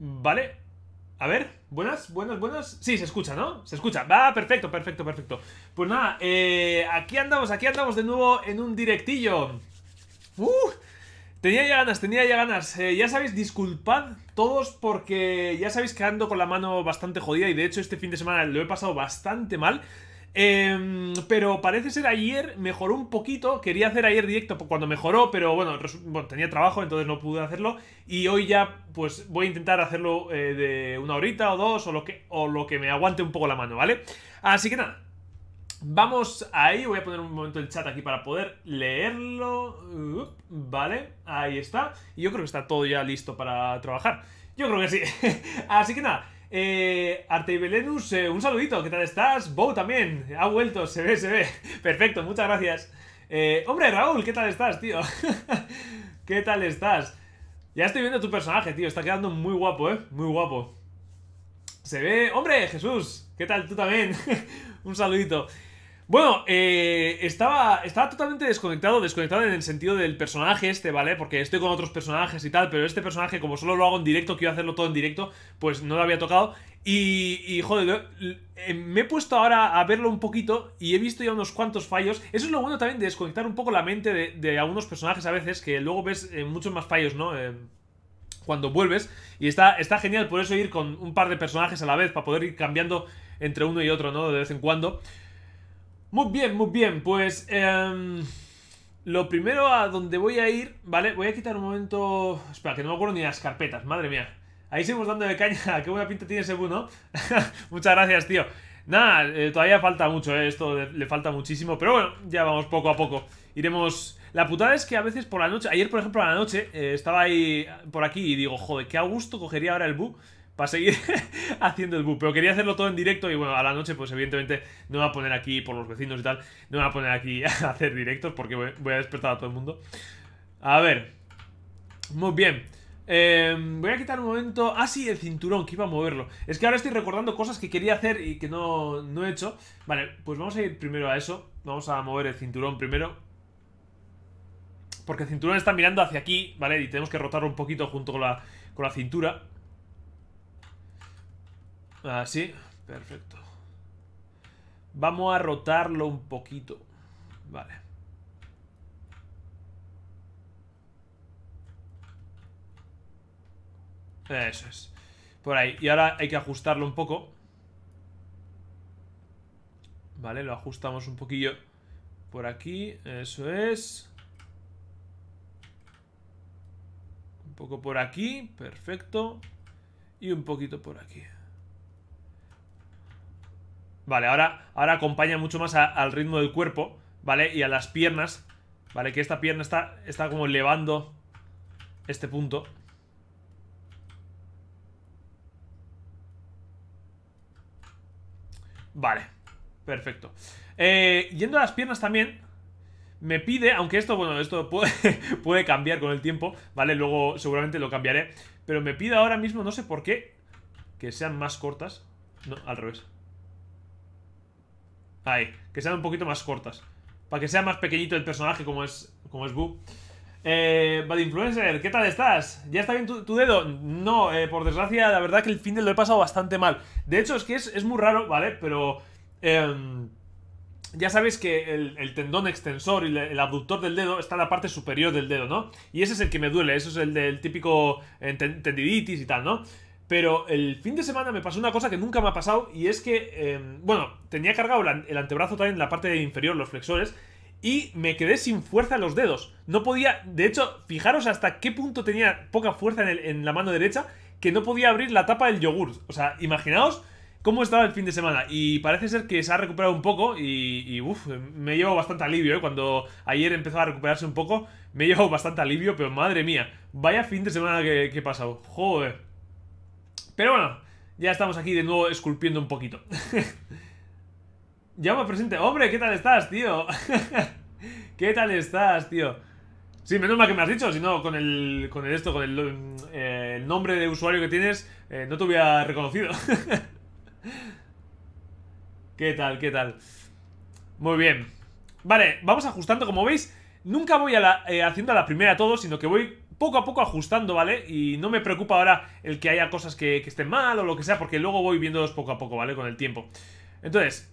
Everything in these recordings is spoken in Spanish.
Vale. A ver, buenas, buenas, buenas. Sí, se escucha, ¿no? Se escucha. Va, perfecto, perfecto, perfecto. Pues nada, eh, aquí andamos, aquí andamos de nuevo en un directillo. ¡Uh! Tenía ya ganas, tenía ya ganas. Eh, ya sabéis, disculpad todos porque ya sabéis que ando con la mano bastante jodida y de hecho este fin de semana lo he pasado bastante mal. Em, pero parece ser ayer mejoró un poquito. Quería hacer ayer directo cuando mejoró, pero bueno, tenía trabajo, entonces no pude hacerlo. Y hoy ya, pues voy a intentar hacerlo eh, de una horita o dos, o lo, que, o lo que me aguante un poco la mano, ¿vale? Así que nada. Vamos ahí, voy a poner un momento el chat aquí para poder leerlo. vale, ahí está. Y yo creo que está todo ya listo para trabajar. Yo creo que sí. Así que nada. Eh, Arte y Belenus, eh, un saludito, ¿qué tal estás? Bow también, ha vuelto, se ve, se ve. Perfecto, muchas gracias. Eh, hombre, Raúl, ¿qué tal estás, tío? ¿Qué tal estás? Ya estoy viendo tu personaje, tío, está quedando muy guapo, ¿eh? Muy guapo. Se ve... Hombre, Jesús, ¿qué tal tú también? un saludito. Bueno, eh, estaba, estaba totalmente desconectado, desconectado en el sentido del personaje este, ¿vale? Porque estoy con otros personajes y tal, pero este personaje, como solo lo hago en directo, quiero hacerlo todo en directo, pues no lo había tocado. Y, y joder, eh, me he puesto ahora a verlo un poquito y he visto ya unos cuantos fallos. Eso es lo bueno también de desconectar un poco la mente de, algunos personajes a veces, que luego ves eh, muchos más fallos, ¿no? cuando vuelves. Y está, está genial por eso ir con un par de personajes a la vez, para poder ir cambiando entre uno y otro, ¿no? De vez en cuando. Muy bien, muy bien. Pues em, lo primero a donde voy a ir, ¿vale? Voy a quitar un momento... Espera, que no me acuerdo ni las carpetas, madre mía. Ahí seguimos dando de caña. Qué buena pinta tiene ese bú, ¿no? Muchas gracias, tío. Nada, eh, todavía falta mucho, eh, Esto le, falta muchísimo. Pero bueno, ya vamos poco a poco. Iremos... La putada es que a veces por la noche... Ayer, por ejemplo, a la noche eh, estaba ahí por aquí y digo, joder, qué a gusto cogería ahora el bu para seguir haciendo el bug. Pero quería hacerlo todo en directo y bueno, a la noche pues evidentemente no me voy a poner aquí por los vecinos y tal, no me voy a poner aquí a hacer directos porque voy a despertar a todo el mundo. A ver, muy bien. Em, voy a quitar un momento... Ah, sí, el cinturón, que iba a moverlo. Es que ahora estoy recordando cosas que quería hacer y que no, no he hecho. Vale, pues vamos a ir primero a eso. Vamos a mover el cinturón primero. Porque el cinturón está mirando hacia aquí, ¿vale? Y tenemos que rotarlo un poquito junto con la, con la cintura. Así, ah, perfecto. Vamos a rotarlo un poquito. Vale. Eso es. Por ahí. Y ahora hay que ajustarlo un poco. Vale, lo ajustamos un poquillo. Por aquí, eso es. Un poco por aquí, perfecto. Y un poquito por aquí. Vale, ahora, ahora acompaña mucho más al ritmo del cuerpo, ¿vale? Y a las piernas, ¿vale? Que esta pierna está, está como elevando este punto. Vale, perfecto. Eh, yendo a las piernas también, me pide, aunque esto, bueno, esto puede, cambiar con el tiempo, ¿vale? Luego seguramente lo cambiaré. Pero me pide ahora mismo, no sé por qué, que sean más cortas. No, al revés. Ahí, que sean un poquito más cortas. Para que sea más pequeñito el personaje como es, como es Boo. Eh, Influencer, ¿qué tal estás? ¿Ya está bien tu, dedo? No, eh, por desgracia, la verdad que el fin de lo he pasado bastante mal. De hecho, es que es, muy raro, ¿vale? Pero... Em, ya sabéis que el, tendón extensor y el abductor del dedo está en la parte superior del dedo, ¿no? Y ese es el que me duele, eso es el del típico tendiditis y tal, ¿no? Pero el fin de semana me pasó una cosa que nunca me ha pasado y es que, em, bueno, tenía cargado el antebrazo también en la parte inferior, los flexores, y me quedé sin fuerza en los dedos. No podía, de hecho, fijaros hasta qué punto tenía poca fuerza en, la mano derecha que no podía abrir la tapa del yogur. O sea, imaginaos cómo estaba el fin de semana. Y parece ser que se ha recuperado un poco y, uff, me llevo bastante alivio, ¿eh? Cuando ayer empezó a recuperarse un poco, me llevo bastante alivio, pero madre mía, vaya fin de semana que, que he pasado. Joder. Pero bueno, ya estamos aquí de nuevo esculpiendo un poquito. me presente. Hombre, ¿qué tal estás, tío? ¿Qué tal estás, tío? Sí, menos mal que me has dicho, si no, con el, con el esto, con el, eh, nombre de usuario que tienes, eh, no te hubiera reconocido. ¿Qué tal, qué tal? Muy bien. Vale, vamos ajustando. Como veis, nunca voy a eh, haciendo a la primera todo, sino que voy poco a poco ajustando, ¿vale? Y no me preocupa ahora el que haya cosas que, estén mal o lo que sea, porque luego voy viéndolos poco a poco, ¿vale? Con el tiempo. Entonces,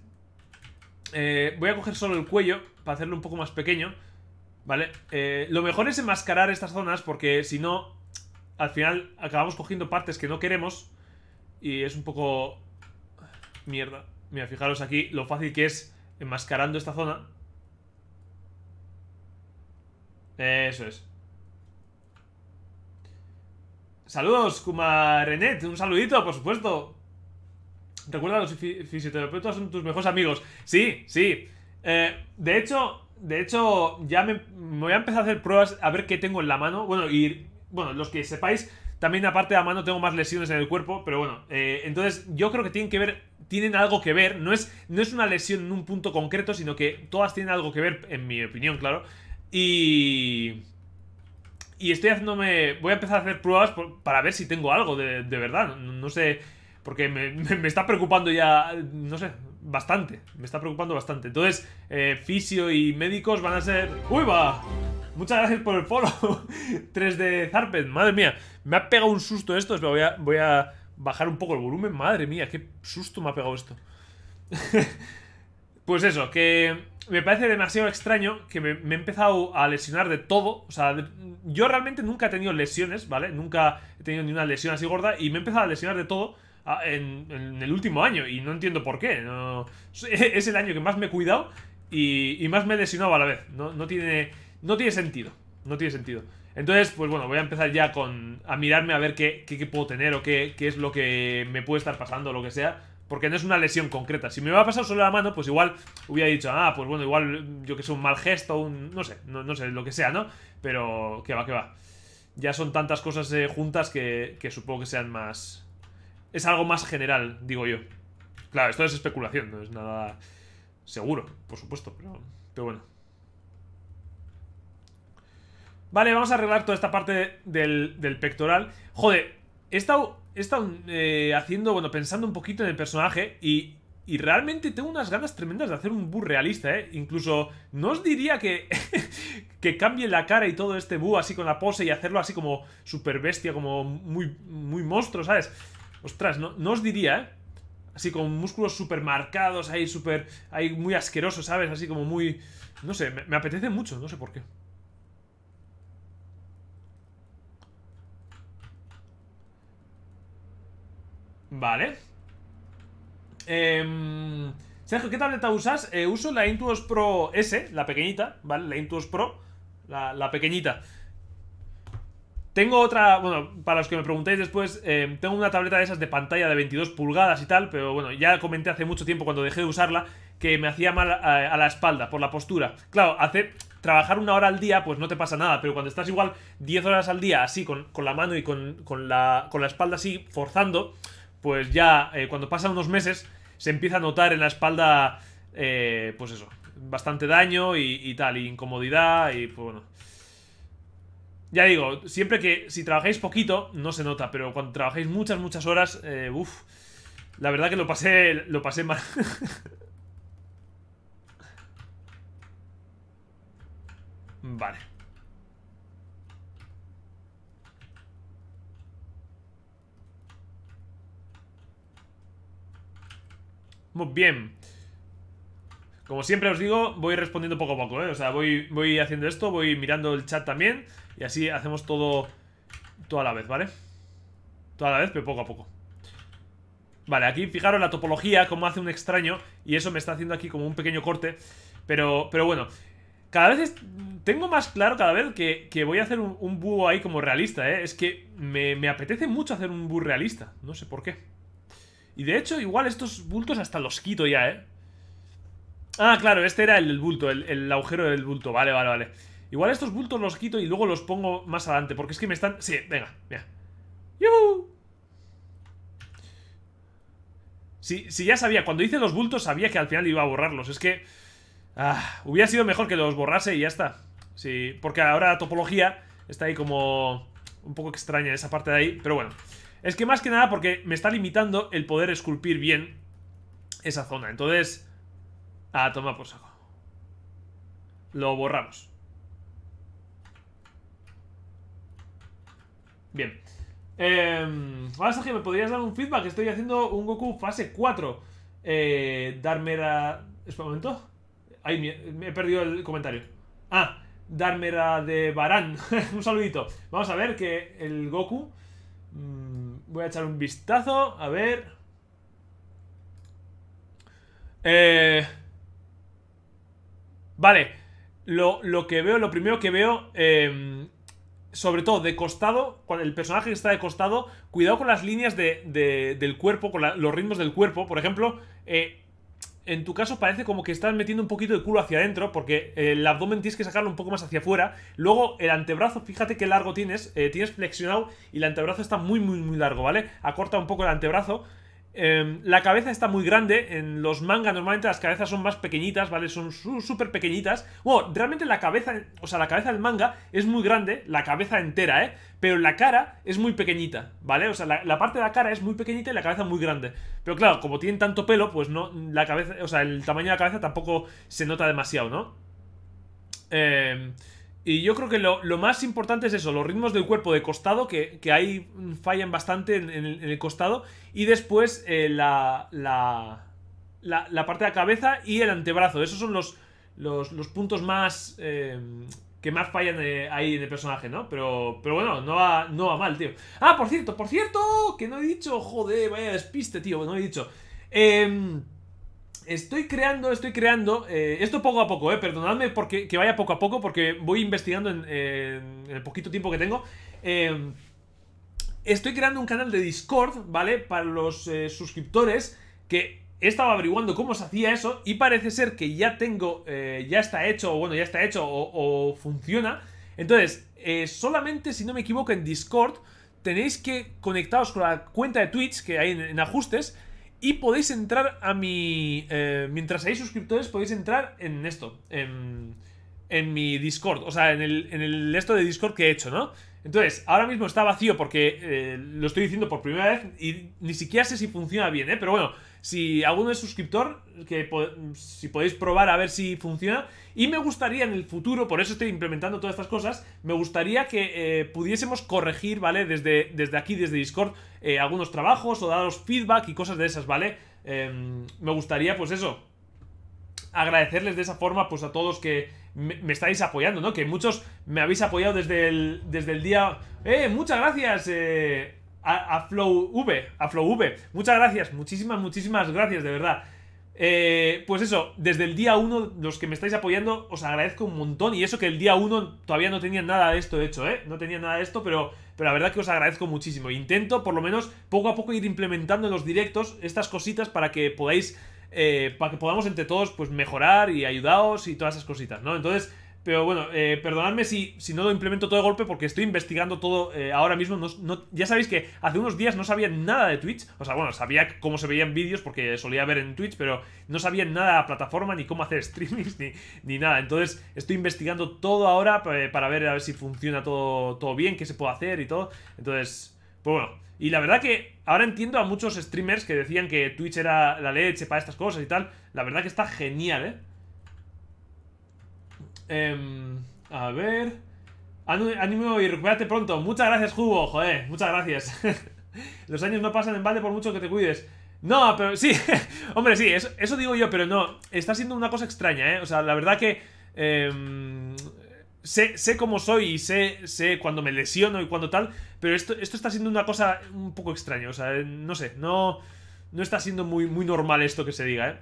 eh, voy a coger solo el cuello para hacerlo un poco más pequeño, ¿vale? Eh, lo mejor es enmascarar estas zonas porque si no, al final acabamos cogiendo partes que no queremos y es un poco... Mierda. Mira, fijaros aquí lo fácil que es enmascarando esta zona. Eso es. Saludos, KumaRenet, Un saludito, por supuesto. Recuerda, los fisioterapeutas son tus mejores amigos. Sí, sí. Eh, de hecho, de hecho, ya me, voy a empezar a hacer pruebas a ver qué tengo en la mano. Bueno, y bueno, los que sepáis, también aparte de la mano tengo más lesiones en el cuerpo, pero bueno. Eh, entonces, yo creo que tienen que ver, tienen algo que ver. No es, no es una lesión en un punto concreto, sino que todas tienen algo que ver, en mi opinión, claro. Y... Y estoy haciéndome. Voy a empezar a hacer pruebas para ver si tengo algo de, verdad. No, sé. Porque me, está preocupando ya. No sé. Bastante. Me está preocupando bastante. Entonces, eh, fisio y médicos van a ser. ¡Uy, va! Muchas gracias por el follow. 3D Zarpet. Madre mía. Me ha pegado un susto esto. voy a, voy a bajar un poco el volumen. Madre mía, qué susto me ha pegado esto. Pues eso, que me parece demasiado extraño que me, he empezado a lesionar de todo. O sea, yo realmente nunca he tenido lesiones, ¿vale? Nunca he tenido ni una lesión así gorda y me he empezado a lesionar de todo ah, en, el último año y no entiendo por qué. es el año que más me he cuidado y, más me he lesionado a la vez. No, tiene, no tiene sentido. No tiene sentido. Entonces, pues bueno, voy a empezar ya con a mirarme a ver qué, puedo tener o qué, qué es lo que me puede estar pasando o lo que sea porque no es una lesión concreta. Si me hubiera pasado solo la mano, pues igual hubiera dicho, ah, pues bueno, igual yo que sé, un mal gesto, un. No sé, no, sé, lo que sea, ¿no? Pero que va, que va. Ya son tantas cosas eh, juntas que, supongo que sean más. Es algo más general, digo yo. Claro, esto es especulación, no es nada seguro, por supuesto, pero, bueno. Vale, vamos a arreglar toda esta parte del, del pectoral. Joder, esta he estado eh, haciendo, bueno, pensando un poquito en el personaje y, y, realmente tengo unas ganas tremendas de hacer un bu realista, ¿eh? Incluso no os diría que, que cambie la cara y todo este bu así con la pose y hacerlo así como super bestia, como muy, muy monstruo, ¿sabes? Ostras, no, os diría, ¿eh? Así con músculos súper marcados, ahí súper, ahí muy asqueroso, ¿sabes? Así como muy... No sé, me apetece mucho, no sé por qué. Vale. Em, Sergio, ¿qué tableta usas? Eh, uso la Intuos Pro S, la pequeñita, ¿vale? La Intuos Pro, la, pequeñita. Tengo otra, bueno, para los que me preguntéis después, em, tengo una tableta de esas de pantalla de 22 pulgadas y tal, pero bueno, ya comenté hace mucho tiempo cuando dejé de usarla que me hacía mal eh, a, la espalda por la postura. Claro, trabajar una hora al día, pues no te pasa nada, pero cuando estás igual 10 horas al día así, con, la mano y con, con, la, con la espalda así, forzando, pues ya eh, cuando pasan unos meses se empieza a notar en la espalda, eh, pues eso, bastante daño y, tal, incomodidad y pues bueno. Ya digo, siempre que si trabajáis poquito no se nota, pero cuando trabajáis muchas, muchas horas, eh, uff, la verdad que lo pasé, lo pasé mal. vale. bien. Como siempre os digo, voy respondiendo poco a poco, ¿eh? O sea, voy, voy haciendo esto, voy mirando el chat también y así hacemos todo, toda la vez, ¿vale? Toda la vez, pero poco a poco. Vale, aquí fijaros la topología, como hace un extraño y eso me está haciendo aquí como un pequeño corte. Pero, pero bueno, cada vez tengo más claro cada vez que, voy a hacer un, búho ahí como realista, ¿eh? Es que me, me apetece mucho hacer un búho realista, no sé por qué. Y de hecho, igual estos bultos hasta los quito ya, ¿eh? Ah, claro, este era el, bulto, el, agujero del bulto. Vale, vale, vale. Igual estos bultos los quito y luego los pongo más adelante, porque es que me están... Sí, venga, mira. ¡Yuhu! Sí, ya sabía, cuando hice los bultos sabía que al final iba a borrarlos. Es que... Ah, hubiera sido mejor que los borrase y ya está. Sí, porque ahora la topología está ahí como... Un poco extraña esa parte de ahí, pero bueno. Es que más que nada porque me está limitando el poder esculpir bien esa zona. Entonces, A ah, toma por saco. Lo borramos. Bien. Eh, a que ¿me podrías dar un feedback? Estoy haciendo un Goku fase 4. Eh, Darmera... Espera un momento. Ahí me he perdido el comentario. Ah, Darmera de Barán. un saludito. Vamos a ver que el Goku... Mm, Voy a echar un vistazo, a ver. Eh, vale, lo, lo, que veo, lo primero que veo, em, sobre todo de costado, el personaje que está de costado, cuidado con las líneas de, del cuerpo, con los ritmos del cuerpo. Por ejemplo, eh, en tu caso parece como que estás metiendo un poquito de culo hacia adentro, porque eh, el abdomen tienes que sacarlo un poco más hacia afuera. Luego, el antebrazo, fíjate qué largo tienes, eh, tienes flexionado y el antebrazo está muy, muy, muy largo, ¿vale? Acorta un poco el antebrazo. Em, la cabeza está muy grande. En los mangas normalmente las cabezas son más pequeñitas, ¿vale? Son súper pequeñitas. Bueno, realmente la cabeza, o sea, la cabeza del manga es muy grande, la cabeza entera, ¿eh? Pero la cara es muy pequeñita, ¿vale? O sea, la, la, parte de la cara es muy pequeñita y la cabeza muy grande. Pero claro, como tienen tanto pelo, pues no, la cabeza, o sea, el tamaño de la cabeza tampoco se nota demasiado, ¿no? Eh... Y yo creo que lo, más importante es eso, los ritmos del cuerpo de costado, que, que ahí fallan bastante en, el, costado. Y después eh, la, la, la, parte de la cabeza y el antebrazo. Esos son los, los, puntos más... Eh, que más fallan eh, ahí en el personaje, ¿no? Pero, pero bueno, no va, no va mal, tío. Ah, por cierto, por cierto, que no he dicho, joder, vaya despiste, tío, no he dicho. Eh estoy creando, estoy creando, eh, esto poco a poco, eh, perdonadme porque, que vaya poco a poco porque voy investigando en, el poquito tiempo que tengo. Eh, estoy creando un canal de Discord, ¿vale? Para los eh, suscriptores que he estado averiguando cómo se hacía eso y parece ser que ya tengo, ya está hecho, o bueno, ya está hecho o, funciona. Entonces, solamente si no me equivoco en Discord tenéis que conectaros con la cuenta de Twitch que hay en ajustes y podéis entrar a mi... Eh, mientras hay suscriptores podéis entrar en esto. En en mi Discord, o sea, en el, esto de Discord que he hecho, ¿no? Entonces, ahora mismo está vacío porque eh, lo estoy diciendo por primera vez y ni siquiera sé si funciona bien, ¿eh? Pero bueno, si alguno es suscriptor, que si podéis probar a ver si funciona. Y me gustaría en el futuro, por eso estoy implementando todas estas cosas, me gustaría que eh, pudiésemos corregir, ¿vale? Desde, desde aquí, desde Discord, eh, algunos trabajos o daros feedback y cosas de esas, ¿vale? Em, me gustaría, pues eso, agradecerles de esa forma pues a todos que me, estáis apoyando, ¿no? Que muchos me habéis apoyado desde el, desde el día... ¡Eh, muchas gracias! Eh, a, FlowV Flow V, a Flow V. Muchas gracias, muchísimas, muchísimas gracias, de verdad. Eh, pues eso, desde el día 1, los que me estáis apoyando, os agradezco un montón. Y eso que el día 1 todavía no tenía nada de esto hecho, ¿eh? No tenía nada de esto, pero, pero la verdad que os agradezco muchísimo. Intento, por lo menos, poco a poco ir implementando en los directos estas cositas para que podáis eh, para que podamos entre todos pues mejorar y ayudaros y todas esas cositas, ¿no? Entonces, pero bueno, eh, perdonadme si, si, no lo implemento todo de golpe porque estoy investigando todo eh, ahora mismo. ya sabéis que hace unos días no sabía nada de Twitch. O sea, bueno, sabía cómo se veían vídeos porque solía ver en Twitch, pero no sabía nada de la plataforma, ni cómo hacer streamings, ni, ni nada. Entonces estoy investigando todo ahora para, ver a ver si funciona todo, todo bien, qué se puede hacer y todo. Entonces, pues bueno. Y la verdad que ahora entiendo a muchos streamers que decían que Twitch era la leche para estas cosas y tal. La verdad que está genial, ¿eh? Em, a ver... Ánimo y recupérate pronto. Muchas gracias, Jugo. Joder, muchas gracias. Los años no pasan en vale por mucho que te cuides. No, pero sí. Hombre, sí, eso, digo yo, pero no. Está siendo una cosa extraña, ¿eh? O sea, la verdad que... Em, sé, sé cómo soy y sé, sé cuando me lesiono y cuando tal, pero esto, esto está siendo una cosa un poco extraña. O sea, no sé, no, no está siendo muy, muy normal esto que se diga, ¿eh?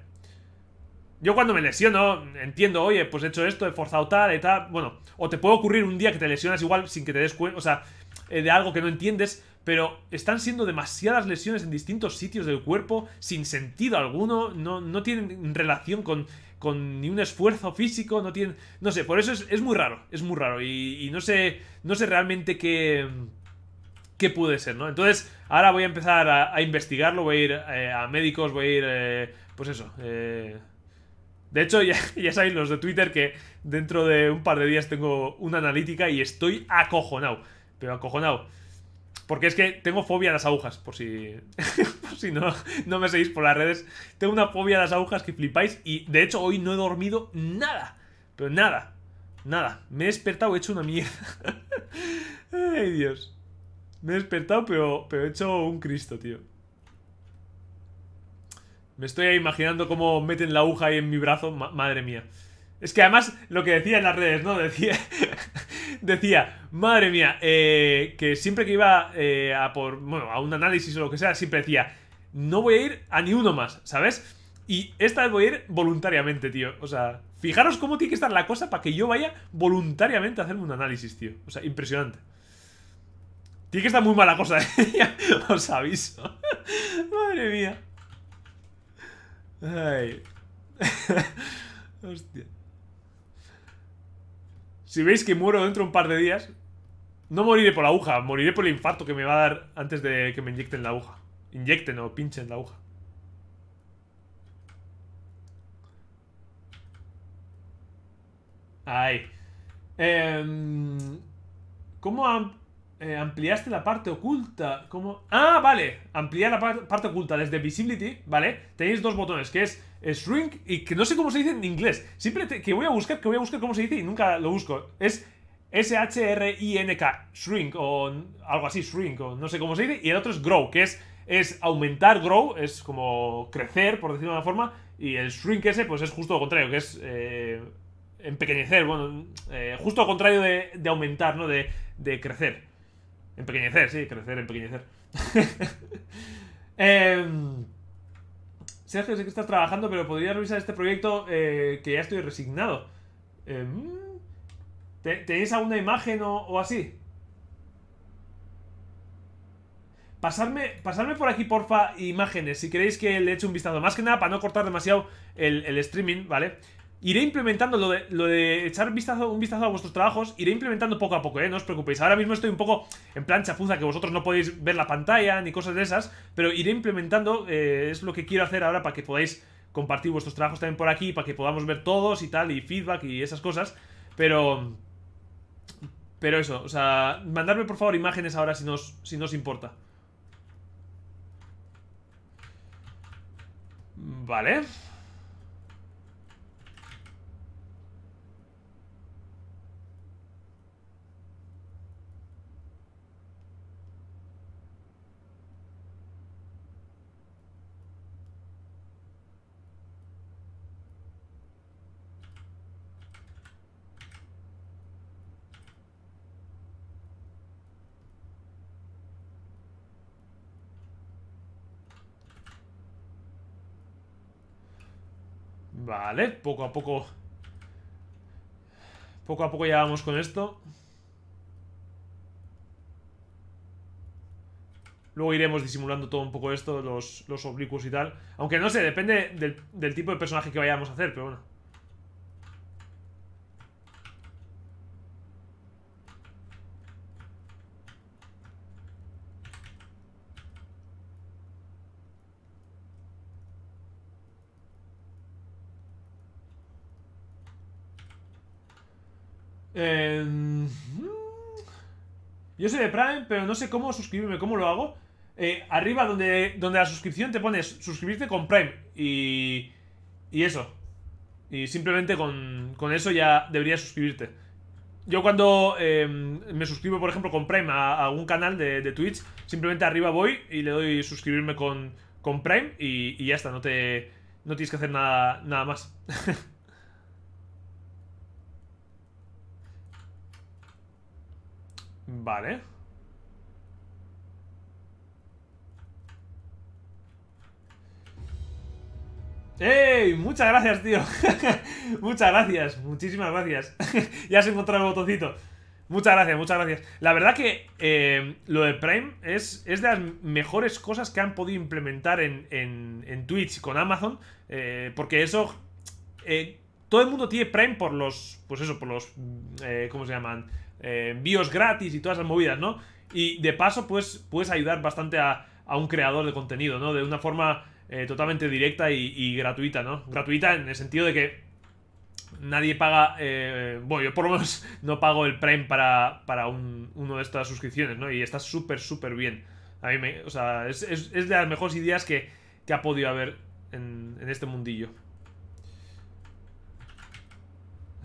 Yo cuando me lesiono, entiendo, oye, pues he hecho esto, he forzado tal y tal. Bueno, o te puede ocurrir un día que te lesionas igual sin que te des cuenta, o sea, eh, de algo que no entiendes, pero están siendo demasiadas lesiones en distintos sitios del cuerpo, sin sentido alguno, no, tienen relación con, con ni un esfuerzo físico, no tienen. No sé, por eso es, muy raro, es muy raro. Y, y no sé. No sé realmente qué qué puede ser, ¿no? Entonces, ahora voy a empezar a, investigarlo, voy a ir eh, a médicos, voy a ir, eh, pues eso. Eh. De hecho, ya, sabéis los de Twitter que dentro de un par de días tengo una analítica y estoy acojonado, pero acojonado. Porque es que tengo fobia a las agujas, por si, si no, no me seguís por las redes. Tengo una fobia a las agujas que flipáis y de hecho hoy no he dormido nada, pero nada, nada. Me he despertado he hecho una mierda. Ay, Dios. Me he despertado, pero, pero he hecho un Cristo, tío. Me estoy imaginando cómo meten la aguja ahí en mi brazo. madre mía. Es que además, lo que decía en las redes, ¿no? Decía, decía madre mía, eh, que siempre que iba eh, a por, a un análisis o lo que sea, siempre decía, no voy a ir a ni uno más, ¿sabes? Y esta vez voy a ir voluntariamente, tío. O sea, fijaros cómo tiene que estar la cosa para que yo vaya voluntariamente a hacerme un análisis, tío. O sea, impresionante. Tiene que está muy mala cosa, ¿eh? Os aviso. Madre mía. Hostia. Si veis que muero dentro de un par de días, no moriré por la aguja, moriré por el infarto que me va a dar antes de que me inyecten la aguja. Inyecten o pinchen la aguja. Ay. Em, ¿Cómo han eh, ampliaste la parte oculta. ¿Cómo? Ah, vale. Ampliar la parte oculta desde Visibility, ¿vale? Tenéis dos botones, que es Shrink y que no sé cómo se dice en inglés. Siempre que voy a buscar, que voy a buscar cómo se dice y nunca lo busco. Es S-H-R-I-N-K, Shrink o algo así, Shrink o no sé cómo se dice. Y el otro es Grow, que es, es aumentar Grow, es como crecer, por decirlo de una forma. Y el Shrink ese, pues es justo lo contrario, que es... Eh, empequeñecer, bueno, eh, justo lo contrario de, de, aumentar, ¿no? de, de crecer. Empequeñecer, sí, crecer, empequeñecer. Em, Sergio, sé que estás trabajando, pero podría revisar este proyecto eh, que ya estoy resignado. Em, ¿Tenéis alguna imagen o, así? Pasarme, pasarme por aquí, porfa, imágenes, si queréis que le eche un vistazo. Más que nada, para no cortar demasiado el, streaming, ¿vale? vale Iré implementando lo de, echar un vistazo a vuestros trabajos, iré implementando poco a poco, ¿eh? No os preocupéis. Ahora mismo estoy un poco en plan chapuza, que vosotros no podéis ver la pantalla ni cosas de esas, pero iré implementando, eh, es lo que quiero hacer ahora para que podáis compartir vuestros trabajos también por aquí, para que podamos ver todos y tal, y feedback y esas cosas. Pero... Pero eso, o sea, mandadme por favor imágenes ahora si nos, si nos importa. Vale. Vale, poco a poco... Poco a poco ya vamos con esto. Luego iremos disimulando todo un poco esto, los, oblicuos y tal. Aunque no sé, depende del, del tipo de personaje que vayamos a hacer, pero bueno. Em, mm, yo soy de Prime, pero no sé cómo suscribirme, cómo lo hago. Eh, arriba donde, donde la suscripción te pones suscribirte con Prime y, y eso. Y simplemente con, eso ya deberías suscribirte. Yo cuando em, me suscribo, por ejemplo, con Prime a, algún canal de, Twitch, simplemente arriba voy y le doy suscribirme con, Prime y, ya está, no, te, no tienes que hacer nada, nada más. Vale. ¡Ey! Muchas gracias, tío. muchas gracias. Muchísimas gracias. ya has encontrado el botoncito. Muchas gracias, muchas gracias. La verdad que eh, lo de Prime es, es, de las mejores cosas que han podido implementar en, en, Twitch con Amazon. Eh, porque eso. Eh, todo el mundo tiene Prime por los. Pues eso, por los. ¿Cómo se llaman? Eh, envíos gratis y todas esas movidas, ¿no? Y de paso, pues, puedes ayudar bastante a, un creador de contenido, ¿no? De una forma eh, totalmente directa y, gratuita, ¿no? Gratuita en el sentido de que nadie paga... Eh, bueno, yo por lo menos no pago el Prime para, para uno de estas suscripciones, ¿no? Y está súper, súper bien. A mí me... O sea, es, de las mejores ideas que, ha podido haber en este mundillo.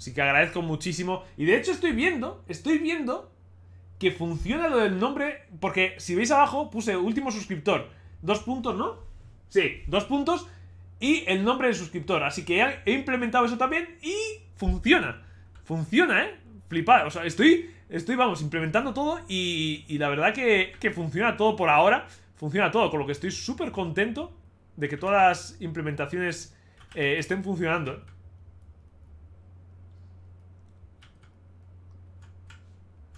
Así que agradezco muchísimo. Y de hecho estoy viendo, estoy viendo que funciona lo del nombre. Porque si veis abajo puse último suscriptor. Dos puntos, ¿no? Sí, dos puntos. Y el nombre del suscriptor. Así que he implementado eso también y funciona. Funciona, ¿eh? Flipado. O sea, estoy, estoy vamos, implementando todo y, la verdad que, funciona todo por ahora. Funciona todo, con lo que estoy súper contento de que todas las implementaciones eh, estén funcionando.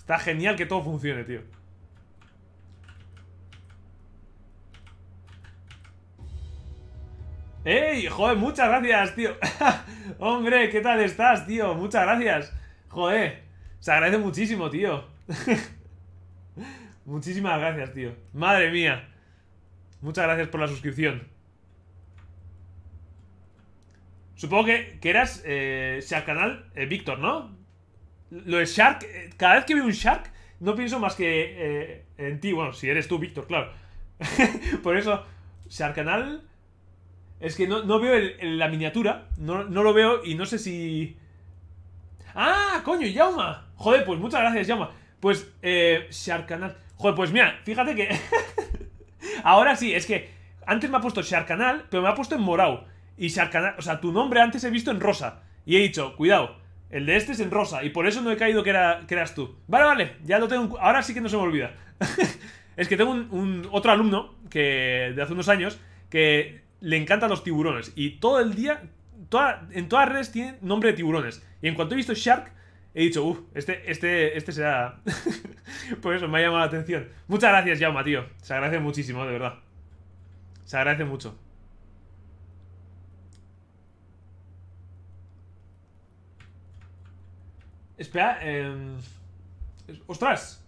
Está genial que todo funcione, tío. ¡Ey! Joder, muchas gracias, tío. Hombre, ¿qué tal estás, tío? Muchas gracias. Joder, se agradece muchísimo, tío. Muchísimas gracias, tío. Madre mía. Muchas gracias por la suscripción. Supongo que, eras eh, canal eh, Víctor, ¿no? Lo de Shark, eh, cada vez que veo un Shark, no pienso más que eh, en ti. Bueno, si eres tú, Víctor, claro. Por eso, Sharkanal. Es que no, veo el, la miniatura. No, no, lo veo y no sé si. ¡Ah! ¡Coño! ¡Yauma! Joder, pues muchas gracias, Yauma. Pues, eh. Sharkanal. Joder, pues mira, fíjate que. Ahora sí, es que. Antes me ha puesto Sharkanal, pero me ha puesto en morado. Y Sharkanal. O sea, tu nombre antes he visto en rosa. Y he dicho, cuidado. El de este es en rosa. Y por eso no he caído que, era, creas eras tú. Vale, vale. Ya lo tengo. Ahora sí que no se me olvida. es que tengo un, otro alumno que de hace unos años que le encantan los tiburones. Y todo el día, toda, en todas redes tiene nombre de tiburones. Y en cuanto he visto Shark, he dicho, uff, este, este, este será... por eso me ha llamado la atención. Muchas gracias, ya, tío. Se agradece muchísimo, de verdad. Se agradece mucho. Espera, eh... ¡Ostras!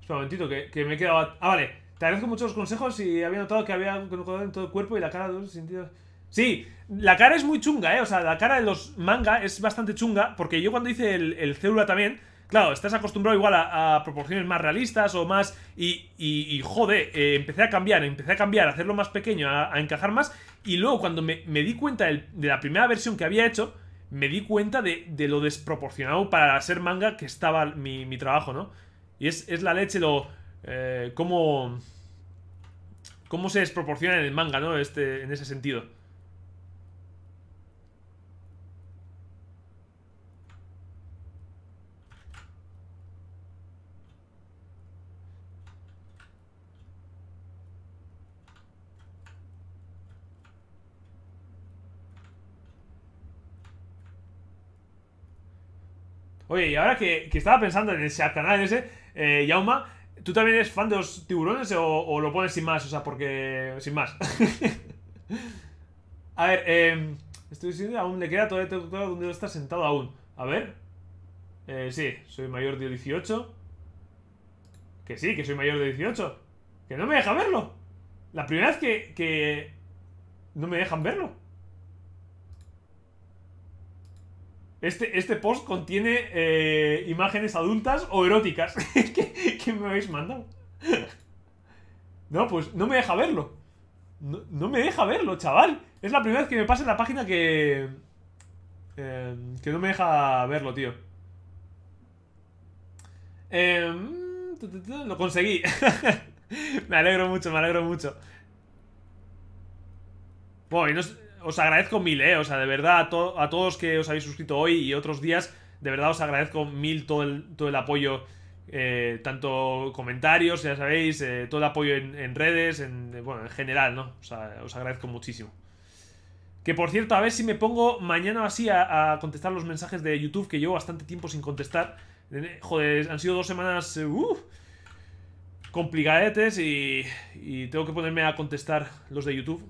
Espera un momentito, que, me he quedado... Ah, vale. Te agradezco mucho los consejos y había notado que había un que en todo el cuerpo y la cara de sentidos... Sí, la cara es muy chunga, ¿eh? O sea, la cara de los manga es bastante chunga porque yo cuando hice el, el célula también... Claro, estás acostumbrado igual a, proporciones más realistas o más... Y, y, joder, eh, empecé a cambiar, empecé a cambiar, a hacerlo más pequeño, a, encajar más. Y luego cuando me, di cuenta de la primera versión que había hecho, me di cuenta de, lo desproporcionado para ser manga que estaba mi, trabajo, ¿no? Y es, la leche lo... Eh, cómo... Cómo se desproporciona en el manga, ¿no? Este, en ese sentido. Oye, y ahora que, estaba pensando en ese canal ese, eh, Yauma, ¿tú también eres fan de los tiburones o, lo pones sin más? O sea, porque. sin más. a ver, eh, estoy diciendo, aún le queda todavía todo todo dónde está sentado aún. A ver. Eh, sí, soy mayor de 18. Que sí, que soy mayor de 18. Que no me deja verlo. La primera vez que no me dejan verlo. ¿Este, este, post contiene eh, imágenes adultas o eróticas que, me habéis mandado. No, pues no me deja verlo. No, me deja verlo, chaval. Es la primera vez que me pasa en la página que... Em, que no me deja verlo, tío. Em, lo conseguí. me alegro mucho, me alegro mucho. Bueno, y no, os agradezco mil, ¿eh? O sea, de verdad, a, todos que os habéis suscrito hoy y otros días, de verdad os agradezco mil todo el, todo el apoyo. Eh, tanto comentarios, ya sabéis, eh, todo el apoyo en, redes, en, bueno, en general, ¿no? O sea, os agradezco muchísimo. Que por cierto, a ver si me pongo mañana así a, contestar los mensajes de YouTube, que llevo bastante tiempo sin contestar. Eh, joder, han sido dos semanas Uff, uh, complicadetes y, y tengo que ponerme a contestar los de YouTube.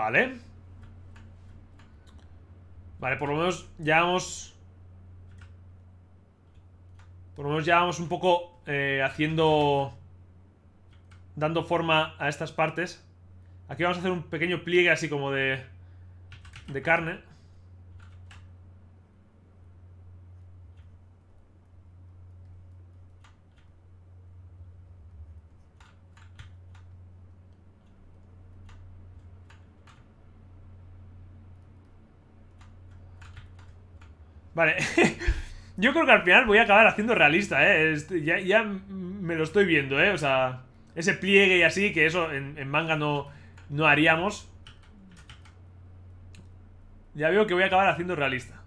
Vale. Vale, por lo menos ya vamos, Por lo menos vamos un poco eh, haciendo... Dando forma a estas partes. Aquí vamos a hacer un pequeño pliegue así como de... De carne. Vale. Yo creo que al final voy a acabar haciendo realista, ¿eh? Este, ya, ya, me lo estoy viendo, ¿eh? O sea, ese pliegue y así, que eso en, en, manga no, no haríamos. Ya veo que voy a acabar haciendo realista.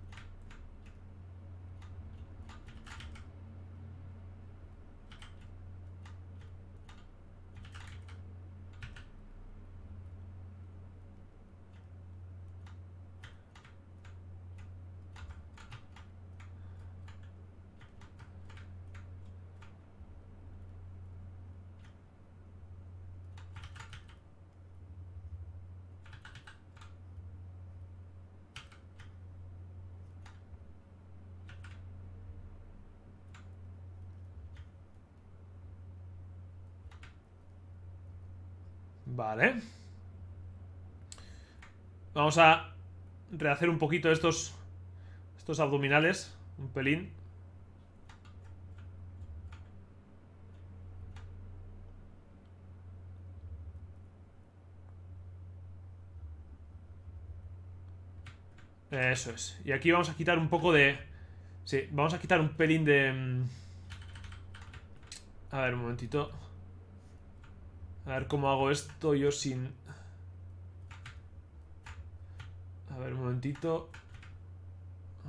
Vamos a rehacer un poquito estos, estos abdominales. Un pelín. Eso es. Y aquí vamos a quitar un poco de... Sí, vamos a quitar un pelín de... Mm, a ver, un momentito. A ver cómo hago esto yo sin... A ver, un momentito.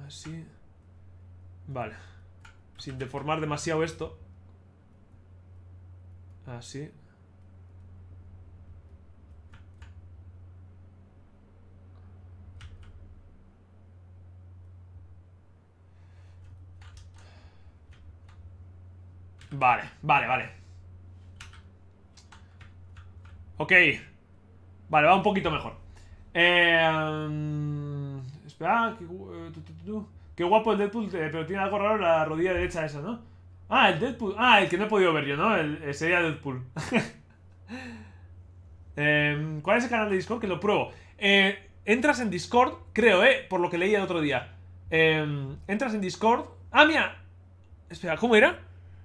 Así. Vale. Sin deformar demasiado esto. Así. Vale, vale, vale. Ok. Vale, va un poquito mejor. Eh, espera, qué, eh, guapo el Deadpool, eh, pero tiene algo raro la rodilla derecha esa, ¿no? Ah, el Deadpool. Ah, el que no he podido ver yo, ¿no? sería Deadpool. Em, ¿Cuál es el canal de Discord? Que lo pruebo. Eh, entras en Discord, creo, ¿eh? Por lo que leí el otro día. Em, entras en Discord. Ah, mira. Espera, ¿cómo era?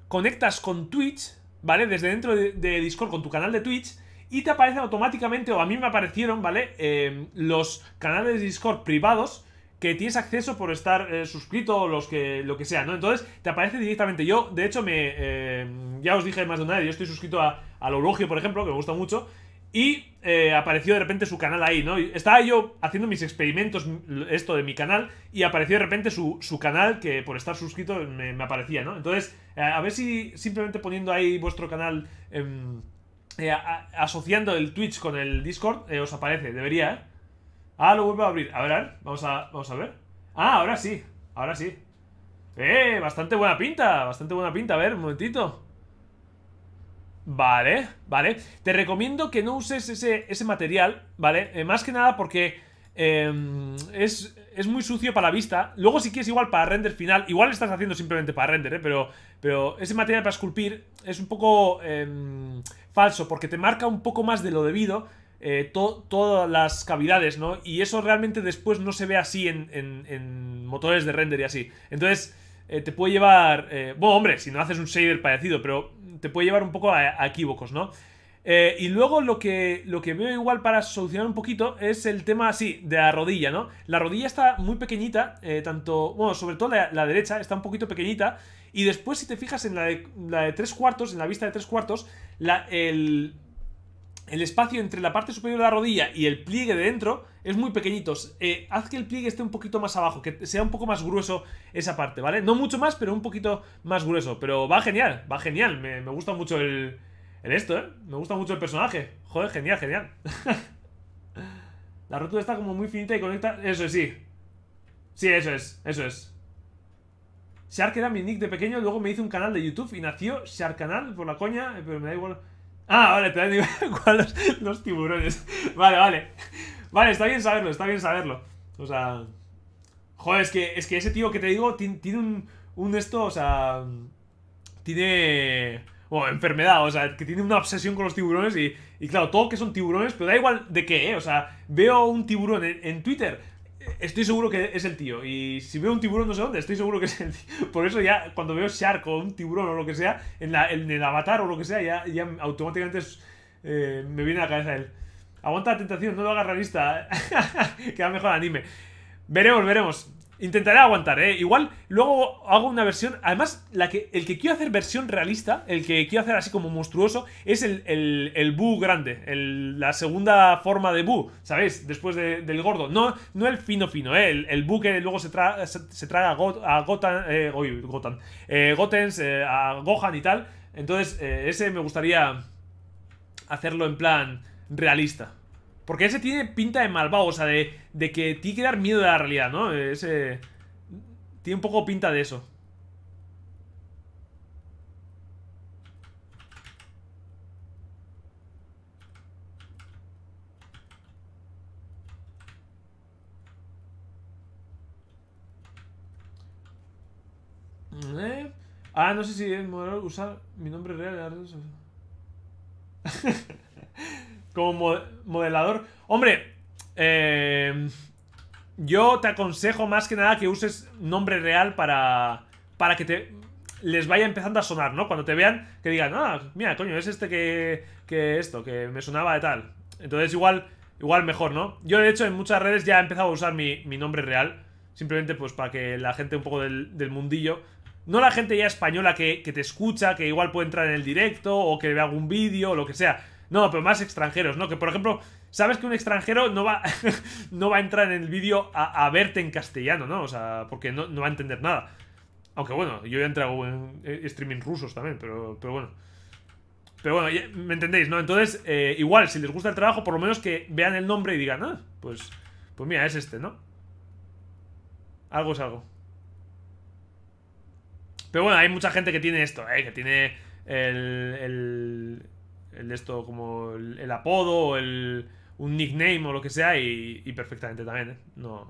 Conectas con Twitch, ¿vale? Desde dentro de, de Discord con tu canal de Twitch y te aparecen automáticamente, o a mí me aparecieron, ¿vale? Em, los canales de Discord privados que tienes acceso por estar eh, suscrito o los que, lo que sea, ¿no? Entonces te aparece directamente. Yo, de hecho, me em, ya os dije más de una vez, yo estoy suscrito a, al Orogio, por ejemplo, que me gusta mucho. Y eh, apareció de repente su canal ahí, ¿no? Estaba yo haciendo mis experimentos, esto de mi canal, y apareció de repente su, canal que por estar suscrito me, me aparecía, ¿no? Entonces, eh, a ver si simplemente poniendo ahí vuestro canal... Em, eh, asociando el Twitch con el Discord, eh, os aparece, debería, ¿eh? Ah, lo vuelvo a abrir. A ver, vamos a, ver. Ah, ahora sí, ahora sí. Eh, bastante buena pinta, bastante buena pinta. A ver, un momentito. Vale, vale. Te recomiendo que no uses ese, material, ¿vale? Eh, más que nada porque em, es, es muy sucio para la vista. Luego, si quieres, igual para render final, igual estás haciendo simplemente para render, ¿eh? pero, pero ese material para esculpir es un poco em, falso, porque te marca un poco más de lo debido eh, todas las cavidades, ¿no? Y eso realmente después no se ve así en, motores de render y así. Entonces, eh, te puede llevar. Eh, bueno, hombre, si no haces un shader parecido, pero te puede llevar un poco a equívocos, ¿no? Eh, y luego lo que, lo que veo igual para solucionar un poquito es el tema así, de la rodilla, ¿no? La rodilla está muy pequeñita, eh, tanto, bueno, sobre todo la, derecha está un poquito pequeñita. Y después si te fijas en la de, la tres cuartos, en la vista de tres cuartos, la, el, el espacio entre la parte superior de la rodilla y el pliegue de dentro es muy pequeñito. Eh, haz que el pliegue esté un poquito más abajo, que sea un poco más grueso esa parte, ¿vale? No mucho más, pero un poquito más grueso. Pero va genial, va genial. me gusta mucho el, en esto, ¿eh? Me gusta mucho el personaje. Joder, genial, genial. la rotura está como muy finita y conecta... Eso es, sí. Sí, eso es, eso es. Shark era mi nick de pequeño, luego me hizo un canal de YouTube y nació Shark Canal por la coña, eh, pero me da igual... Ah, vale, te da igual los, tiburones. Vale, vale. Vale, está bien saberlo, está bien saberlo. O sea... Joder, es que, es que ese tío que te digo tiene, un, un esto, o sea... Tiene o enfermedad, o sea, que tiene una obsesión con los tiburones y, claro, todo que son tiburones, pero da igual de qué, ¿eh? O sea, veo un tiburón en, Twitter, estoy seguro que es el tío. Y si veo un tiburón no sé dónde, estoy seguro que es el tío. Por eso ya cuando veo Shark o un tiburón o lo que sea, en, la, el avatar o lo que sea, ya, automáticamente eh, me viene a la cabeza él. Aguanta la tentación, no lo hagas realista. Queda mejor anime. Veremos, veremos. Intentaré aguantar, ¿eh? Igual luego hago una versión... Además, el que quiero hacer versión realista, el que quiero hacer así como monstruoso, es el, el, grande, la segunda forma de bu ¿sabéis? Después del gordo. No, no el fino fino, ¿eh? El, bu que luego se, trae se, traga a, Got, a Gotan... Eh, eh, eh, a Gohan y tal. Entonces, ese me gustaría hacerlo en plan realista. Porque ese tiene pinta de malvado, o sea, de, que tiene que dar miedo de la realidad, ¿no? Ese... Tiene un poco pinta de eso. Ah, no sé si es usar mi nombre real. como modelador. Hombre, eh, yo te aconsejo más que nada que uses nombre real para, para que te les vaya empezando a sonar, ¿no? Cuando te vean, que digan, ah, mira, coño, es este que, que esto, que me sonaba de tal. Entonces igual, igual mejor, ¿no? Yo de hecho en muchas redes ya he empezado a usar mi, nombre real, simplemente pues para que la gente un poco del, mundillo no la gente ya española que, te escucha, que igual puede entrar en el directo o que vea algún vídeo o lo que sea, no, pero más extranjeros, ¿no? Que por ejemplo, sabes que un extranjero no va, no va a entrar en el vídeo a, verte en castellano, ¿no? O sea, porque no, va a entender nada. Aunque bueno, yo ya he entrado en streaming rusos también, pero, pero bueno. Pero bueno, me entendéis, ¿no? Entonces, eh, igual, si les gusta el trabajo, por lo menos que vean el nombre y digan, ah, pues, pues mira, es este, ¿no? Algo es algo. Pero bueno, hay mucha gente que tiene esto, ¿eh? Que tiene el el esto como el, apodo o el, un nickname o lo que sea y, perfectamente también, ¿eh? No,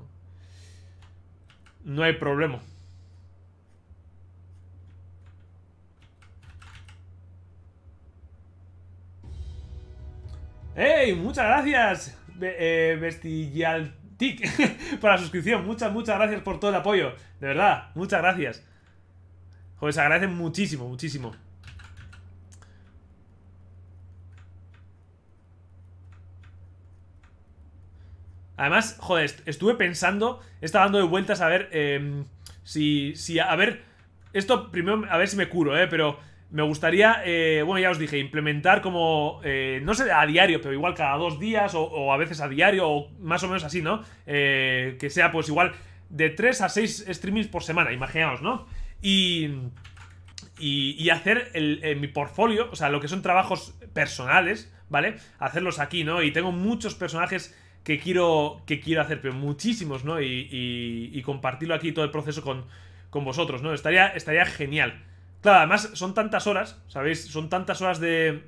no hay problema. ¡Ey! Muchas gracias, eh, Bestialtic, por la suscripción. Muchas, muchas gracias por todo el apoyo. De verdad, muchas gracias. Joder, se agradece muchísimo, muchísimo. Además, joder, estuve pensando, estado dando de vueltas a ver em, si, si, a ver, esto primero, a ver si me curo, eh, pero me gustaría, eh, bueno, ya os dije, implementar como, eh, no sé, a diario, pero igual cada dos días o, a veces a diario o más o menos así, ¿no? Eh, que sea pues igual de tres a seis streamings por semana, imaginaos, ¿no? Y, y, hacer mi portfolio, o sea, lo que son trabajos personales, ¿vale? Hacerlos aquí, ¿no? Y tengo muchos personajes que quiero, que quiero hacer, pero muchísimos, ¿no? Y, y, compartirlo aquí todo el proceso con, con, vosotros, ¿no? Estaría, estaría genial. Claro, además son tantas horas, ¿sabéis? Son tantas horas de,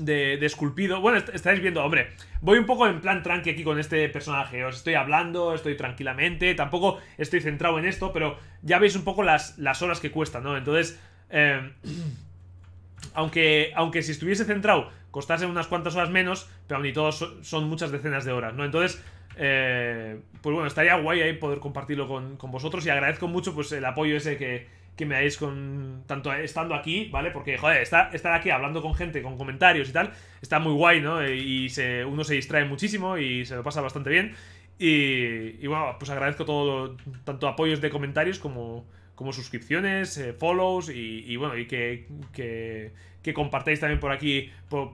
de, de, esculpido. Bueno, estáis viendo, hombre, voy un poco en plan tranqui aquí con este personaje. Os estoy hablando, estoy tranquilamente, tampoco estoy centrado en esto, pero ya veis un poco las, las horas que cuesta, ¿no? Entonces, eh, aunque, aunque si estuviese centrado costarse unas cuantas horas menos, pero ni todos son muchas decenas de horas, ¿no? Entonces, eh, pues bueno, estaría guay ahí poder compartirlo con, vosotros y agradezco mucho pues el apoyo ese que, me dais con tanto estando aquí, ¿vale? Porque, joder, estar, aquí hablando con gente, con comentarios y tal, está muy guay, ¿no? Eh, y se, uno se distrae muchísimo y se lo pasa bastante bien. Y, bueno, pues agradezco todo, tanto apoyos de comentarios como, como suscripciones, eh, follows y, bueno, y que, que compartáis también por aquí, por,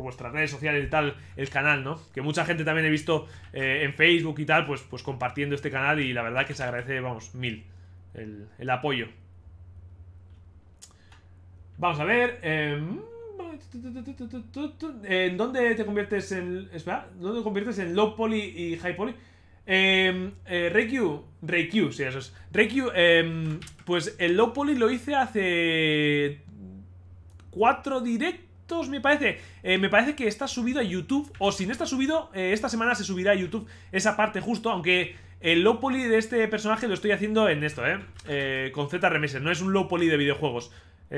vuestras redes sociales y tal, el canal, ¿no? Que mucha gente también he visto eh, en Facebook y tal, pues, pues compartiendo este canal y la verdad que se agradece, vamos, mil el, apoyo. Vamos a ver. Em, ¿En dónde te conviertes en. Espera, ¿dónde te conviertes en low poly y high poly? Em, eh, Reikyu, Reikyu, sí, eso es. Reikyu, em, pues el low poly lo hice hace cuatro directos, me parece. Eh, me parece que está subido a YouTube, o si no está subido, eh, esta semana se subirá a YouTube esa parte justo, aunque el low poly de este personaje lo estoy haciendo en esto, ¿eh? eh con ZRMS. no es un low poly de videojuegos.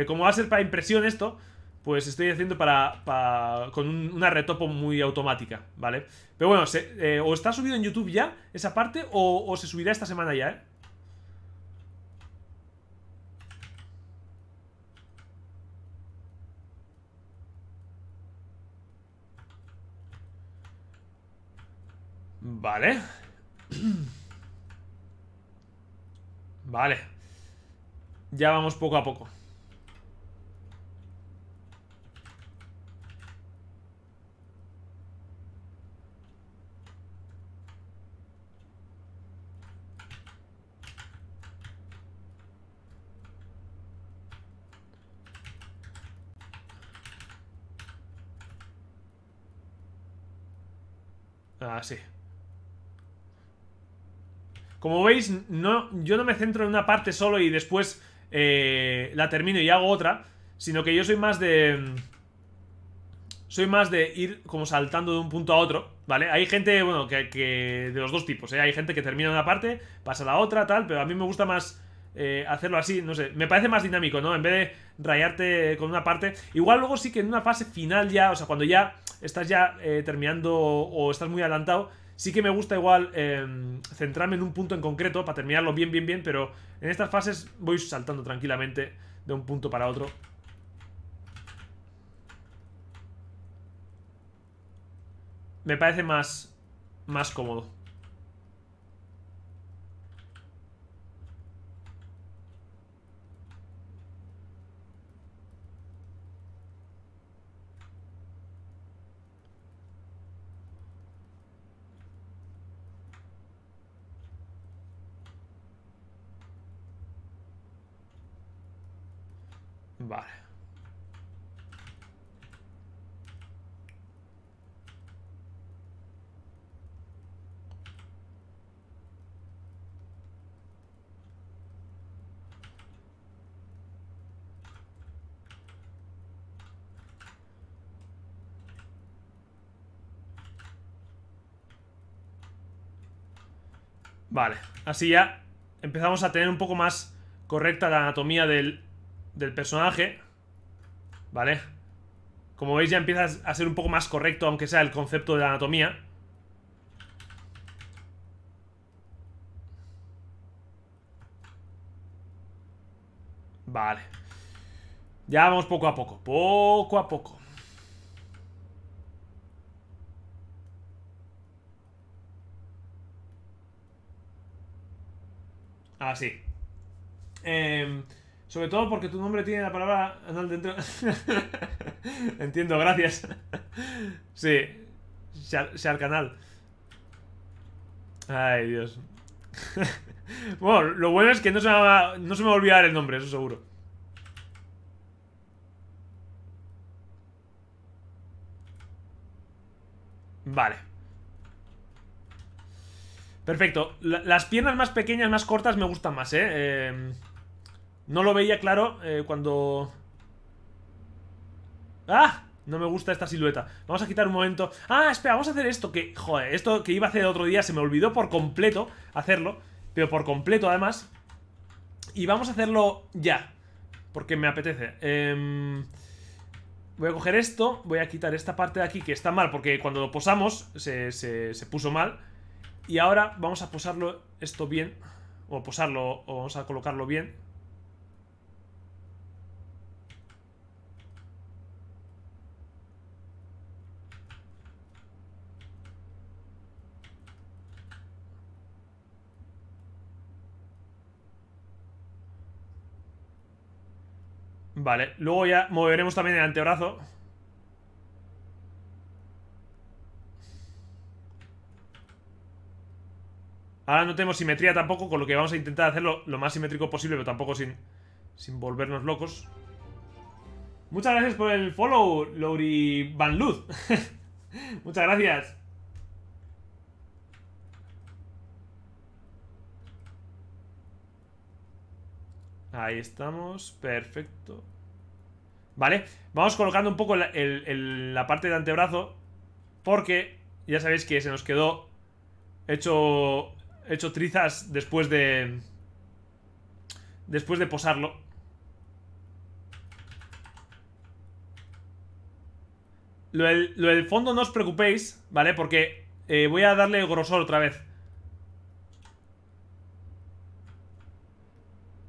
como va a ser para impresión esto, pues estoy haciendo para, con una retopo muy automática, ¿vale? Pero bueno, o está subido en YouTube ya esa parte o, o se subirá esta semana ya, ¿eh? Vale. Vale. Ya vamos poco a poco. Ah, como veis, no, yo no me centro en una parte solo y después eh, la termino y hago otra, sino que yo soy más de... Soy más de ir como saltando de un punto a otro, ¿vale? Hay gente, bueno, que, de los dos tipos, ¿eh? Hay gente que termina una parte, pasa a la otra, tal, pero a mí me gusta más eh, hacerlo así, no sé, me parece más dinámico, ¿no? En vez de rayarte con una parte. Igual luego sí que en una fase final ya, o sea, cuando ya estás ya eh, terminando o estás muy adelantado, Sí que me gusta igual eh, centrarme en un punto en concreto para terminarlo bien, bien, bien, pero en estas fases voy saltando tranquilamente de un punto para otro. Me parece más, más cómodo. Vale. Vale, así ya empezamos a tener un poco más correcta la anatomía del del personaje, ¿vale? Como veis ya empieza a ser un poco más correcto, aunque sea el concepto de la anatomía. Vale. Ya vamos poco a poco, poco a poco. Así. Eh, em, sobre todo porque tu nombre tiene la palabra anal dentro. Entiendo, gracias. sí, canal. Ay, Dios. bueno, lo bueno es que no se, me va, no se me va a olvidar el nombre, eso seguro. Vale. Perfecto. las piernas más pequeñas, más cortas, me gustan más, ¿eh? eh no lo veía claro eh, cuando... ¡Ah! No me gusta esta silueta. Vamos a quitar un momento. Ah, espera, vamos a hacer esto. Que, joder, esto que iba a hacer el otro día se me olvidó por completo hacerlo. Pero por completo, además. Y vamos a hacerlo ya. Porque me apetece. Em, voy a coger esto. Voy a quitar esta parte de aquí que está mal. Porque cuando lo posamos se, se puso mal. Y ahora vamos a posarlo esto bien. O posarlo, o vamos a colocarlo bien. Vale, luego ya moveremos también el antebrazo. Ahora no tenemos simetría tampoco, con lo que vamos a intentar hacerlo lo más simétrico posible, pero tampoco sin, sin volvernos locos. Muchas gracias por el follow, Lori Van Luz. Muchas gracias. Ahí estamos, perfecto ¿Vale? Vamos colocando un poco la, parte de antebrazo Porque ya sabéis que se nos quedó hecho, hecho trizas después de... Después de posarlo Lo del, fondo no os preocupéis, ¿vale? Porque eh, voy a darle grosor otra vez.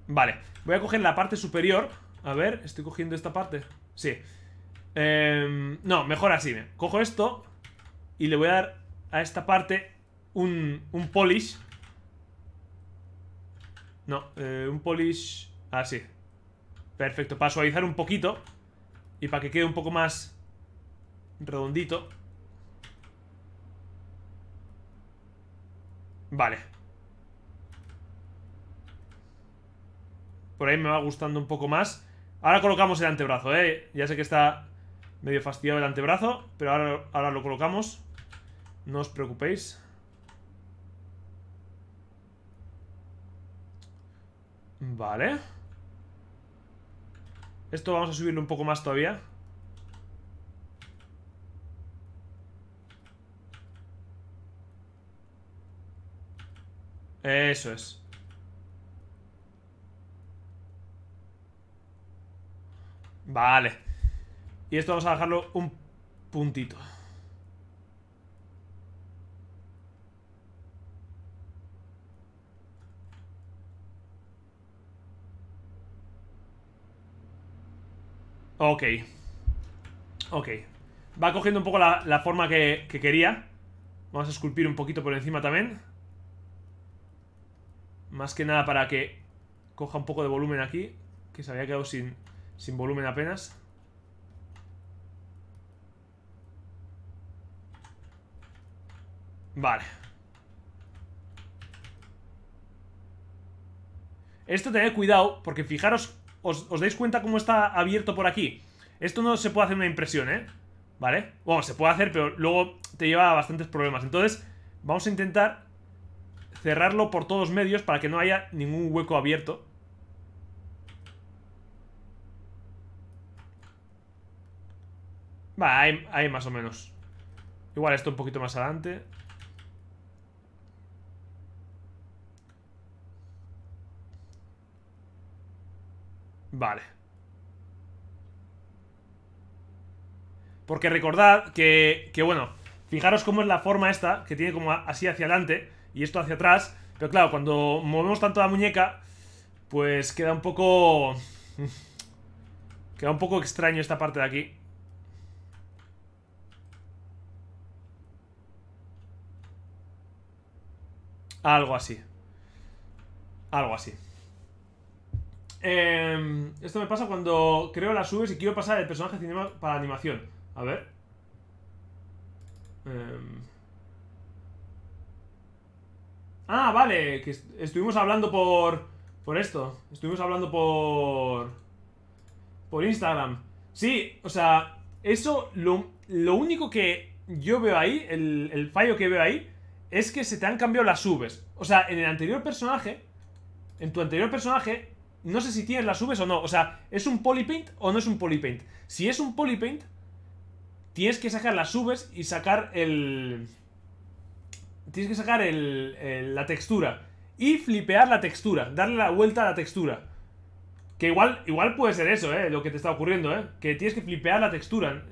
Vale. Voy a coger la parte superior. A ver, estoy cogiendo esta parte. Sí. Em, no, mejor así. Cojo esto y le voy a dar a esta parte un, polish. No, eh, un polish así. Perfecto, para suavizar un poquito y para que quede un poco más redondito. Vale. Por ahí me va gustando un poco más. Ahora colocamos el antebrazo, ¿eh? Ya sé que está medio fastidiado el antebrazo, pero ahora, lo colocamos. No os preocupéis. Vale. Esto vamos a subirlo un poco más todavía. Eso es. Vale. Y esto vamos a dejarlo un puntito. Ok. Ok. Va cogiendo un poco la, forma que, que quería. Vamos a esculpir un poquito por encima también. Más que nada para que coja un poco de volumen aquí. Que se había quedado sin, sin volumen apenas. Vale. Esto tened cuidado, porque fijaros, os, dais cuenta cómo está abierto por aquí. Esto no se puede hacer una impresión, ¿eh? ¿Vale? Bueno, se puede hacer, pero luego te lleva a bastantes problemas. Entonces, vamos a intentar cerrarlo por todos medios para que no haya ningún hueco abierto. Va, ahí más o menos. Igual esto un poquito más adelante. Vale. Porque recordad que, que, bueno, fijaros cómo es la forma esta, que tiene como así hacia adelante y esto hacia atrás. Pero claro, cuando movemos tanto la muñeca, pues queda un poco... Queda un poco extraño esta parte de aquí. Algo así. Algo así. Em, esto me pasa cuando creo las subes y quiero pasar el personaje cinema para animación. A ver. Em. Ah, vale. Que estuvimos hablando por... Por esto. Estuvimos hablando por... Por Instagram. Sí, o sea... Eso, lo, lo único que yo veo ahí, el fallo que veo ahí, es que se te han cambiado las subes. O sea, en el anterior personaje, en tu anterior personaje, no sé si tienes las subes o no. O sea, ¿es un polypaint o no es un polypaint? Si es un polypaint, tienes que sacar las subes y sacar el... Tienes que sacar el, la textura. Y flipear la textura, darle la vuelta a la textura. Que igual, igual puede ser eso, ¿eh? Lo que te está ocurriendo, ¿eh? Que tienes que flipear la textura.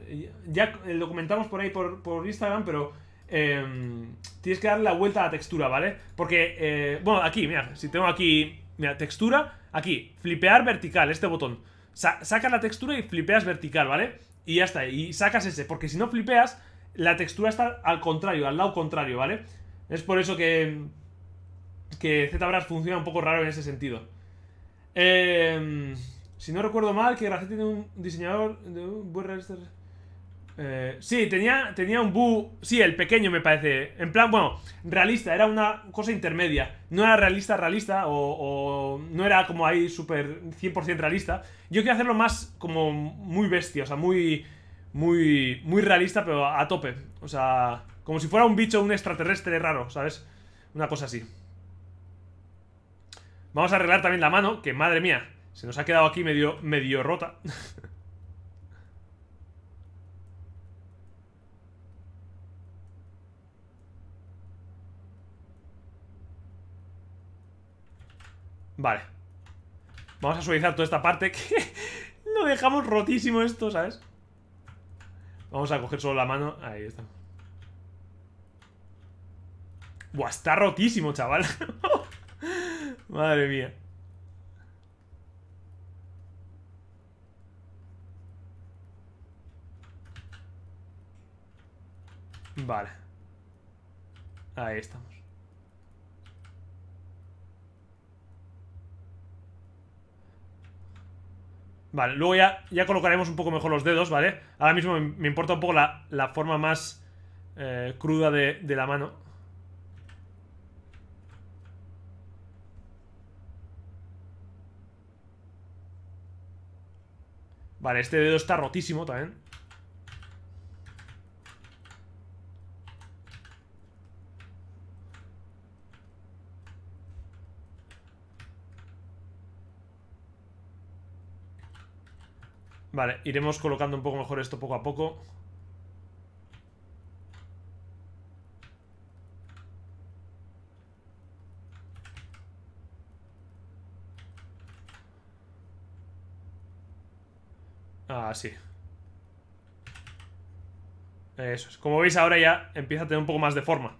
Ya lo comentamos por ahí por Instagram, pero Em, tienes que darle la vuelta a la textura, ¿vale? Porque, eh, bueno, aquí, mira, si tengo aquí, mira, textura, aquí, flipear vertical, este botón. saca la textura y flipeas vertical, ¿vale? Y ya está, y sacas ese, porque si no flipeas, la textura está al contrario, al lado contrario, ¿vale? Es por eso que, que ZBrush funciona un poco raro en ese sentido. Em, si no recuerdo mal, que Grafiti tiene un diseñador de un buen eh, sí, tenía, tenía un bu... Sí, el pequeño me parece. En plan, bueno, realista, era una cosa intermedia. No era realista, realista, o, no era como ahí súper 100% realista. Yo quiero hacerlo más como muy bestia, o sea, muy, muy, muy realista, pero a, tope. O sea, como si fuera un bicho, un extraterrestre raro, ¿sabes? Una cosa así. Vamos a arreglar también la mano, que madre mía, se nos ha quedado aquí medio, medio rota. Vale Vamos a suavizar toda esta parte Que lo dejamos rotísimo esto, ¿sabes? Vamos a coger solo la mano Ahí está Buah, está rotísimo, chaval Madre mía Vale Ahí está Vale, luego ya, ya colocaremos un poco mejor los dedos, ¿vale? Ahora mismo me, importa un poco la, la forma más eh, cruda de la mano. Vale, este dedo está rotísimo también. Vale, iremos colocando un poco mejor esto poco a poco. Así. Ah, Eso es. Como veis ahora ya empieza a tener un poco más de forma.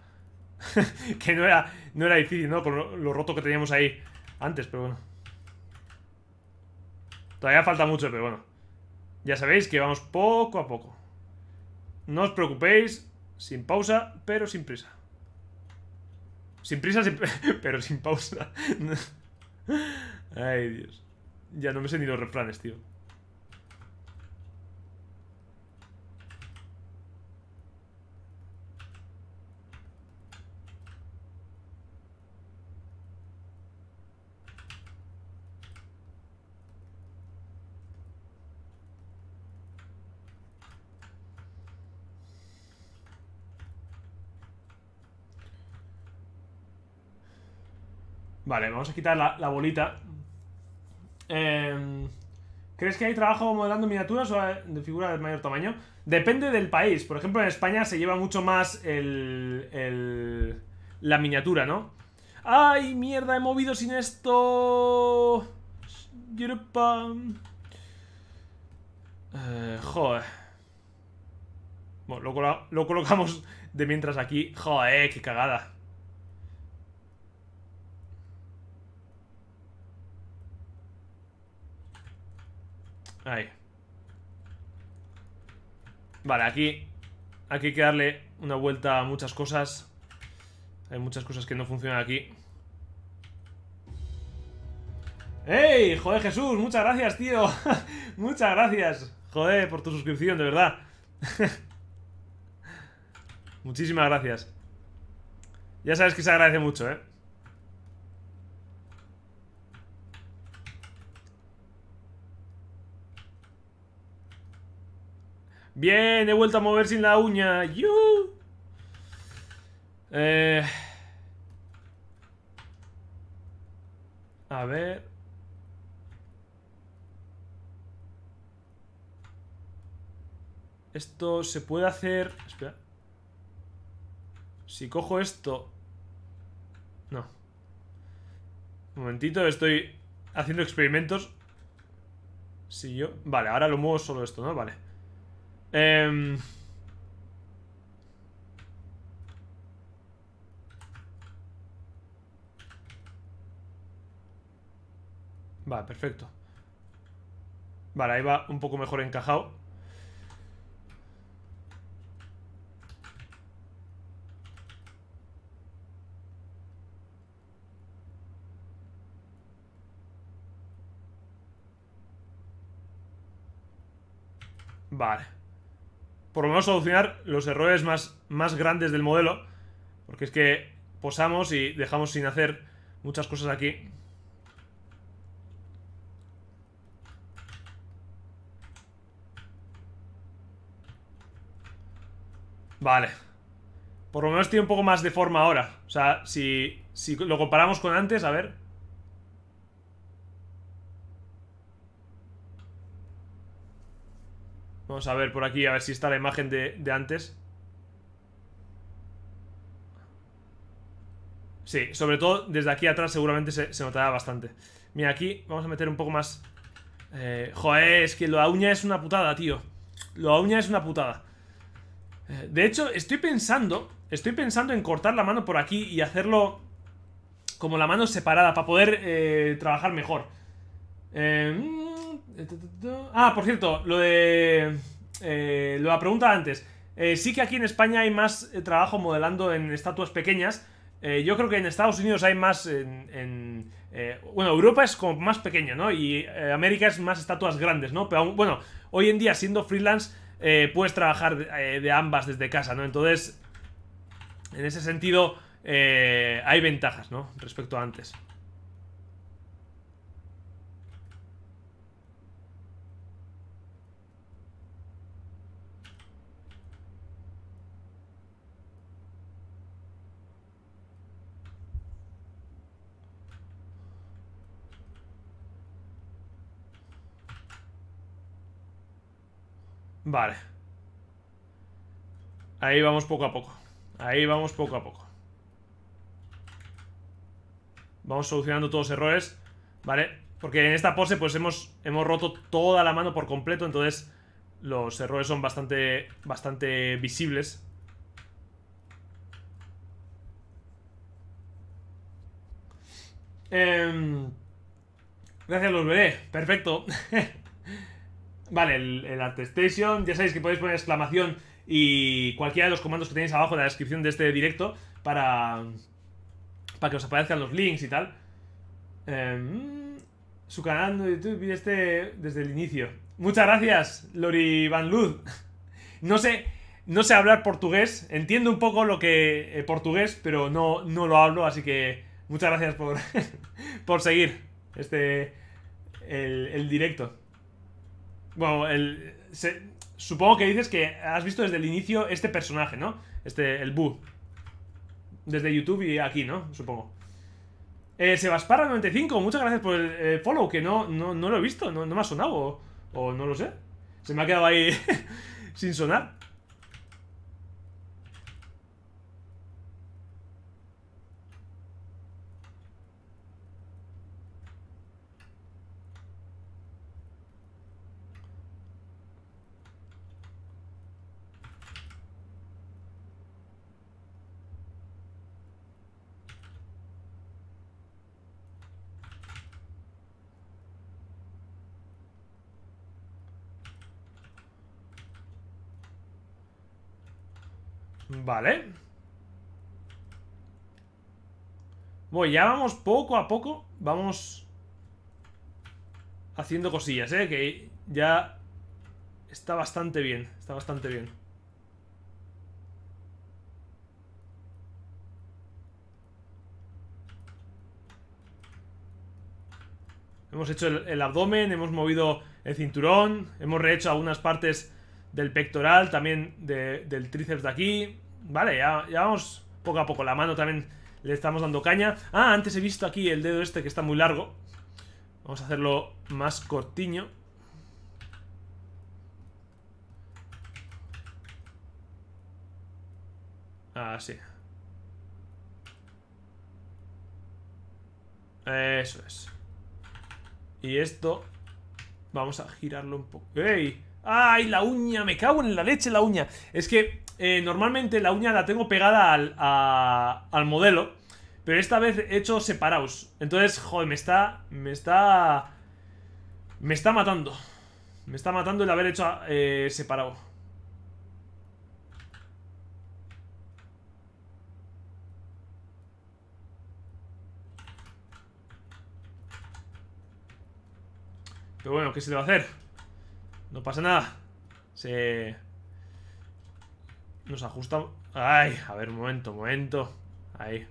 que no era, no era difícil, ¿no? Con lo roto que teníamos ahí antes, pero bueno. Todavía falta mucho, pero bueno. Ya sabéis que vamos poco a poco. No os preocupéis, sin pausa, pero sin prisa. Sin prisa, pero sin pausa. Ay, Dios. Ya no me sé ni los refranes, tío. Vale, vamos a quitar la, bolita. Em, ¿Crees que hay trabajo modelando miniaturas o eh, de figuras de mayor tamaño? Depende del país. Por ejemplo, en España se lleva mucho más el, la miniatura, ¿no? ¡Ay, mierda! He movido sin esto... Eh, joder. Bueno, lo, lo colocamos de mientras aquí. Joder, qué cagada. Vale, aquí Aquí hay que darle una vuelta a muchas cosas. Hay muchas cosas que no funcionan aquí. ¡Ey! Joder, Jesús, muchas gracias, tío. muchas gracias. Joder, por tu suscripción, de verdad. Muchísimas gracias. Ya sabes que se agradece mucho, ¿eh? Bien, he vuelto a mover sin la uña. Eh. A ver... Esto se puede hacer... Espera. Si cojo esto... No. Un momentito, estoy haciendo experimentos. Si yo... Vale, ahora lo muevo solo esto, ¿no? Vale. Eh, em, Vale, perfecto. Vale, ahí va un poco mejor encajado. Vale por lo menos solucionar los errores más, más grandes del modelo. Porque es que posamos y dejamos sin hacer muchas cosas aquí. Vale. Por lo menos tiene un poco más de forma ahora. O sea, si lo comparamos con antes, a ver... Vamos a ver por aquí, a ver si está la imagen de, antes. Sí, sobre todo desde aquí atrás seguramente se, notará bastante. Mira, aquí vamos a meter un poco más... Eh, joder, es que lo a uña es una putada, tío. Lo a uña es una putada. Eh, de hecho, estoy pensando... Estoy pensando en cortar la mano por aquí y hacerlo como la mano separada para poder eh, trabajar mejor. Eh, eh, ah, por cierto, lo de... Eh, lo de la pregunta antes. Eh, sí que aquí en España hay más trabajo modelando en estatuas pequeñas. yo creo que en Estados Unidos hay más en... bueno, Europa es como más pequeña, ¿no? Y América es más estatuas grandes, ¿no? Pero bueno, hoy en día siendo freelance puedes trabajar de, ambas desde casa, ¿no? Entonces, en ese sentido hay ventajas, ¿no? Respecto a antes. Vale. Ahí vamos poco a poco. Ahí vamos poco a poco. Vamos solucionando todos los errores. Vale. Porque en esta pose pues hemos, hemos roto toda la mano por completo. Entonces los errores son bastante, bastante visibles. Em, gracias, los veré. Perfecto. Vale, el, artestation Ya sabéis que podéis poner exclamación y cualquiera de los comandos que tenéis abajo en la descripción de este directo para, para que os aparezcan los links y tal. Em, su canal de YouTube y este desde el inicio. Muchas gracias, Lori Van Luz. No sé, no sé hablar portugués. Entiendo un poco lo que eh, portugués, pero no, no lo hablo, así que muchas gracias por, por seguir este el directo. Bueno, el, supongo que dices que has visto desde el inicio este personaje, ¿no? Este, el Boo Desde YouTube y aquí, ¿no? Supongo. Eh, Sebasparra95, muchas gracias por el eh, follow, que no, no, lo he visto, no, me ha sonado, o, no lo sé. Se me ha quedado ahí sin sonar. Vale. Bueno, ya vamos poco a poco. Vamos haciendo cosillas, ¿eh? Que ya está bastante bien. Está bastante bien. Hemos hecho el, abdomen, hemos movido el cinturón, hemos rehecho algunas partes del pectoral, también del tríceps de aquí. Vale, ya, vamos poco a poco. La mano también le estamos dando caña. Ah, antes he visto aquí el dedo este que está muy largo. Vamos a hacerlo más cortiño. Así. Ah, Eso es. Y esto... Vamos a girarlo un poco. ¡Ey! ¡Ay, la uña! ¡Me cago en la leche la uña! Es que eh, normalmente la uña la tengo pegada al, al modelo, pero esta vez he hecho separados. Entonces, joder, me está... Me está... Me está matando. Me está matando el haber hecho eh, separado. Pero bueno, ¿qué se le va a hacer? No pasa nada. Se... Nos ajustamos... Ay, a ver, un momento, un momento. Ahí.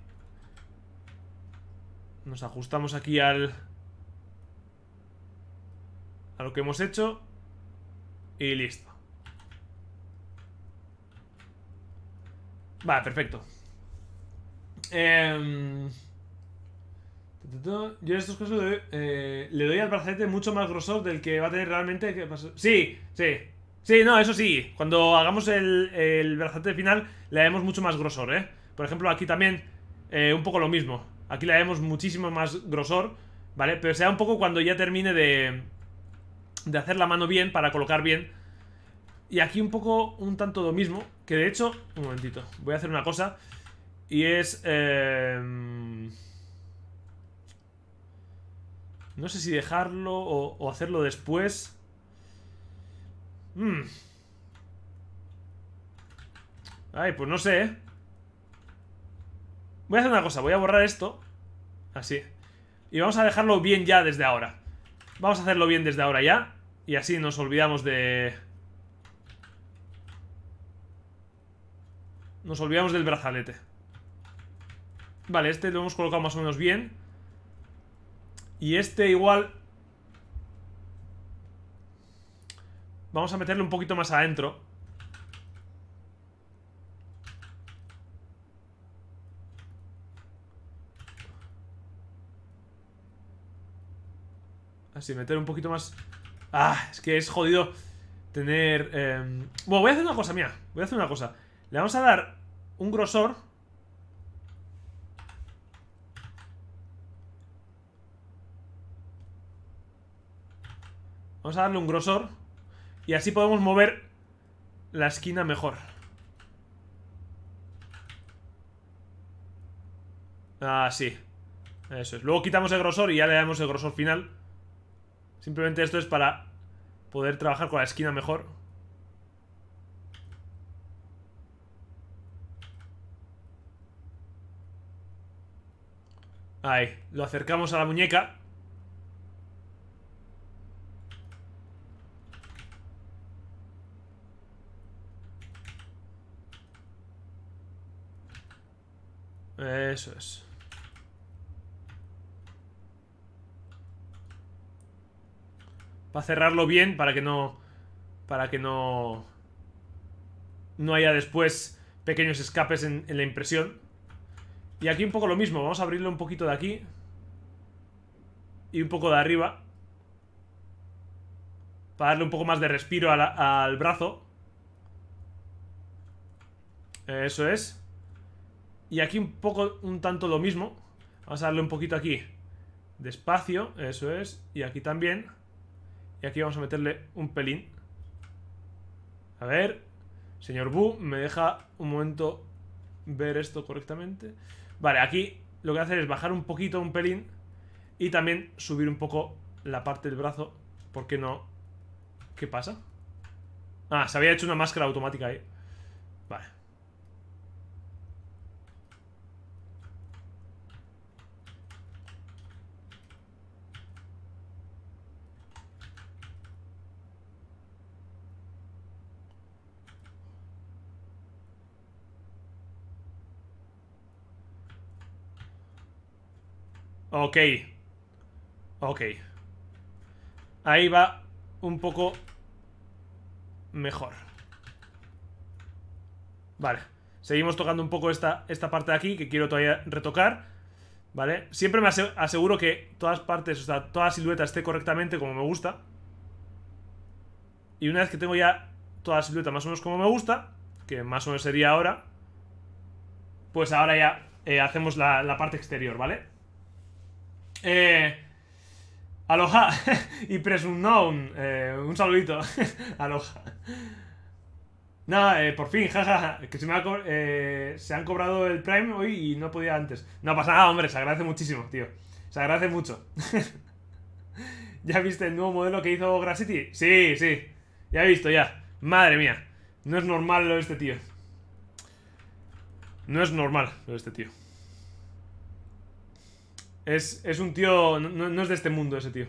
Nos ajustamos aquí al... A lo que hemos hecho. Y listo. va perfecto. Em, Yo en estos casos eh, le doy, al brazalete mucho más grosor del que va a tener realmente. Sí, sí. Sí, no, eso sí. Cuando hagamos el, el brazalete final, le haremos mucho más grosor, ¿eh? Por ejemplo, aquí también eh, un poco lo mismo. Aquí le haremos muchísimo más grosor, ¿vale? Pero sea un poco cuando ya termine de, de hacer la mano bien para colocar bien. Y aquí un poco, un tanto lo mismo, que de hecho... Un momentito, voy a hacer una cosa. Y es... Em, no sé si dejarlo o hacerlo después... Mm. Ay, pues no sé, ¿eh? Voy a hacer una cosa, voy a borrar esto Así Y vamos a dejarlo bien ya desde ahora Vamos a hacerlo bien desde ahora ya Y así nos olvidamos de... Nos olvidamos del brazalete Vale, este lo hemos colocado más o menos bien Y este igual Vamos a meterle un poquito más adentro. Así, meter un poquito más... Ah, es que es jodido tener... Eh... Bueno, voy a hacer una cosa, mía Voy a hacer una cosa. Le vamos a dar un grosor. Vamos a darle un grosor. Y así podemos mover la esquina mejor. Ah, sí. Eso es. Luego quitamos el grosor y ya le damos el grosor final. Simplemente esto es para poder trabajar con la esquina mejor. Ahí. Lo acercamos a la muñeca. Eso es. Para cerrarlo bien, para que no... Para que no... No haya después pequeños escapes en, la impresión. Y aquí un poco lo mismo. Vamos a abrirlo un poquito de aquí. Y un poco de arriba. Para darle un poco más de respiro al brazo. Eso es. Y aquí un poco, un tanto lo mismo. Vamos a darle un poquito aquí. Despacio, eso es. Y aquí también. Y aquí vamos a meterle un pelín. A ver. Señor Bu, me deja un momento ver esto correctamente. Vale, aquí lo que hacer es bajar un poquito, un pelín. Y también subir un poco la parte del brazo. ¿Por qué no... ¿Qué pasa? Ah, se había hecho una máscara automática ahí. Ok. Ok. Ahí va un poco mejor. Vale. Seguimos tocando un poco esta, esta parte de aquí que quiero todavía retocar. ¿Vale? Siempre me aseguro que todas partes, o sea, toda silueta esté correctamente como me gusta. Y una vez que tengo ya toda la silueta más o menos como me gusta, que más o menos sería ahora, pues ahora ya eh, hacemos la parte exterior, ¿vale? Eh, aloha y presumo Eh, un saludito. aloha. Nada, eh, por fin, jaja. que se, me ha eh, se han cobrado el Prime hoy y no podía antes. No pasa nada, hombre. Se agradece muchísimo, tío. Se agradece mucho. ¿Ya viste el nuevo modelo que hizo Grassity? Sí, sí. Ya he visto, ya. Madre mía. No es normal lo de este tío. No es normal lo de este tío. Es, un tío... No, es de este mundo ese tío.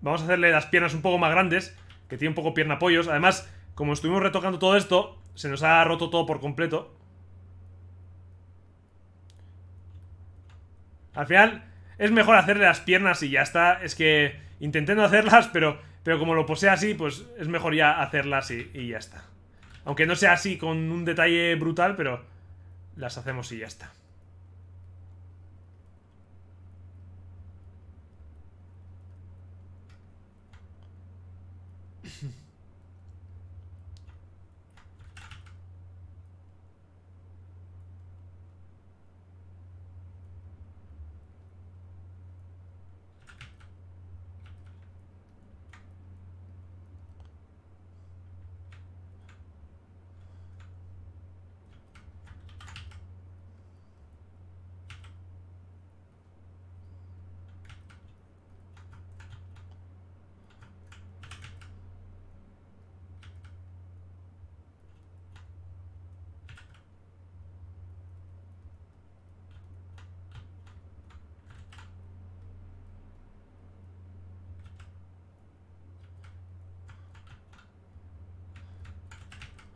Vamos a hacerle las piernas un poco más grandes Que tiene un poco pierna pollos Además, como estuvimos retocando todo esto Se nos ha roto todo por completo Al final, es mejor hacerle las piernas y ya está Es que intentando hacerlas, pero pero como lo posee así, pues es mejor ya hacerlas y ya está. Aunque no sea así con un detalle brutal, pero las hacemos y ya está.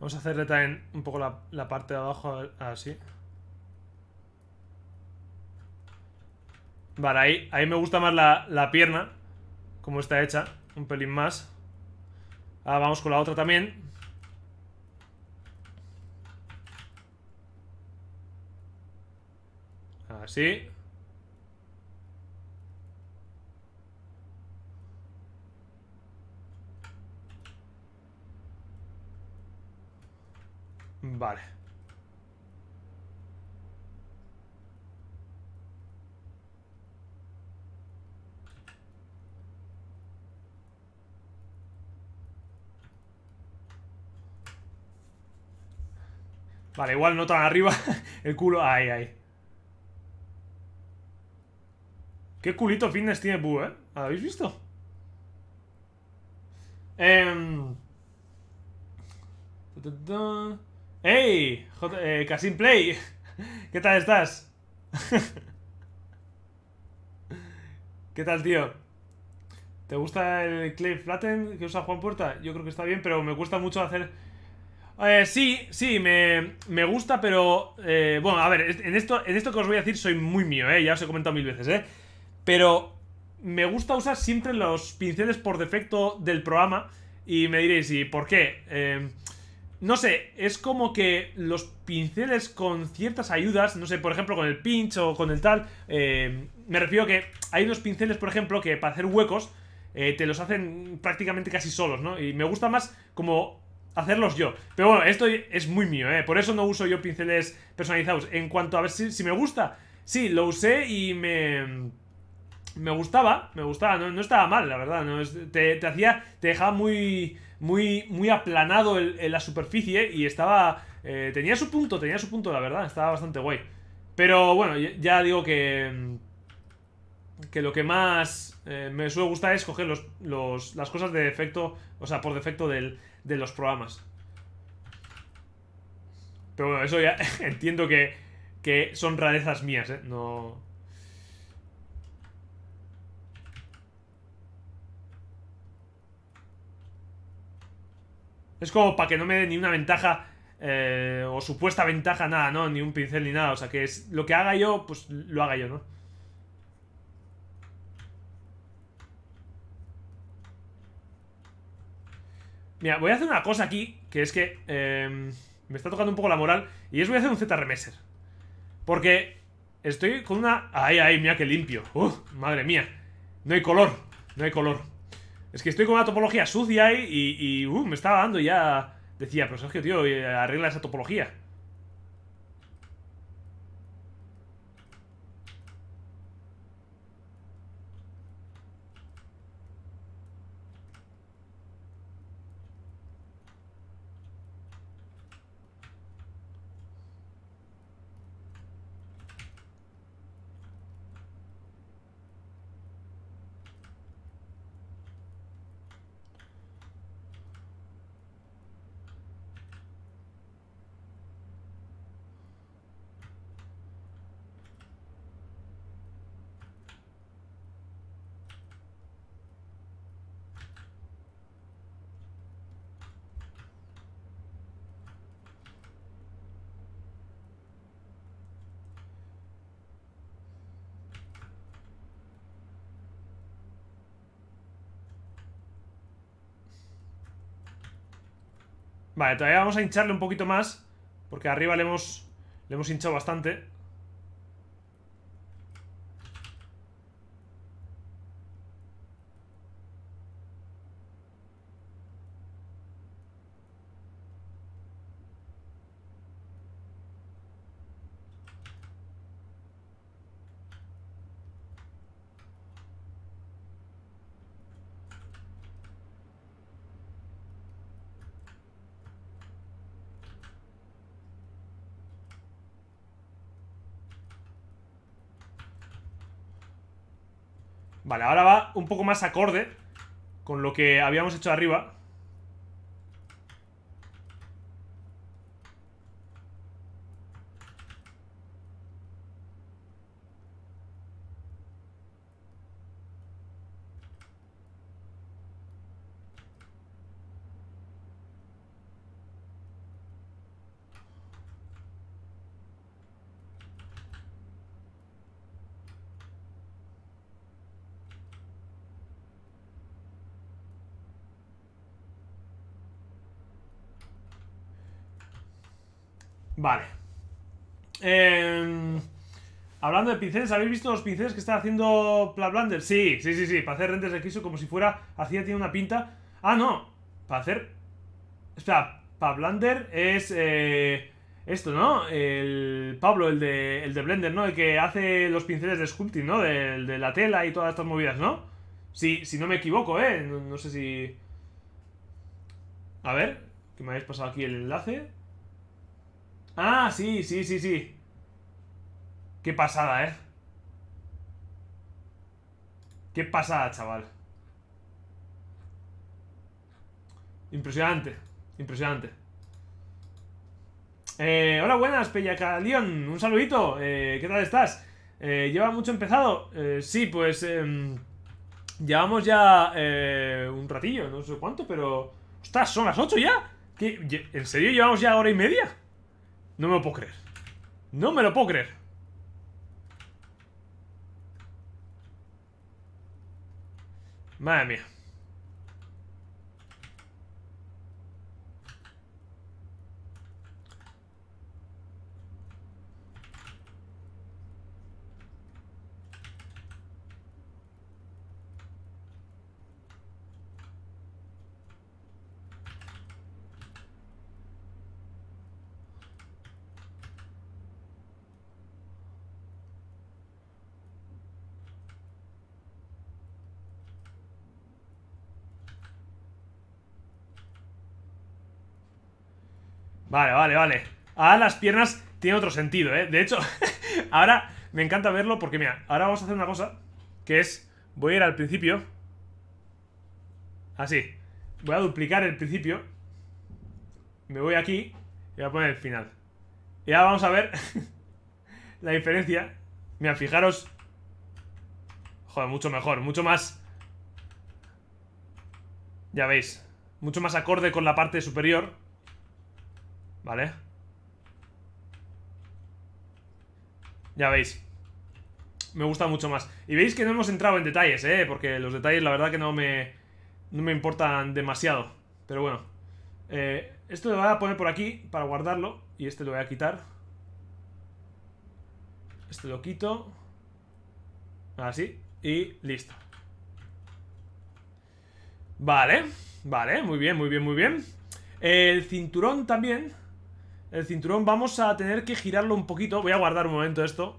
Vamos a hacerle también un poco la, parte de abajo así. Vale, ahí, ahí me gusta más la, la pierna, como está hecha, un pelín más. Ahora vamos con la otra también. Así. Vale. Vale, igual no tan arriba. El culo. Ay, ay. Qué culito fitness tiene Bu, ¿eh? ¿Lo habéis visto? Eh... ¡Hey! Eh, Play, ¿qué tal estás? ¿Qué tal, tío? ¿Te gusta el Clay Flatten que usa Juan Puerta? Yo creo que está bien, pero me gusta mucho hacer... Eh, sí, sí, me, gusta, pero... Eh, bueno, a ver, en esto, en esto que os voy a decir soy muy mío, ¿eh? Ya os he comentado mil veces, ¿eh? Pero me gusta usar siempre los pinceles por defecto del programa y me diréis, ¿y por qué? Eh... No sé, es como que los pinceles con ciertas ayudas, no sé, por ejemplo con el pinch o con el tal, eh, me refiero a que hay unos pinceles, por ejemplo, que para hacer huecos eh, te los hacen prácticamente casi solos, ¿no? Y me gusta más como hacerlos yo. Pero bueno, esto es muy mío, ¿eh? Por eso no uso yo pinceles personalizados. En cuanto a ver si, me gusta, sí, lo usé y me... Me gustaba, me gustaba, no, estaba mal, la verdad, no, te, te hacía, te dejaba muy muy, aplanado en la superficie y estaba... Eh, tenía su punto, tenía su punto, la verdad, estaba bastante guay. Pero bueno, ya digo que... Mm, que lo que más eh, me suele gustar es coger las cosas de defecto, o sea, por defecto de los programas. Pero bueno, eso ya entiendo que, que son rarezas mías, ¿eh? No, Es como para que no me dé ni una ventaja eh, o supuesta ventaja, nada, ¿no? Ni un pincel ni nada. O sea, que es lo que haga yo, pues lo haga yo, ¿no? Mira, voy a hacer una cosa aquí, que es que eh, me está tocando un poco la moral, y es voy a hacer un Z-Remeser. Porque estoy con una... ¡Ay, ay! Mira qué limpio. Madre mía. No hay color. No hay color. Es que estoy con una topología sucia y, uh, me estaba dando ya... Decía, pero Sergio, tío, eh, arregla esa topología. Vale, todavía vamos a hincharle un poquito más. Porque arriba le hemos, le hemos hinchado bastante. ahora va un poco más acorde con lo que habíamos hecho arriba. Vale. Em, hablando de pinceles, ¿habéis visto los pinceles que está haciendo Plablander? Sí, sí, sí, sí. Para hacer renders de quiso como si fuera... Hacía tiene una pinta... Ah, no. Para hacer... Espera, Plablander es... Eh, esto, ¿no? El Pablo, el de, el de Blender, ¿no? El que hace los pinceles de sculpting, ¿no? De, de la tela y todas estas movidas, ¿no? Si, si no me equivoco, ¿eh? no sé si... A ver, que me habéis pasado aquí el enlace. Ah, sí, sí, sí, sí. Qué pasada, ¿eh? Qué pasada, chaval. Impresionante, impresionante. Eh, hola, buenas, Pellacalión. Un saludito. Eh, ¿Qué tal estás? Eh, ¿Lleva mucho empezado? Eh, sí, pues... Em, llevamos ya eh, un ratillo, no sé cuánto, pero... ¡Ostras, son las 8 ya! ¿En serio llevamos ya hora y media? No me lo puedo creer. No me lo puedo creer. Madre mía. Vale, vale, vale. Ahora las piernas tiene otro sentido, ¿eh? De hecho, ahora me encanta verlo porque, mira, ahora vamos a hacer una cosa que es, voy a ir al principio. Así. Voy a duplicar el principio. Me voy aquí y voy a poner el final. Y ahora vamos a ver la diferencia. Mira, fijaros. Joder, mucho mejor, mucho más... Ya veis, mucho más acorde con la parte superior ¿Vale? Ya veis Me gusta mucho más Y veis que no hemos entrado en detalles, ¿eh? Porque los detalles la verdad que no me... No me importan demasiado Pero bueno eh, Esto lo voy a poner por aquí para guardarlo Y este lo voy a quitar Este lo quito Así Y listo Vale Vale, muy bien, muy bien, muy bien El cinturón también el cinturón vamos a tener que girarlo un poquito. Voy a guardar un momento esto.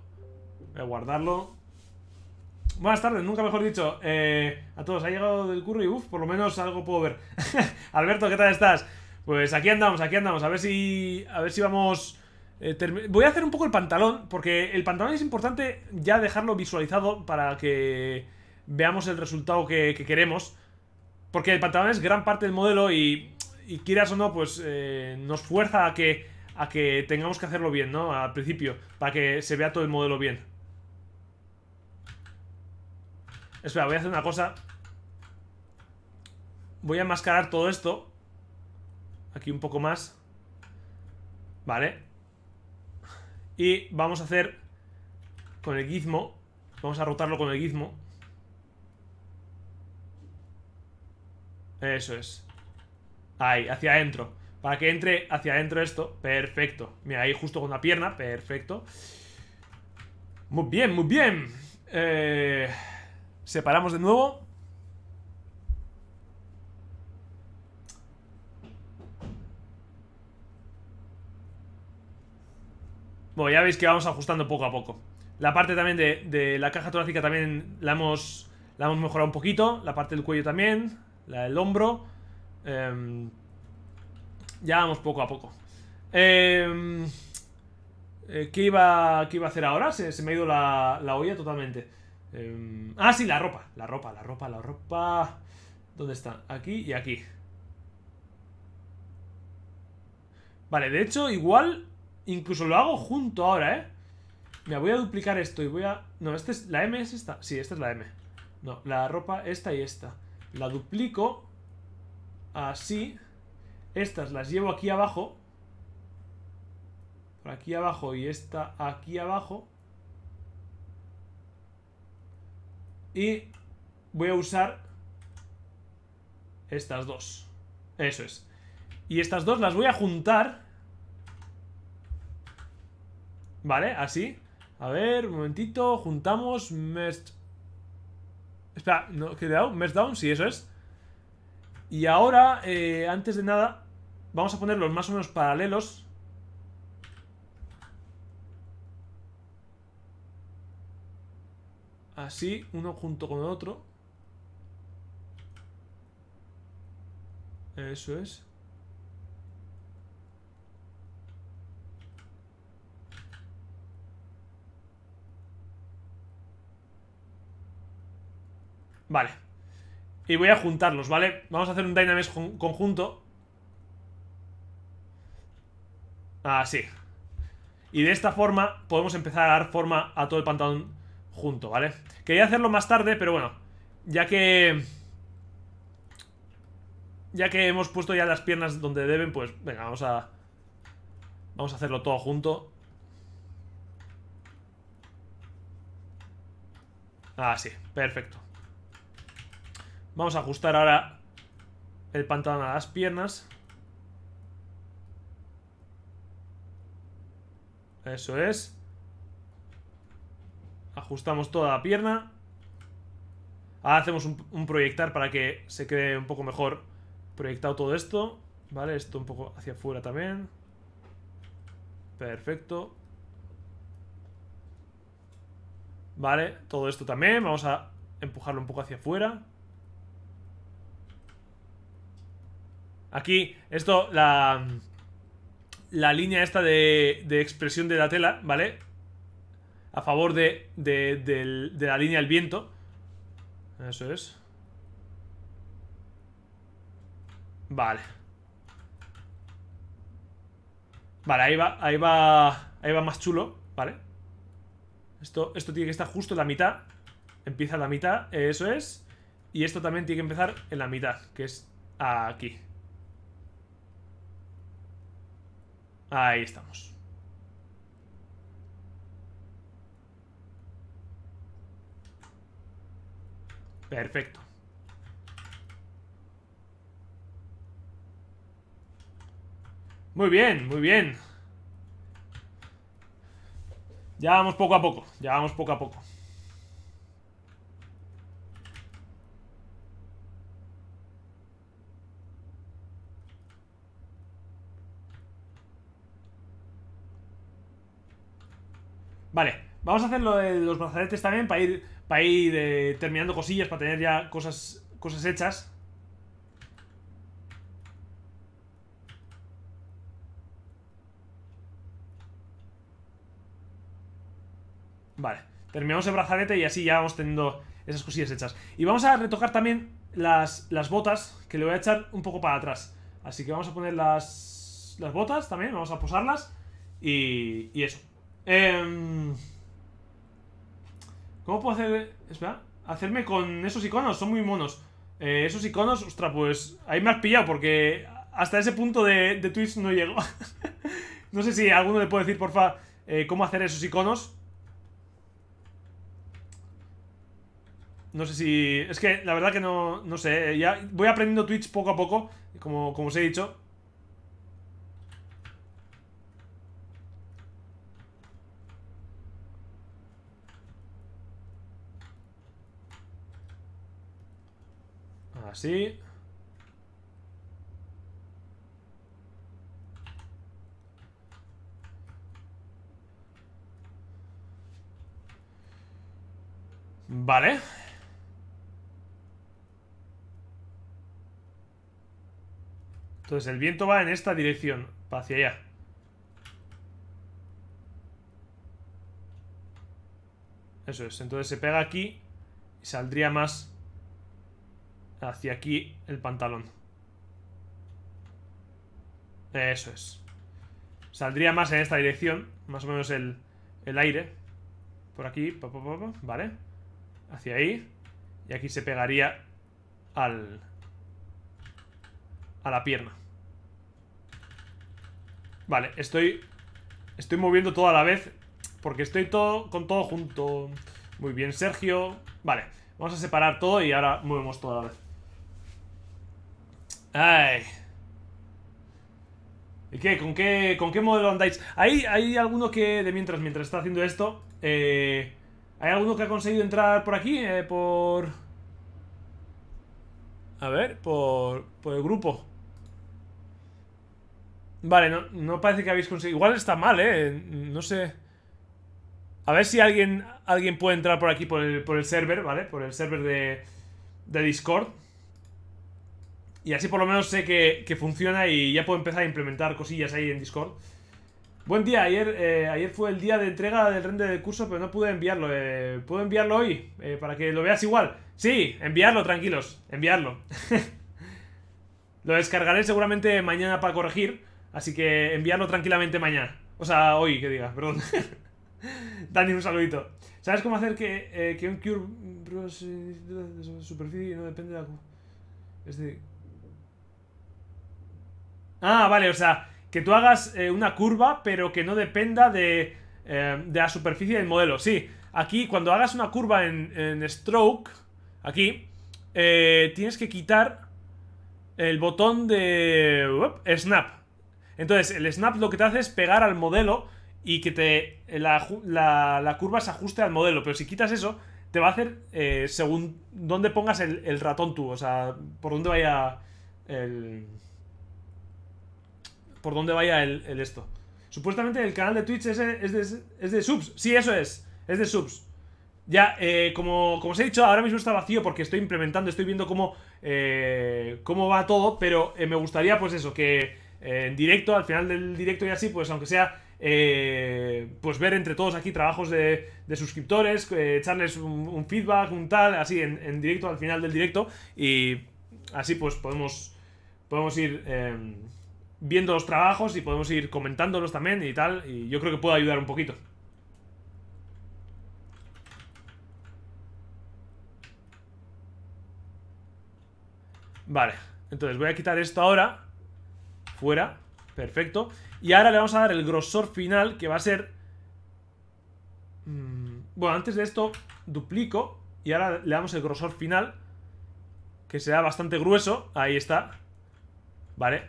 Voy a guardarlo. Buenas tardes, nunca mejor dicho. Eh, a todos, ha llegado del curry. Uf, por lo menos algo puedo ver. Alberto, ¿qué tal estás? Pues aquí andamos, aquí andamos. A ver si. A ver si vamos. Eh, voy a hacer un poco el pantalón, porque el pantalón es importante ya dejarlo visualizado para que veamos el resultado que, queremos. Porque el pantalón es gran parte del modelo y, quieras o no, pues eh, nos fuerza a que a que tengamos que hacerlo bien, ¿no? Al principio, para que se vea todo el modelo bien. Espera, voy a hacer una cosa. Voy a enmascarar todo esto. Aquí un poco más. Vale. Y vamos a hacer con el gizmo. Vamos a rotarlo con el gizmo. Eso es. Ahí, hacia adentro. Para que entre hacia adentro esto. Perfecto. Mira, ahí justo con la pierna. Perfecto. Muy bien, muy bien. Eh, separamos de nuevo. Bueno, ya veis que vamos ajustando poco a poco. La parte también de, la caja torácica también la hemos, la hemos mejorado un poquito. La parte del cuello también. La del hombro. Eh, ya vamos poco a poco. Em, eh, ¿qué, iba, ¿Qué iba a hacer ahora? Se, me ha ido la, la olla totalmente. Em, ah, sí, la ropa. La ropa, la ropa, la ropa. ¿Dónde está? Aquí y aquí. Vale, de hecho, igual incluso lo hago junto ahora, ¿eh? Mira, voy a duplicar esto y voy a... No, esta es... ¿La M es esta? Sí, esta es la M. No, la ropa esta y esta. La duplico así. Estas las llevo aquí abajo. Por aquí abajo y esta aquí abajo. Y voy a usar estas dos. Eso es. Y estas dos las voy a juntar. Vale, así. A ver, un momentito. Juntamos. Merge. Espera, ¿no? ¿qué he dado? down, sí, eso es. Y ahora, eh, antes de nada, Vamos a ponerlos más o menos paralelos. Así, uno junto con el otro. Eso es. Vale. Y voy a juntarlos, ¿vale? Vamos a hacer un Dynamesh conjunto Así. Ah, y de esta forma podemos empezar a dar forma a todo el pantalón junto, ¿vale? Quería hacerlo más tarde, pero bueno, ya que... Ya que hemos puesto ya las piernas donde deben, pues venga, vamos a... Vamos a hacerlo todo junto. Así, ah, perfecto. Vamos a ajustar ahora el pantalón a las piernas. Eso es. Ajustamos toda la pierna. Ahora hacemos un, un, proyectar para que se quede un poco mejor proyectado todo esto. Vale, esto un poco hacia afuera también. Perfecto. Vale, todo esto también. Vamos a empujarlo un poco hacia afuera. Aquí, esto, la la línea esta de, expresión de la tela, ¿vale? A favor de, de, la línea del viento. Eso es. Vale. Vale, ahí va, ahí va, ahí va más chulo, ¿vale? Esto, esto tiene que estar justo en la mitad. Empieza en la mitad, eso es. Y esto también tiene que empezar en la mitad, que es aquí. Ahí estamos. Perfecto. Muy bien, muy bien. Ya vamos poco a poco, ya vamos poco a poco. Vale, vamos a hacer lo de los brazaletes también para ir, para ir eh, terminando cosillas, para tener ya cosas, cosas hechas. Vale, terminamos el brazalete y así ya vamos teniendo esas cosillas hechas. Y vamos a retocar también las, botas, que le voy a echar un poco para atrás. Así que vamos a poner las, las botas también, vamos a posarlas y eso. Em, ¿Cómo puedo hacer...? Espera, hacerme con esos iconos, son muy monos. Eh, esos iconos, ostras, pues ahí me has pillado porque hasta ese punto de, Twitch no llego. no sé si alguno le puede decir, porfa, eh, cómo hacer esos iconos. No sé si... Es que la verdad que no, sé. Eh, ya voy aprendiendo Twitch poco a poco, como, como os he dicho. Vale. Entonces el viento va en esta dirección, hacia allá. Eso es, entonces se pega aquí y saldría más hacia aquí el pantalón. Eso es. Saldría más en esta dirección, más o menos el, aire. Por aquí, vale. Hacia ahí. Y aquí se pegaría al... A la pierna. Vale, estoy... Estoy moviendo todo a la vez porque estoy todo con todo junto. Muy bien, Sergio. Vale, vamos a separar todo y ahora movemos todo a la vez. Ay. ¿Y qué? ¿Con qué, con qué modelo andáis? Hay, hay alguno que, de mientras, mientras está haciendo esto, eh, ¿hay alguno que ha conseguido entrar por aquí? Eh, por... A ver, por, por el grupo. Vale, no, parece que habéis conseguido... Igual está mal, ¿eh? No sé... A ver si alguien, alguien puede entrar por aquí, por el, por el server, ¿vale? Por el server de, de Discord. Y así por lo menos sé que, funciona y ya puedo empezar a implementar cosillas ahí en Discord. Buen día, ayer, eh, ayer fue el día de entrega del render del curso, pero no pude enviarlo. Eh, ¿Puedo enviarlo hoy? Eh, para que lo veas igual. Sí, enviarlo, tranquilos, enviarlo. lo descargaré seguramente mañana para corregir, así que enviarlo tranquilamente mañana. O sea, hoy, que diga, perdón. Dani, un saludito. ¿Sabes cómo hacer que, un cure... superficie no depende de la... Es Ah, vale, o sea, que tú hagas eh, una curva, pero que no dependa de, eh, de, la superficie del modelo. Sí, aquí cuando hagas una curva en, Stroke, aquí, eh, tienes que quitar el botón de Snap. Entonces, el Snap lo que te hace es pegar al modelo y que te la, la, curva se ajuste al modelo. Pero si quitas eso, te va a hacer según dónde pongas el, el ratón tú, o sea, por dónde vaya el por dónde vaya el, esto. Supuestamente el canal de Twitch es, de, subs. Sí, eso es. Es de subs. Ya, eh, como, como os he dicho, ahora mismo está vacío porque estoy implementando, estoy viendo cómo, eh, cómo va todo, pero eh, me gustaría, pues eso, que en directo, al final del directo y así, pues aunque sea, pues ver entre todos aquí trabajos de, de suscriptores, echarles un, feedback, un tal, así, en, en, directo, al final del directo, y así pues podemos, podemos ir em, viendo los trabajos y podemos ir comentándolos también y tal. Y yo creo que puedo ayudar un poquito. Vale, entonces voy a quitar esto ahora. Fuera, perfecto. Y ahora le vamos a dar el grosor final que va a ser... Mm, bueno, antes de esto duplico y ahora le damos el grosor final que sea bastante grueso. Ahí está. Vale,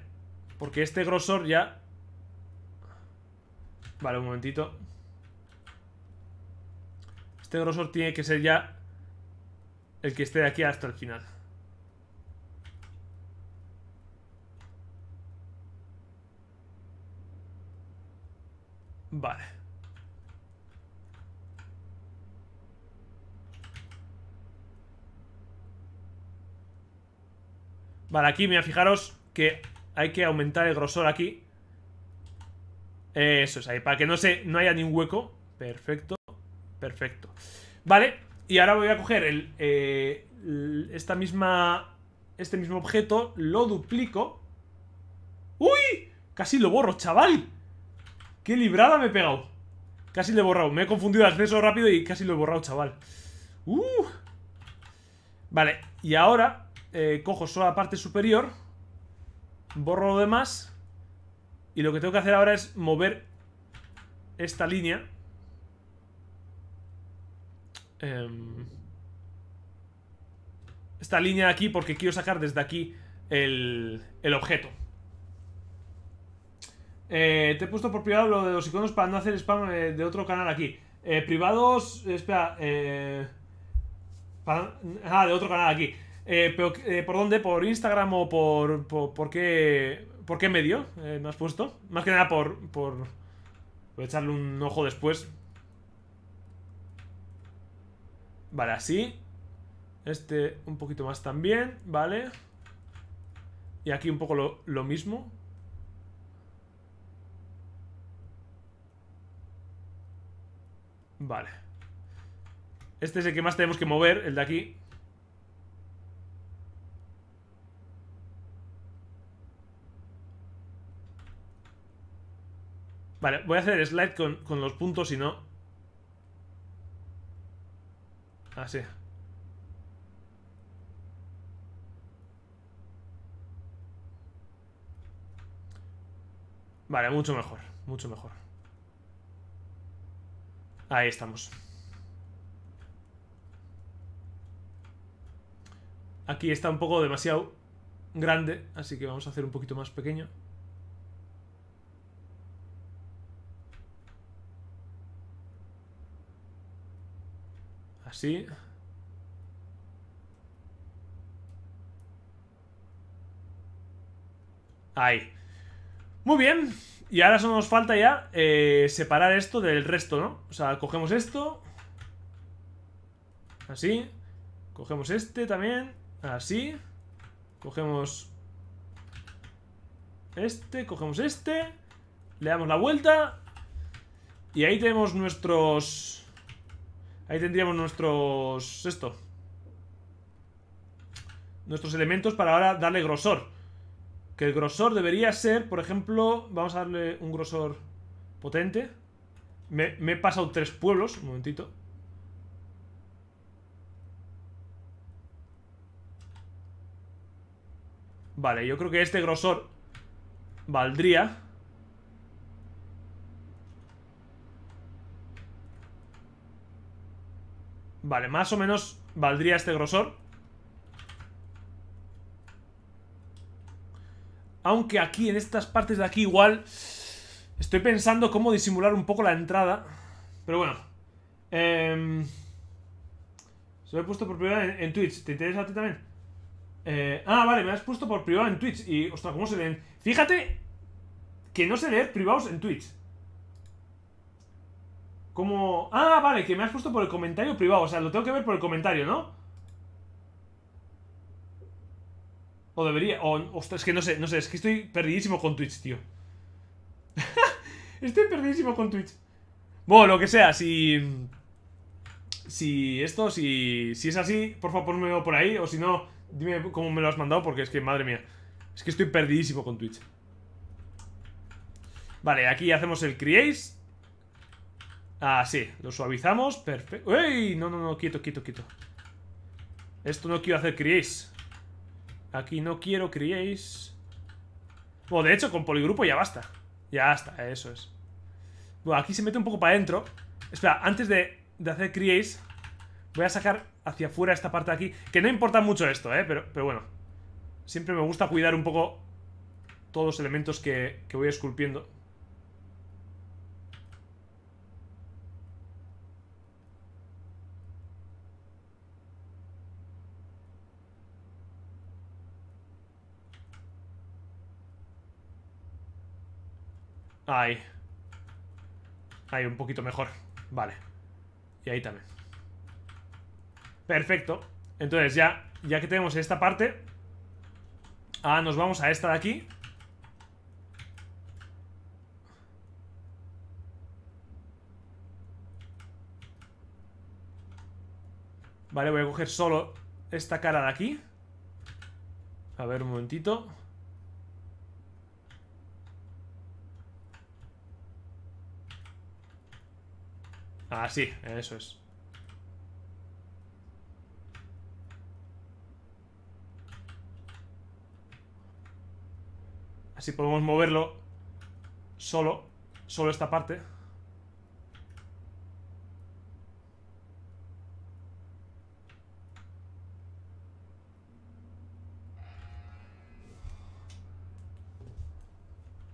porque este grosor ya... Vale, un momentito. Este grosor tiene que ser ya el que esté de aquí hasta el final. Vale. Vale, aquí, mira, fijaros que hay que aumentar el grosor aquí. Eso es, ahí, para que no, se, no haya ningún hueco. Perfecto, perfecto. Vale, y ahora voy a coger el, eh, esta misma, este mismo objeto, lo duplico. ¡Uy! Casi lo borro, chaval. ¡Qué librada me he pegado! Casi lo he borrado. Me he confundido el acceso rápido y casi lo he borrado, chaval. ¡Uh! Vale, y ahora eh, cojo solo la parte superior borro lo demás y lo que tengo que hacer ahora es mover esta línea. Em, esta línea aquí porque quiero sacar desde aquí el, el objeto. Eh, te he puesto por privado lo de los iconos para no hacer spam eh, de otro canal aquí. Eh, privados, espera, ah, de otro canal aquí. Eh, pero, eh, ¿Por dónde? ¿Por Instagram o por, por, qué, por qué medio eh, me has puesto? Más que nada por, por, echarle un ojo después. Vale, así. Este un poquito más también, ¿vale? Y aquí un poco lo, lo mismo. Vale. Este es el que más tenemos que mover, el de aquí. Vale, voy a hacer slide con, con los puntos y no... Así. Ah, vale, mucho mejor, mucho mejor. Ahí estamos. Aquí está un poco demasiado grande, así que vamos a hacer un poquito más pequeño. Así. Ahí. Muy bien. Y ahora solo nos falta ya eh, separar esto del resto, ¿no? O sea, cogemos esto. Así. Cogemos este también. Así. Cogemos este, cogemos este, le damos la vuelta y ahí tenemos nuestros Ahí tendríamos nuestros... Esto. Nuestros elementos para ahora darle grosor. Que el grosor debería ser, por ejemplo... Vamos a darle un grosor potente. Me, he pasado tres pueblos. Un momentito. Vale, yo creo que este grosor valdría... Vale, más o menos valdría este grosor. Aunque aquí, en estas partes de aquí, igual... Estoy pensando cómo disimular un poco la entrada. Pero bueno. Em, se lo he puesto por privado en, Twitch. ¿Te interesa a ti también? Eh, ah, vale, me has puesto por privado en Twitch. Y, ostras, ¿cómo se leen? Fíjate que no se leer privados en Twitch. ¿Cómo...? Ah, vale, que me has puesto por el comentario privado. O sea, lo tengo que ver por el comentario, ¿no? O debería... O, es que no sé, no sé. Es que estoy perdidísimo con Twitch, tío. estoy perdidísimo con Twitch. Bueno, lo que sea, si... Si esto, si, si es así, por favor ponmelo por ahí. O si no, dime cómo me lo has mandado, porque es que, madre mía. Es que estoy perdidísimo con Twitch. Vale, aquí hacemos el create Ah, sí, lo suavizamos, perfecto ¡Ey! No, no, no, quieto, quieto, quieto Esto no quiero hacer crease Aquí no quiero crease Bueno, de hecho, con poligrupo ya basta Ya está, eso es Bueno, aquí se mete un poco para adentro Espera, antes de, de hacer crease Voy a sacar hacia afuera esta parte de aquí Que no importa mucho esto, eh, pero, pero bueno Siempre me gusta cuidar un poco Todos los elementos que, que voy esculpiendo Ahí. Ahí, un poquito mejor. Vale. Y ahí también. Perfecto. Entonces ya, ya que tenemos esta parte... Ah, nos vamos a esta de aquí. Vale, voy a coger solo esta cara de aquí. A ver, un momentito. Así, ah, eso es. Así podemos moverlo solo, solo esta parte.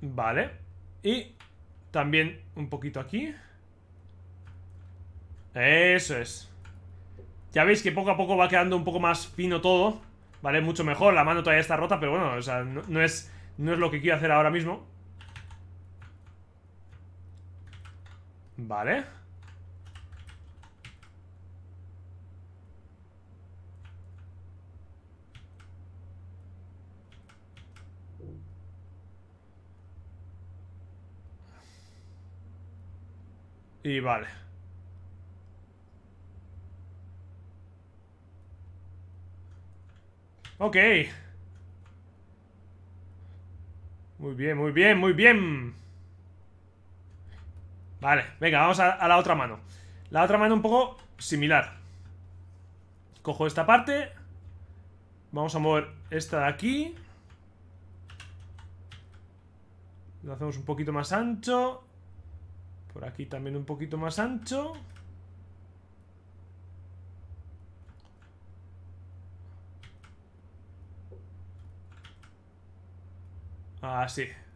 Vale. Y también un poquito aquí. Eso es Ya veis que poco a poco va quedando un poco más fino todo Vale, mucho mejor, la mano todavía está rota Pero bueno, o sea, no, no es, no es lo que quiero hacer ahora mismo Vale Y vale Ok. Muy bien, muy bien, muy bien. Vale, venga, vamos a, la otra mano. La otra mano un poco similar. Cojo esta parte. Vamos a mover esta de aquí. Lo hacemos un poquito más ancho. Por aquí también un poquito más ancho. Así. Ah,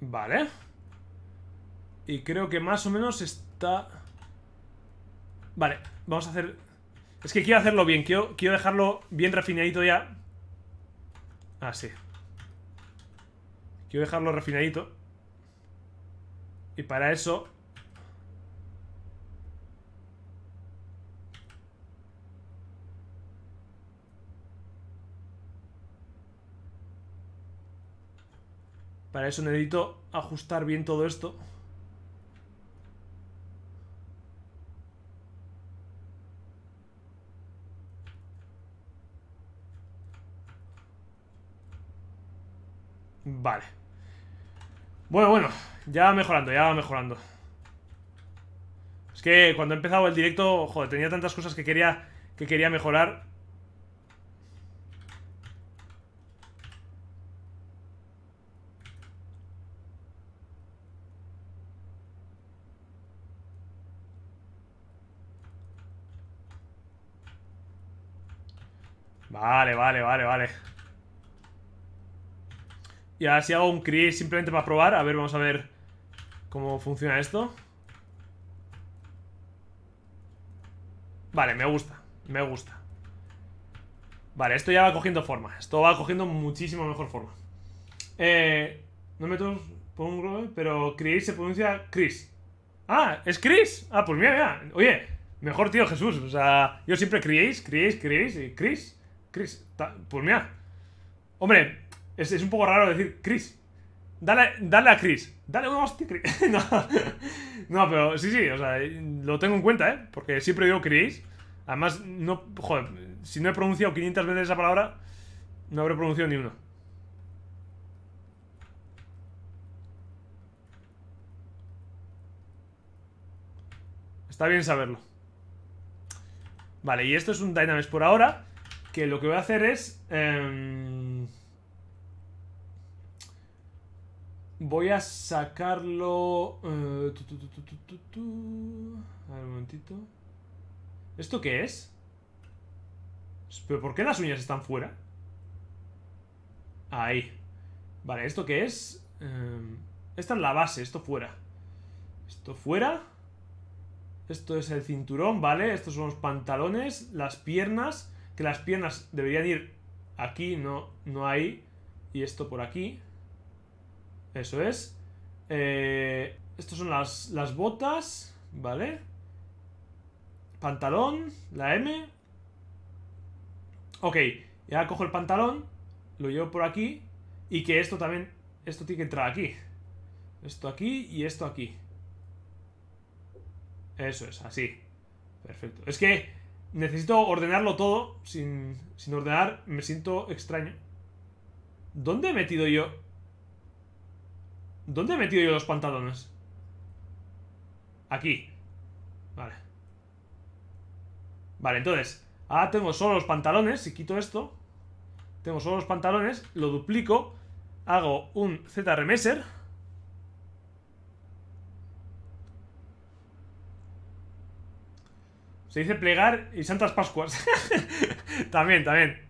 vale. Y creo que más o menos está... Vale, vamos a hacer... Es que quiero hacerlo bien, quiero, quiero dejarlo bien refinadito ya. Así. Ah, quiero dejarlo refinadito. Y para eso Para eso necesito ajustar bien todo esto. Vale. Bueno, bueno. Ya va mejorando, ya va mejorando. Es que cuando he empezado el directo, joder, tenía tantas cosas que quería, que quería mejorar Vale, vale, vale, vale. Y ahora si hago un create simplemente para probar. A ver, vamos a ver cómo funciona esto. Vale, me gusta, me gusta. Vale, esto ya va cogiendo forma. Esto va cogiendo muchísimo mejor forma. Eh, no me pongo, pero Chris se pronuncia Chris. Ah, es Chris. Ah, pues mira, mira. Oye, mejor tío Jesús. O sea, yo siempre creéis, Chris criéis y Chris. Chris, pues mira. Hombre, es, un poco raro decir Chris. Dale, a Chris. Dale una hostia, Chris. no, no, pero sí, sí, o sea, lo tengo en cuenta, ¿eh? Porque siempre digo Chris. Además, no, joder, si no he pronunciado 500 veces esa palabra, no habré pronunciado ni una. Está bien saberlo. Vale, y esto es un Dynamics por ahora que lo que voy a hacer es... Em, voy a sacarlo... Eh, a ver un momentito. ¿Esto qué es? ¿Pero por qué las uñas están fuera? Ahí. Vale, ¿esto qué es? Em, esta es la base, esto fuera. Esto fuera. Esto es el cinturón, ¿vale? Estos son los pantalones, las piernas que las piernas deberían ir aquí, no, no ahí, y esto por aquí. Eso es. Eh, estas son las, las botas, ¿vale? Pantalón, la M. Ok, ya cojo el pantalón, lo llevo por aquí, y que esto también, esto tiene que entrar aquí. Esto aquí y esto aquí. Eso es, así. Perfecto. Es que Necesito ordenarlo todo. Sin, ordenar me siento extraño. ¿Dónde he metido yo? ¿Dónde he metido yo los pantalones? Aquí. Vale. Vale, entonces. ah, tengo solo los pantalones. Si quito esto. Tengo solo los pantalones. Lo duplico. Hago un Z-Remeser Se dice plegar y Santas Pascuas. también, también.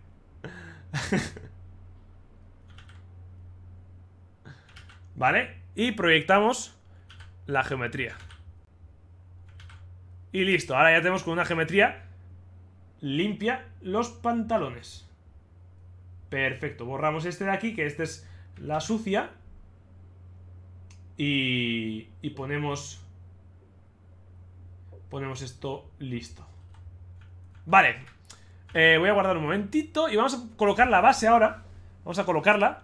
¿Vale? Y proyectamos la geometría. Y listo, ahora ya tenemos con una geometría limpia los pantalones. Perfecto, borramos este de aquí, que este es la sucia. Y, y ponemos Ponemos esto listo. Vale. Eh, voy a guardar un momentito y vamos a colocar la base ahora. Vamos a colocarla.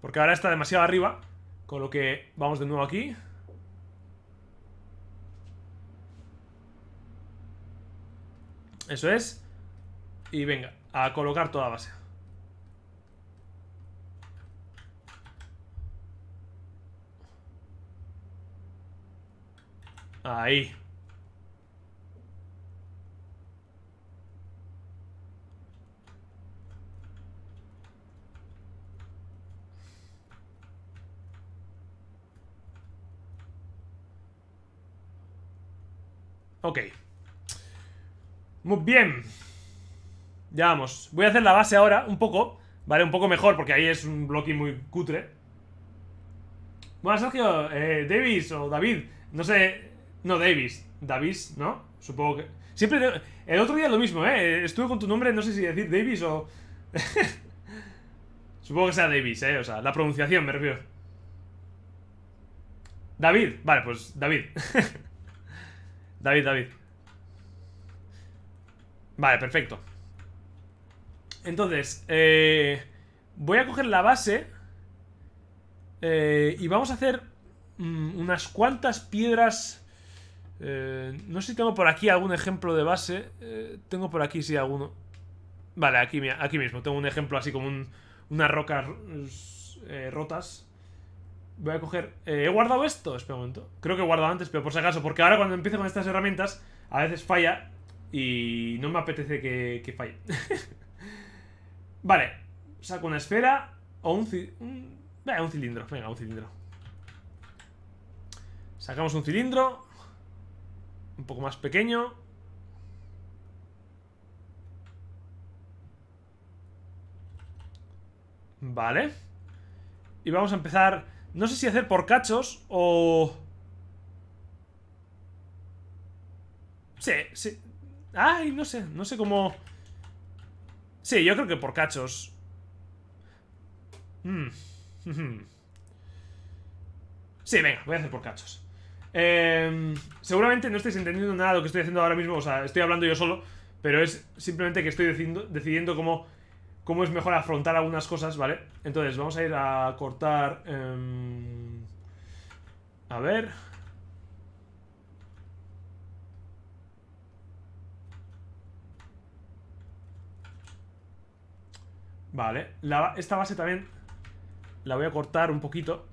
Porque ahora está demasiado arriba. Con lo que vamos de nuevo aquí. Eso es. Y venga, a colocar toda la base. Ahí. Ok. Muy bien. Ya vamos. Voy a hacer la base ahora, un poco. Vale, un poco mejor, porque ahí es un bloque muy cutre. Bueno, Sergio, eh, Davis o David, no sé, no, Davis. Davis, ¿no? Supongo que... Siempre... El otro día lo mismo, ¿eh? Estuve con tu nombre, no sé si decir Davis o... Supongo que sea Davis, ¿eh? O sea, la pronunciación me refiero. David. Vale, pues David. David, David. Vale, perfecto. Entonces, eh, voy a coger la base eh, y vamos a hacer mm, unas cuantas piedras eh, no sé si tengo por aquí algún ejemplo de base. Eh, tengo por aquí sí alguno. Vale, aquí, aquí mismo. Tengo un ejemplo así como un, unas rocas eh, rotas. Voy a coger... ¿He guardado esto? Espera un momento. Creo que he guardado antes, pero por si acaso. Porque ahora cuando empiezo con estas herramientas, a veces falla. Y no me apetece que, que falle. vale. Saco una esfera o un, un, un cilindro. Venga, un cilindro. Sacamos un cilindro. Un poco más pequeño. Vale. Y vamos a empezar... No sé si hacer por cachos o... Sí, sí. Ay, no sé. No sé cómo... Sí, yo creo que por cachos. Hmm. Sí, venga, voy a hacer por cachos. Em, seguramente no estáis entendiendo nada de lo que estoy haciendo ahora mismo, o sea, estoy hablando yo solo, pero es simplemente que estoy decidiendo, cómo, es mejor afrontar algunas cosas, ¿vale? Entonces, vamos a ir a cortar... Em, a ver... Vale, esta base también la voy a cortar un poquito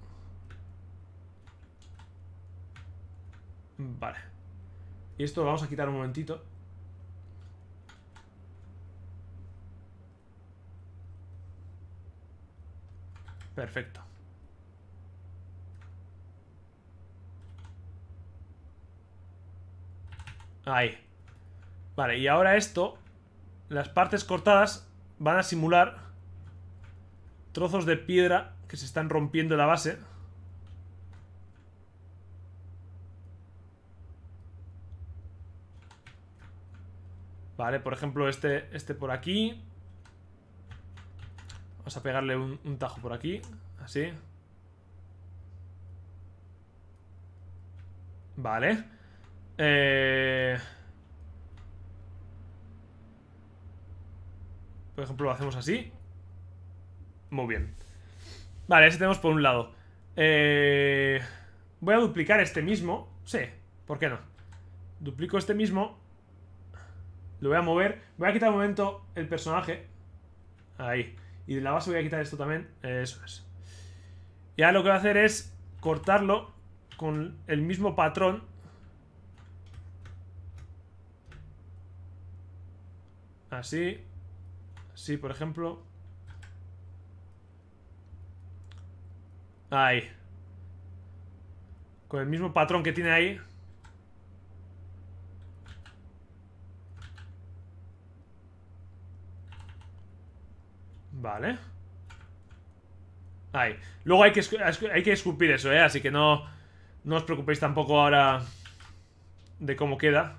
Vale. Y esto lo vamos a quitar un momentito. Perfecto. Ahí. Vale, y ahora esto, las partes cortadas van a simular trozos de piedra que se están rompiendo en la base. Vale, por ejemplo, este, este por aquí. Vamos a pegarle un, tajo por aquí. Así. Vale. Eh, por ejemplo, lo hacemos así. Muy bien. Vale, ese tenemos por un lado. Eh, voy a duplicar este mismo. Sí, ¿por qué no? Duplico este mismo lo voy a mover. Voy a quitar un momento el personaje. Ahí. Y de la base voy a quitar esto también. Eso es. Y ahora lo que voy a hacer es cortarlo con el mismo patrón. Así. Así, por ejemplo. Ahí. Con el mismo patrón que tiene ahí. Vale. Ahí. Luego hay que, hay que escupir eso, ¿eh? Así que no, no os preocupéis tampoco ahora de cómo queda.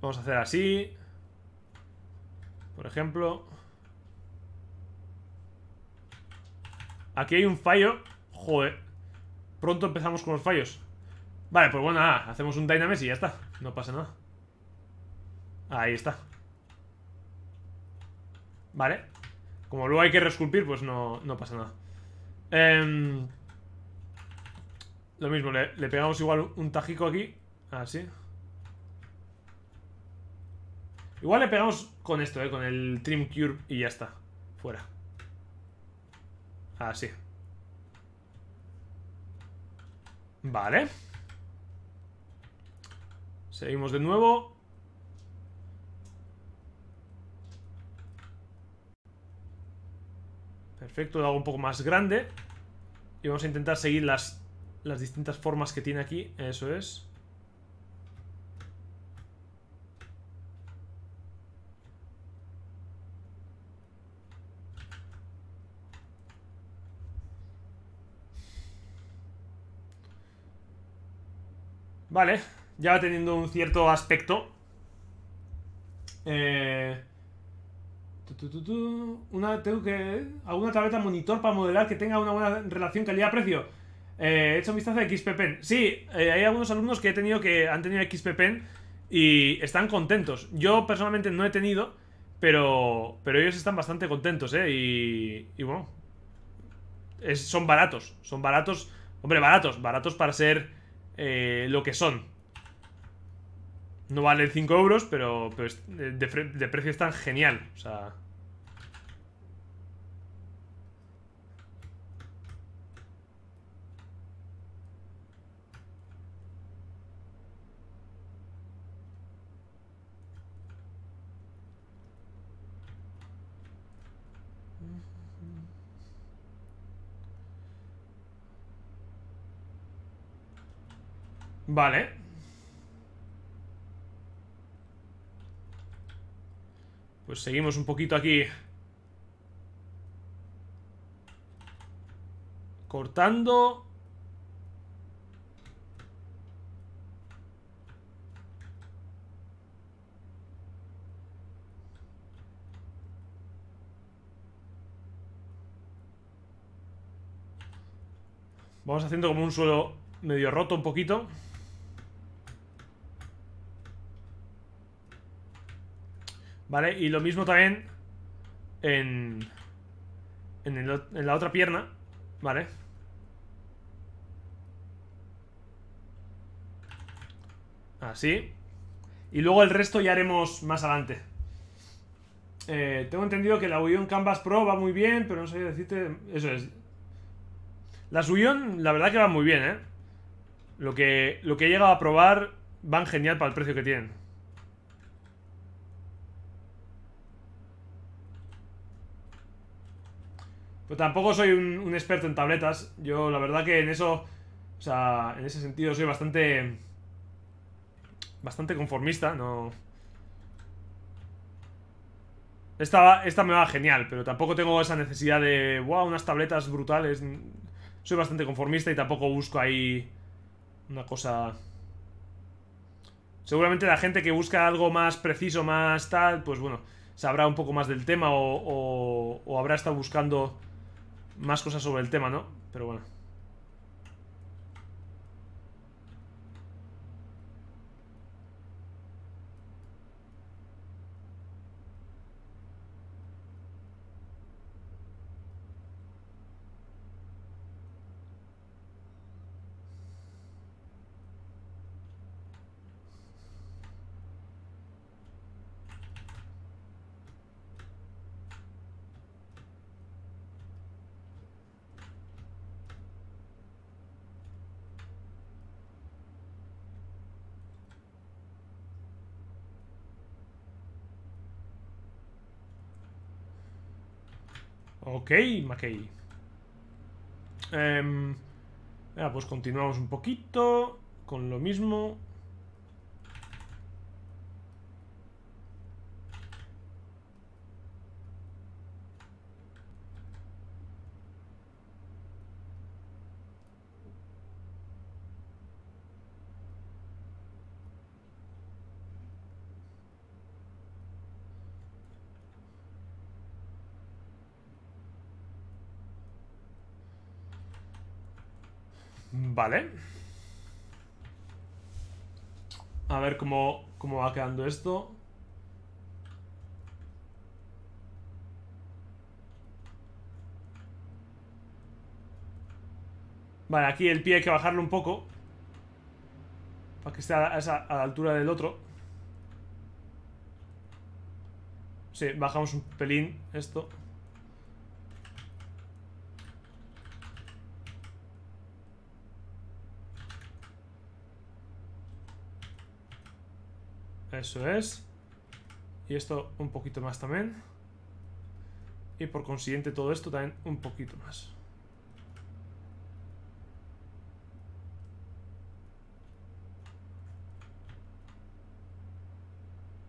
Vamos a hacer así. Por ejemplo. Aquí hay un fallo Joder. Pronto empezamos con los fallos. Vale, pues bueno, nada. Hacemos un Dynamis y ya está. No pasa nada. Ahí está. Vale. Como luego hay que resculpir, pues no, no pasa nada. Em, lo mismo, le, pegamos igual un tajico aquí. Así. Igual le pegamos con esto, eh, con el Trim Cure y ya está. Fuera. Así. Vale. Seguimos de nuevo. Perfecto, lo hago un poco más grande. Y vamos a intentar seguir las, las distintas formas que tiene aquí. Eso es. Vale, ya va teniendo un cierto aspecto. Eh... Una, tengo que... ¿Alguna tableta monitor para modelar que tenga una buena relación calidad-precio? Eh, he hecho amistad vistazo a Sí, eh, hay algunos alumnos que he tenido que han tenido XPPen y están contentos. Yo personalmente no he tenido, pero, pero ellos están bastante contentos, ¿eh? Y, bueno, son baratos, son baratos, hombre, baratos, baratos para ser eh, lo que son. No valen 5 euros, pero, pero eh, de, de precio están genial. O sea... Vale. Pues seguimos un poquito aquí. Cortando. Vamos haciendo como un suelo medio roto un poquito. ¿Vale? Y lo mismo también en, en, la otra pierna, ¿vale? Así. Y luego el resto ya haremos más adelante. Eh, tengo entendido que la Wion Canvas Pro va muy bien, pero no sé decirte... Eso es. Las Wion la verdad que van muy bien, ¿eh? Lo que, lo que he llegado a probar van genial para el precio que tienen. tampoco soy un, experto en tabletas. Yo, la verdad que en eso... O sea, en ese sentido soy bastante... Bastante conformista, no... Esta, esta me va genial, pero tampoco tengo esa necesidad de... ¡Wow! Unas tabletas brutales. Soy bastante conformista y tampoco busco ahí... Una cosa... Seguramente la gente que busca algo más preciso, más tal, pues bueno, sabrá un poco más del tema o habrá estado buscando más cosas sobre el tema, ¿no? Pero bueno. Ok, Mackey. Em, ah, pues continuamos un poquito con lo mismo. Vale. A ver cómo, va quedando esto. Vale, aquí el pie hay que bajarlo un poco. Para que esté a, a la altura del otro. Sí, bajamos un pelín esto. Eso es. Y esto un poquito más también. Y por consiguiente todo esto también un poquito más.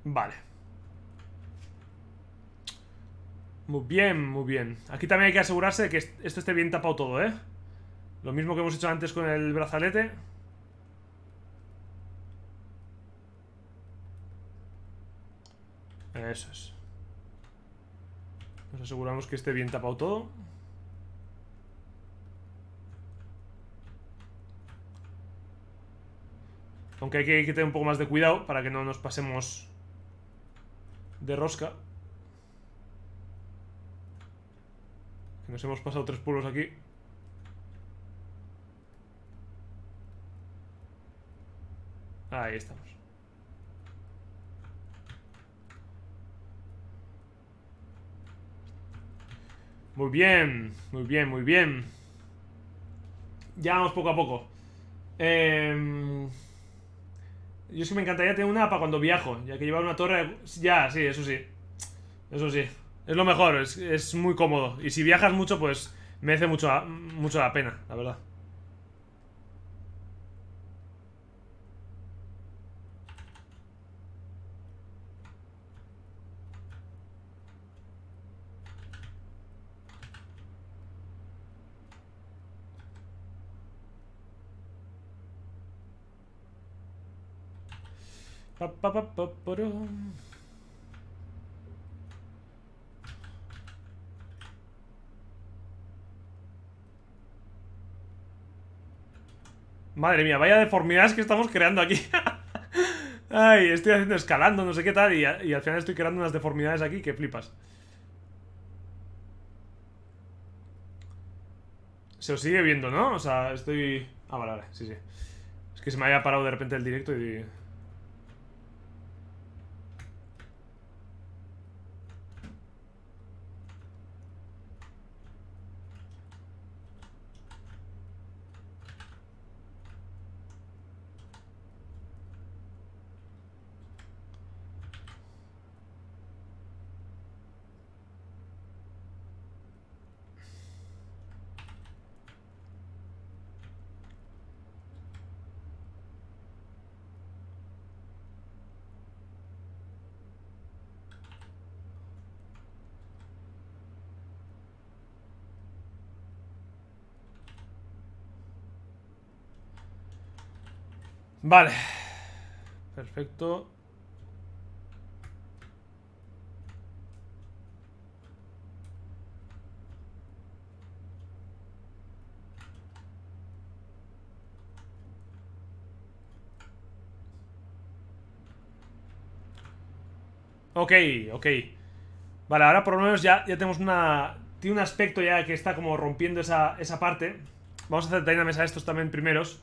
Vale. Muy bien, muy bien. Aquí también hay que asegurarse de que esto esté bien tapado todo, ¿eh? Lo mismo que hemos hecho antes con el brazalete. eso es. Nos aseguramos que esté bien tapado todo. Aunque hay que, tener un poco más de cuidado para que no nos pasemos de rosca. Que nos hemos pasado tres pueblos aquí. Ahí estamos. Muy bien, muy bien, muy bien. Ya vamos poco a poco. Eh, yo sí me encantaría tener una para cuando viajo, ya que llevar una torre... Ya, sí, eso sí. Eso sí. Es lo mejor, es, muy cómodo. Y si viajas mucho, pues merece mucho, mucho la pena, la verdad. Madre mía, vaya deformidades que estamos creando aquí. Ay, estoy haciendo escalando, no sé qué tal, y, al final estoy creando unas deformidades aquí que flipas. Se os sigue viendo, ¿no? O sea, estoy... Ah, vale, vale, sí, sí. Es que se me había parado de repente el directo y... Vale. Perfecto. Ok, ok. Vale, ahora por lo menos ya, ya tenemos una... Tiene un aspecto ya que está como rompiendo esa, esa parte. Vamos a hacer también a estos también primeros.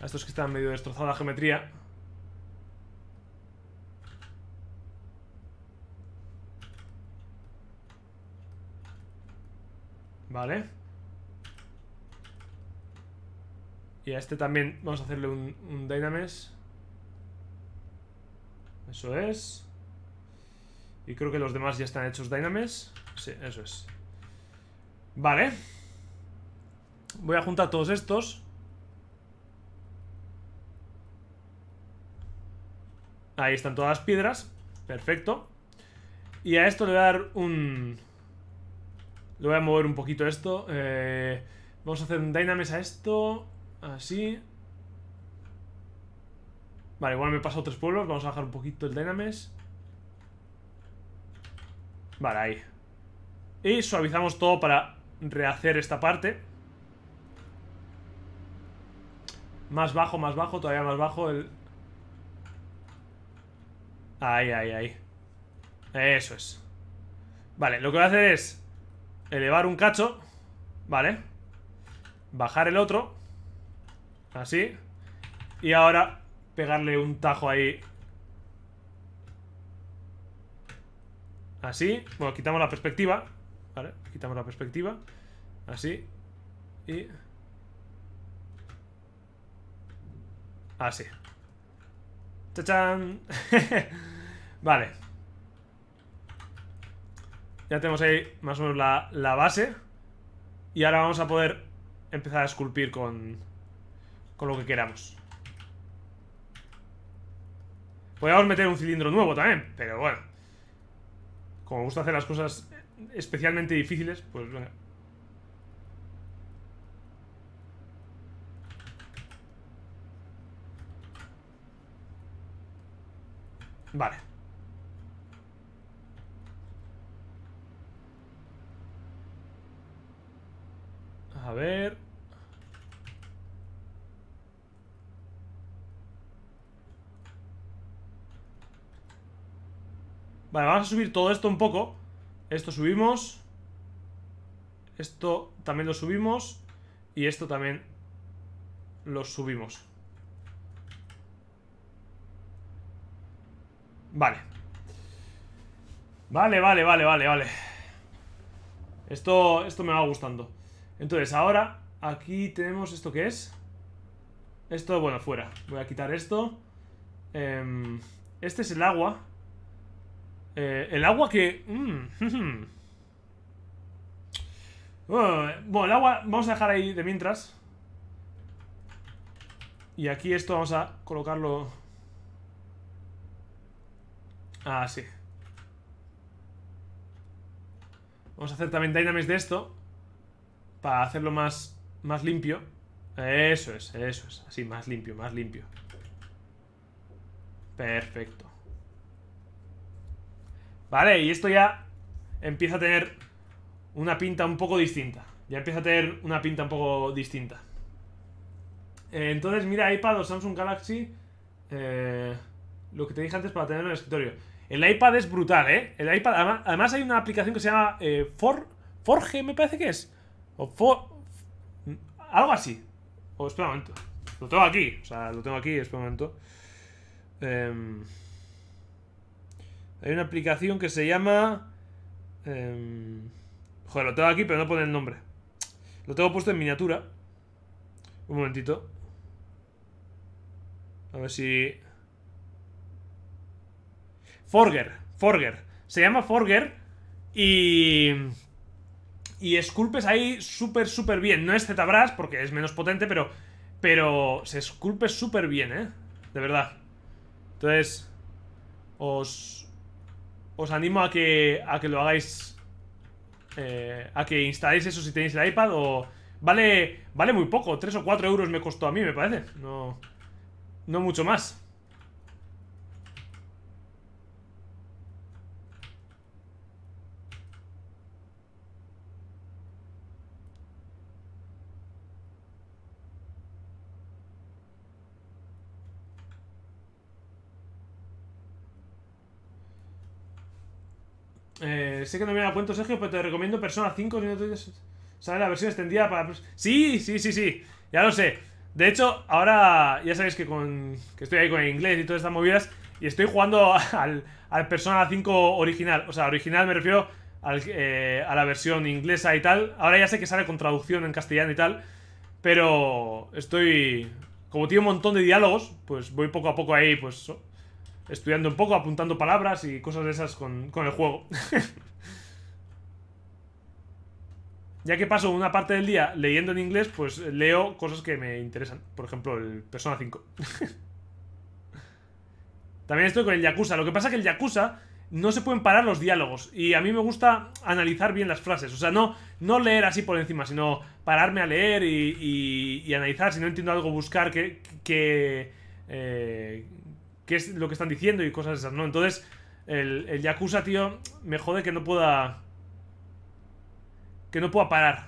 A estos que están medio destrozada la geometría. Vale. Y a este también vamos a hacerle un, un Dynames. Eso es. Y creo que los demás ya están hechos Dynames. Sí, eso es. Vale. Voy a juntar todos estos. Ahí están todas las piedras. Perfecto. Y a esto le voy a dar un... Le voy a mover un poquito esto. Eh, vamos a hacer un Dynamis a esto. Así. Vale, igual me he pasado tres pueblos. Vamos a bajar un poquito el dynames Vale, ahí. Y suavizamos todo para rehacer esta parte. Más bajo, más bajo, todavía más bajo el, Ahí, ahí, ahí. Eso es. Vale, lo que voy a hacer es elevar un cacho. Vale. Bajar el otro. Así. Y ahora pegarle un tajo ahí. Así. Bueno, quitamos la perspectiva. Vale, quitamos la perspectiva. Así. Y... Así. ¡Chachán! vale. Ya tenemos ahí más o menos la, la, base. Y ahora vamos a poder empezar a esculpir con, con lo que queramos. Podríamos meter un cilindro nuevo también, pero bueno. Como me gusta hacer las cosas especialmente difíciles, pues venga. Vale. A ver... Vale, vamos a subir todo esto un poco. Esto subimos. Esto también lo subimos. Y esto también lo subimos. Vale. Vale, vale, vale, vale, vale. Esto, esto me va gustando. Entonces, ahora aquí tenemos esto que es. Esto, bueno, fuera. Voy a quitar esto. Em, este es el agua. Eh, el agua que... Mm, bueno, el agua vamos a dejar ahí de mientras. Y aquí esto vamos a colocarlo Ah, sí. Vamos a hacer también Dynamics de esto. Para hacerlo más, más limpio. Eso es, eso es. Así, más limpio, más limpio. Perfecto. Vale, y esto ya empieza a tener una pinta un poco distinta. Ya empieza a tener una pinta un poco distinta. Eh, entonces, mira, iPad o Samsung Galaxy. Eh, lo que te dije antes para tener en el escritorio. El iPad es brutal, ¿eh? El iPad, además, hay una aplicación que se llama eh, Forge, me parece que es. O For, algo así. O espera un momento. Lo tengo aquí. O sea, lo tengo aquí, espera un momento. Eh, hay una aplicación que se llama... Eh, joder, lo tengo aquí, pero no pone el nombre. Lo tengo puesto en miniatura. Un momentito. A ver si... Forger, Forger. Se llama Forger y... Y esculpes ahí súper, súper bien. No es Zetabras porque es menos potente, pero... Pero se esculpe súper bien, ¿eh? De verdad. Entonces... Os... Os animo a que, a que lo hagáis... Eh, a que instaléis eso si tenéis el iPad o... Vale, vale muy poco, 3 o 4 euros me costó a mí, me parece. No, no mucho más. Eh, sé que no me da cuento, Sergio, pero te recomiendo Persona 5. Sale la versión extendida para. Sí, sí, sí, sí. Ya lo sé. De hecho, ahora ya sabéis que, con, que estoy ahí con el inglés y todas estas movidas. Y estoy jugando al, Persona 5 original. O sea, original me refiero al, eh, a la versión inglesa y tal. Ahora ya sé que sale con traducción en castellano y tal. Pero estoy. Como tiene un montón de diálogos, pues voy poco a poco ahí, pues estudiando un poco, apuntando palabras y cosas de esas con, con el juego. ya que paso una parte del día leyendo en inglés, pues leo cosas que me interesan. Por ejemplo, el Persona 5. También estoy con el Yakuza. Lo que pasa es que el Yakuza no se pueden parar los diálogos. Y a mí me gusta analizar bien las frases. O sea, no, no leer así por encima, sino pararme a leer y, y, analizar. Si no entiendo algo, buscar que... que eh, qué es lo que están diciendo y cosas esas, ¿no? Entonces, el, el Yakuza, tío, me jode que no pueda... Que no pueda parar.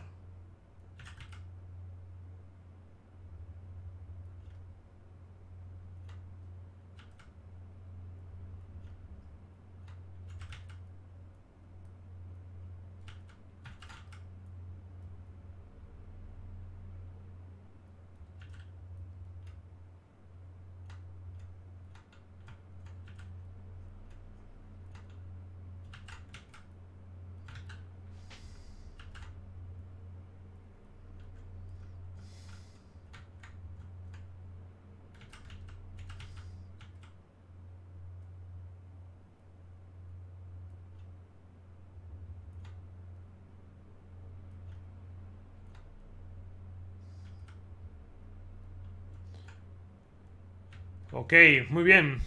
Ok, muy bien.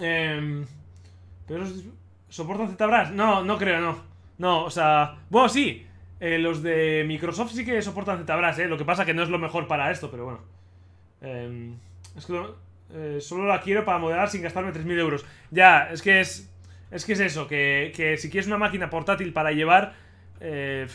Em, ¿Pero soportan ZBrush? No, no creo, no. No, o sea... Bueno, sí. Eh, los de Microsoft sí que soportan ZBrush, ¿eh? Lo que pasa que no es lo mejor para esto, pero bueno. Em, es que eh, solo la quiero para modelar sin gastarme 3.000 euros. Ya, es que es... Es que es eso, que, si quieres una máquina portátil para llevar... Eh,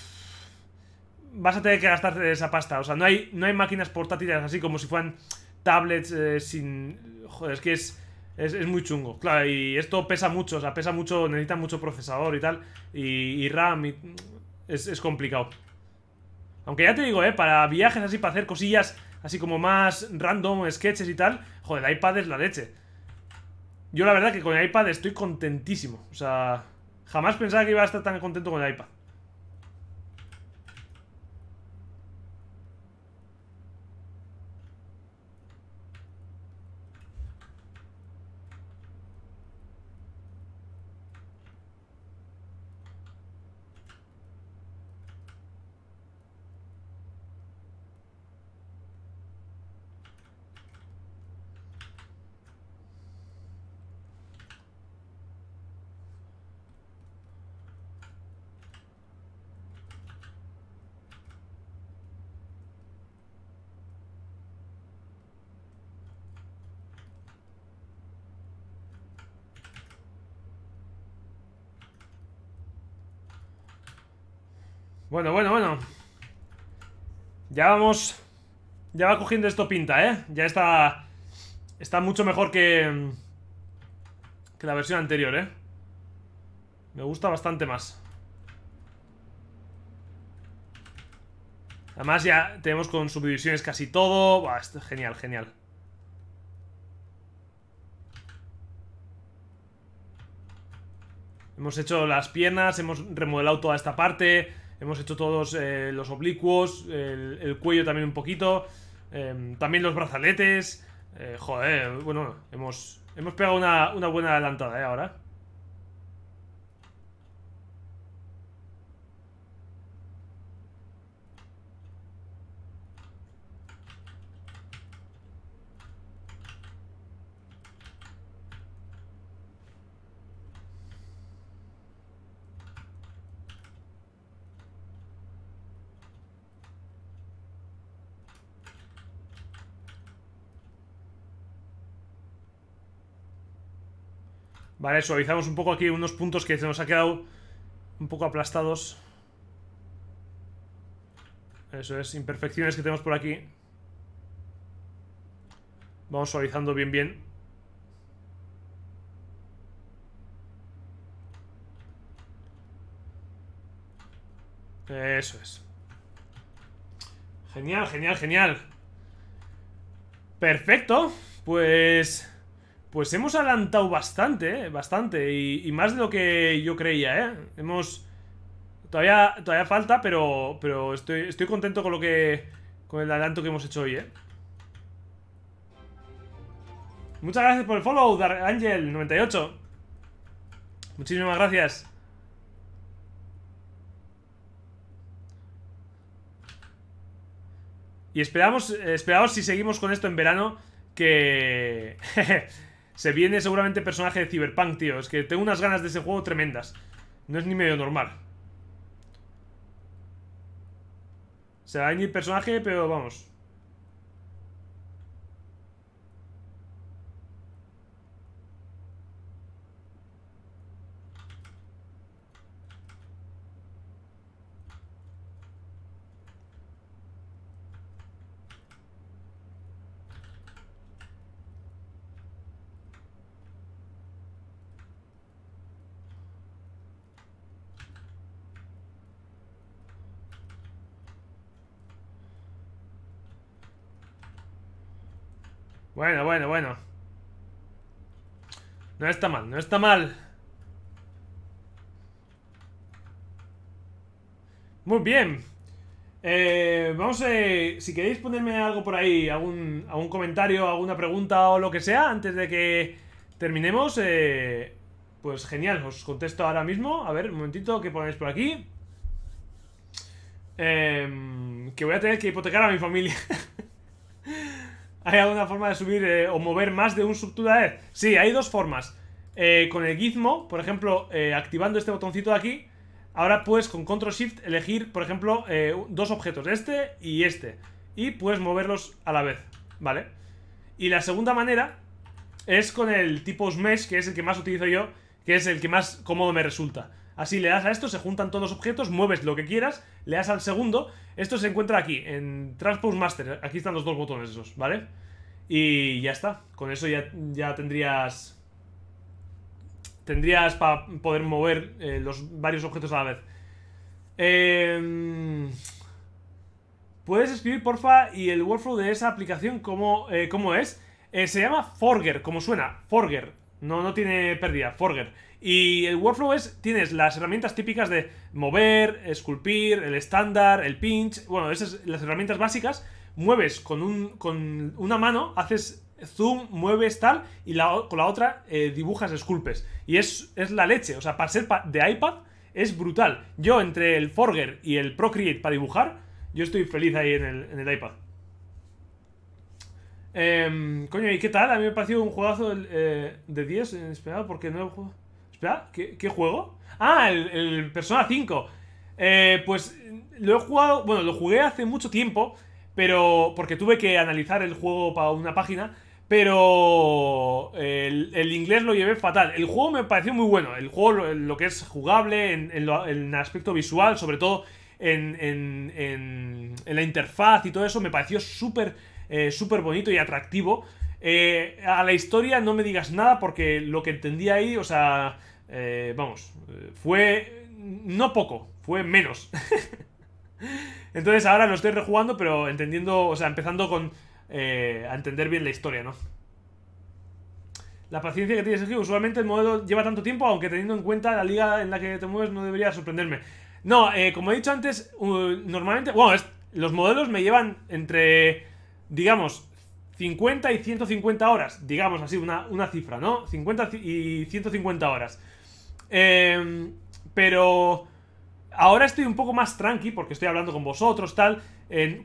vas a tener que gastarte esa pasta. O sea, no hay, no hay máquinas portátiles así como si fueran tablets eh, sin... Joder, es que es, es, muy chungo. Claro, y esto pesa mucho, o sea, pesa mucho, necesita mucho procesador y tal. Y, RAM, es, es, complicado. Aunque ya te digo, eh, para viajes así, para hacer cosillas así como más random, sketches y tal, joder, el iPad es la leche. Yo la verdad que con el iPad estoy contentísimo. O sea, jamás pensaba que iba a estar tan contento con el iPad. Ya vamos... Ya va cogiendo esto pinta, ¿eh? Ya está... Está mucho mejor que... Que la versión anterior, ¿eh? Me gusta bastante más. Además ya tenemos con subdivisiones casi todo. Buah, esto es genial, genial. Hemos hecho las piernas, hemos remodelado toda esta parte. Hemos hecho todos eh, los oblicuos, el, cuello también un poquito, em, también los brazaletes. Eh, joder, bueno, hemos, hemos pegado una, una buena adelantada, ¿eh? Ahora. Vale, suavizamos un poco aquí unos puntos que se nos ha quedado un poco aplastados. Eso es, imperfecciones que tenemos por aquí. Vamos suavizando bien, bien. Eso es. Genial, genial, genial. Perfecto. Pues... Pues hemos adelantado bastante, ¿eh? bastante. Y, más de lo que yo creía, ¿eh? Hemos... Todavía, todavía falta, pero, pero estoy, estoy contento con lo que... Con el adelanto que hemos hecho hoy, ¿eh? Muchas gracias por el follow, Dark Angel 98 Muchísimas gracias. Y esperamos, eh, esperamos si seguimos con esto en verano, que... Se viene seguramente personaje de Cyberpunk, tío. Es que tengo unas ganas de ese juego tremendas. No es ni medio normal. Se sea, hay ni personaje, pero vamos. Bueno, bueno, bueno. No está mal, no está mal. Muy bien. Eh, vamos, si queréis ponerme algo por ahí, algún, algún comentario, alguna pregunta o lo que sea, antes de que terminemos, eh, pues genial, os contesto ahora mismo. A ver, un momentito, ¿qué ponéis por aquí? Em, que voy a tener que hipotecar a mi familia. ¿Hay alguna forma de subir eh, o mover más de un sub vez? Sí, hay dos formas. Eh, con el gizmo, por ejemplo, eh, activando este botoncito de aquí, ahora puedes con Control Shift elegir, por ejemplo, dos objetos, este y este. Y puedes moverlos a la vez, ¿vale? Y la segunda manera es con el tipo smash, que es el que más utilizo yo, que es el que más cómodo me resulta. Así le das a esto, se juntan todos los objetos, mueves lo que quieras, le das al segundo. Esto se encuentra aquí, en Transpose Master. Aquí están los dos botones esos, ¿vale? Y ya está. Con eso ya, ya tendrías... Tendrías para poder mover eh, los varios objetos a la vez. Em, ¿Puedes escribir, porfa, y el workflow de esa aplicación cómo, eh, es? Eh, se llama Forger, como suena, Forger. No, no tiene pérdida, Forger. Y el workflow es, tienes las herramientas típicas de mover, esculpir, el estándar, el pinch, bueno, esas son las herramientas básicas, mueves con, un, con una mano, haces zoom, mueves tal, y con la otra eh, dibujas, esculpes. Y es, es la leche, o sea, para ser de iPad es brutal. Yo entre el Forger y el Procreate para dibujar, yo estoy feliz ahí en el, iPad. Em, coño, ¿y qué tal? A mí me ha parecido un juegazo eh, de 10 eh, esperado porque no he jugado... ¿qué, juego? Ah, el, Persona 5. Eh, pues lo he jugado, bueno, lo jugué hace mucho tiempo, pero porque tuve que analizar el juego para una página, pero el, inglés lo llevé fatal. El juego me pareció muy bueno, el juego lo, que es jugable en, en, aspecto visual, sobre todo en, en, la interfaz y todo eso, me pareció súper, eh, súper bonito y atractivo. Eh, a la historia no me digas nada porque lo que entendí ahí, o sea, eh, vamos, eh, fue no poco, fue menos. Entonces ahora lo estoy rejugando, pero entendiendo, o sea, empezando con eh, a entender bien la historia, ¿no? La paciencia que tienes, Sergio, usualmente el modelo lleva tanto tiempo, aunque teniendo en cuenta la liga en la que te mueves no debería sorprenderme. No, como he dicho antes, normalmente, bueno, los modelos me llevan entre, digamos, 50 y 150 horas, digamos así, una, una cifra, ¿no? 50 y 150 horas. Em, pero ahora estoy un poco más tranqui porque estoy hablando con vosotros, tal.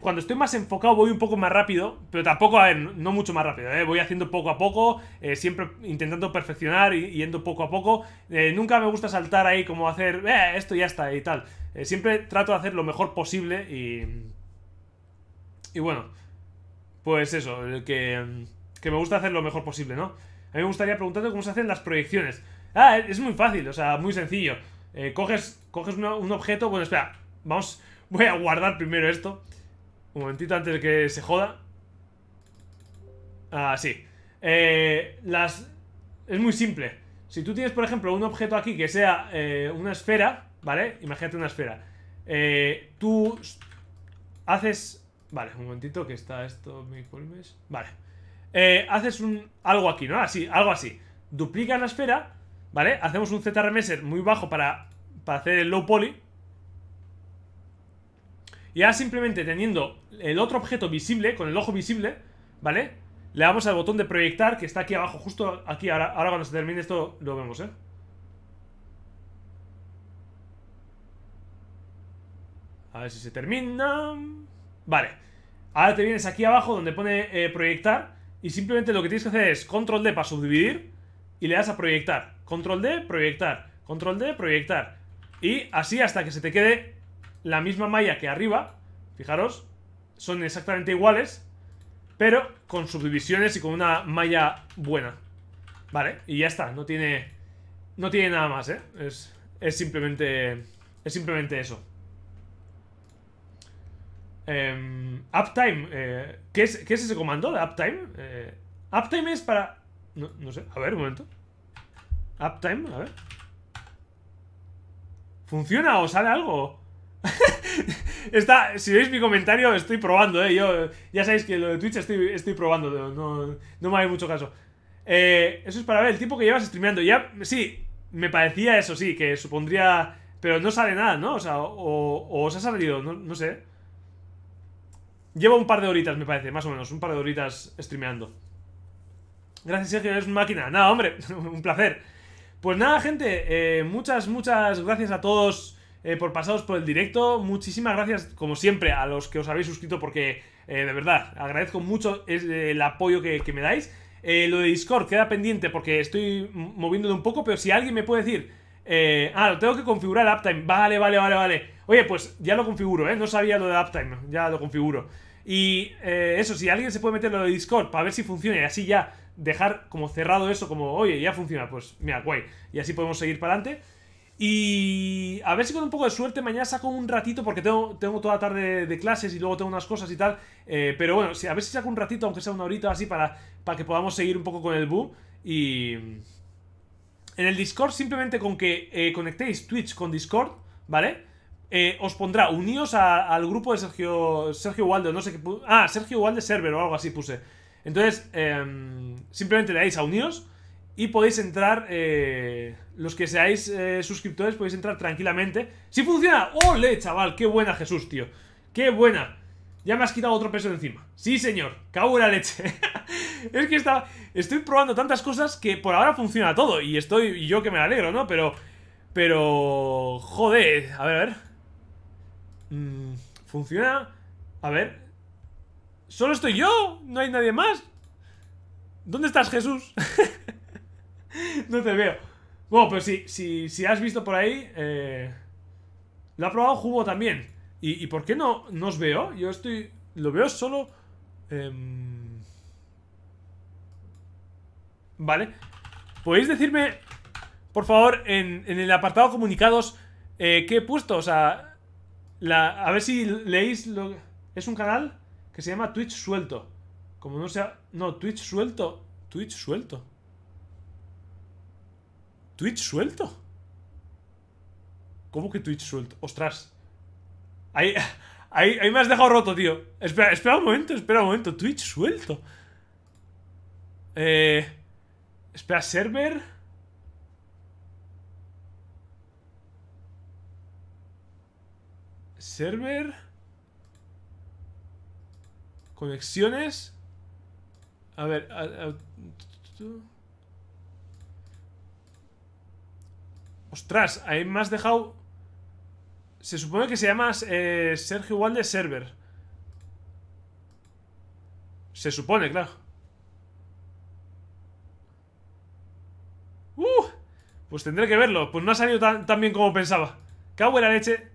cuando estoy más enfocado voy un poco más rápido, pero tampoco, a ver, no mucho más rápido, eh. voy haciendo poco a poco, eh, siempre intentando perfeccionar y yendo poco a poco. Eh, nunca me gusta saltar ahí como hacer, esto ya está y tal. siempre trato de hacer lo mejor posible y... Y bueno, pues eso, que, que me gusta hacer lo mejor posible, ¿no? A mí me gustaría preguntarte cómo se hacen las proyecciones. Ah, es muy fácil, o sea, muy sencillo. Eh, coges coges un objeto, bueno, espera, vamos, voy a guardar primero esto. Un momentito antes de que se joda. Ah, sí. Eh, las... Es muy simple. Si tú tienes, por ejemplo, un objeto aquí que sea eh, una esfera, ¿vale? Imagínate una esfera. Eh, tú haces... Vale, un momentito que está esto... me Vale. Eh, haces un algo aquí, ¿no? Así, algo así. Duplicas la esfera ¿Vale? Hacemos un ZR muy bajo para, hacer el low poly. Y ahora simplemente teniendo el otro objeto visible, con el ojo visible, ¿vale? Le damos al botón de proyectar, que está aquí abajo, justo aquí. Ahora, ahora cuando se termine esto lo vemos, ¿eh? A ver si se termina. Vale. Ahora te vienes aquí abajo donde pone eh, proyectar. Y simplemente lo que tienes que hacer es control D para subdividir y le das a proyectar. Control D, proyectar. Control D, proyectar. Y así hasta que se te quede la misma malla que arriba. Fijaros, son exactamente iguales, pero con subdivisiones y con una malla buena. Vale, y ya está, no tiene, no tiene nada más, ¿eh? Es, simplemente, es simplemente eso. Em, uptime, eh, ¿qué, es, es, ese comando uptime? Eh, uptime es para no, sé. A ver, un momento. Uptime, a ver. ¿Funciona o sale algo? Está, si veis mi comentario, estoy probando, ¿eh? Yo, ya sabéis que lo de Twitch estoy, probando, no, no me hay mucho caso. Eh, eso es para ver el tiempo que llevas streameando. Ya, sí, me parecía eso, sí, que supondría... Pero no sale nada, ¿no? O sea, o, os ha salido, no, no sé. Llevo un par de horitas, me parece, más o menos, un par de horitas streameando. Gracias, Sergio, eres una máquina. Nada, hombre, un placer. Pues nada, gente, eh, muchas, muchas gracias a todos eh, por pasaros por el directo. Muchísimas gracias, como siempre, a los que os habéis suscrito porque, eh, de verdad, agradezco mucho el apoyo que, me dais. lo de Discord queda pendiente porque estoy moviéndolo un poco, pero si alguien me puede decir... ah, lo tengo que configurar Uptime. Vale, vale, vale, vale. Oye, pues ya lo configuro, ¿eh? No sabía lo de Uptime. Ya lo configuro. Y eso, si alguien se puede meter lo de Discord para ver si funciona y así ya dejar como cerrado eso, como, oye, ya funciona, pues mira, guay. Y así podemos seguir para adelante. Y a ver si con un poco de suerte mañana saco un ratito, porque tengo, tengo toda la tarde de clases y luego tengo unas cosas y tal. Eh, pero bueno, a ver si saco un ratito, aunque sea una horita así, para, para que podamos seguir un poco con el boom. Y en el Discord, simplemente con que eh, conectéis Twitch con Discord, ¿vale? Eh, os pondrá unidos al grupo de Sergio, Sergio Waldo no sé qué. Ah, Sergio Waldo Server o algo así puse. Entonces, em, simplemente le dais a uniros y podéis entrar, eh, los que seáis eh, suscriptores, podéis entrar tranquilamente. ¡Si ¡Sí funciona! ¡Ole, chaval! ¡Qué buena, Jesús, tío! ¡Qué buena! Ya me has quitado otro peso de encima. ¡Sí, señor! ¡Cago la leche! es que está, estoy probando tantas cosas que por ahora funciona todo. Y estoy y yo que me alegro, ¿no? Pero... Pero... Joder. A ver, a ver. Mm, funciona... A ver, Solo estoy yo, no hay nadie más. ¿Dónde estás, Jesús? no te veo. Bueno, pero si, si, has visto por ahí, eh, lo ha probado Jugo también. ¿Y, por qué no, no os veo? Yo estoy... Lo veo solo... Em, vale. ¿Podéis decirme, por favor, en, el apartado comunicados, eh, qué he puesto? O sea, a ver si leéis lo... ¿Es un canal? que se llama Twitch suelto. Como no sea... No, Twitch suelto. Twitch suelto. ¿Twitch suelto? ¿Cómo que Twitch suelto? Ostras. Ahí, me has dejado roto, tío. Espera, espera un momento, espera un momento. Twitch suelto. Eh... Espera, server... Server... Conexiones. A ver. Ostras, ahí me has dejado... Se supone que se llama eh, Sergio Walde Server. Se supone, claro. ¡Uh! Pues tendré que verlo. Pues no ha salido tan, tan bien como pensaba. Cago en la leche.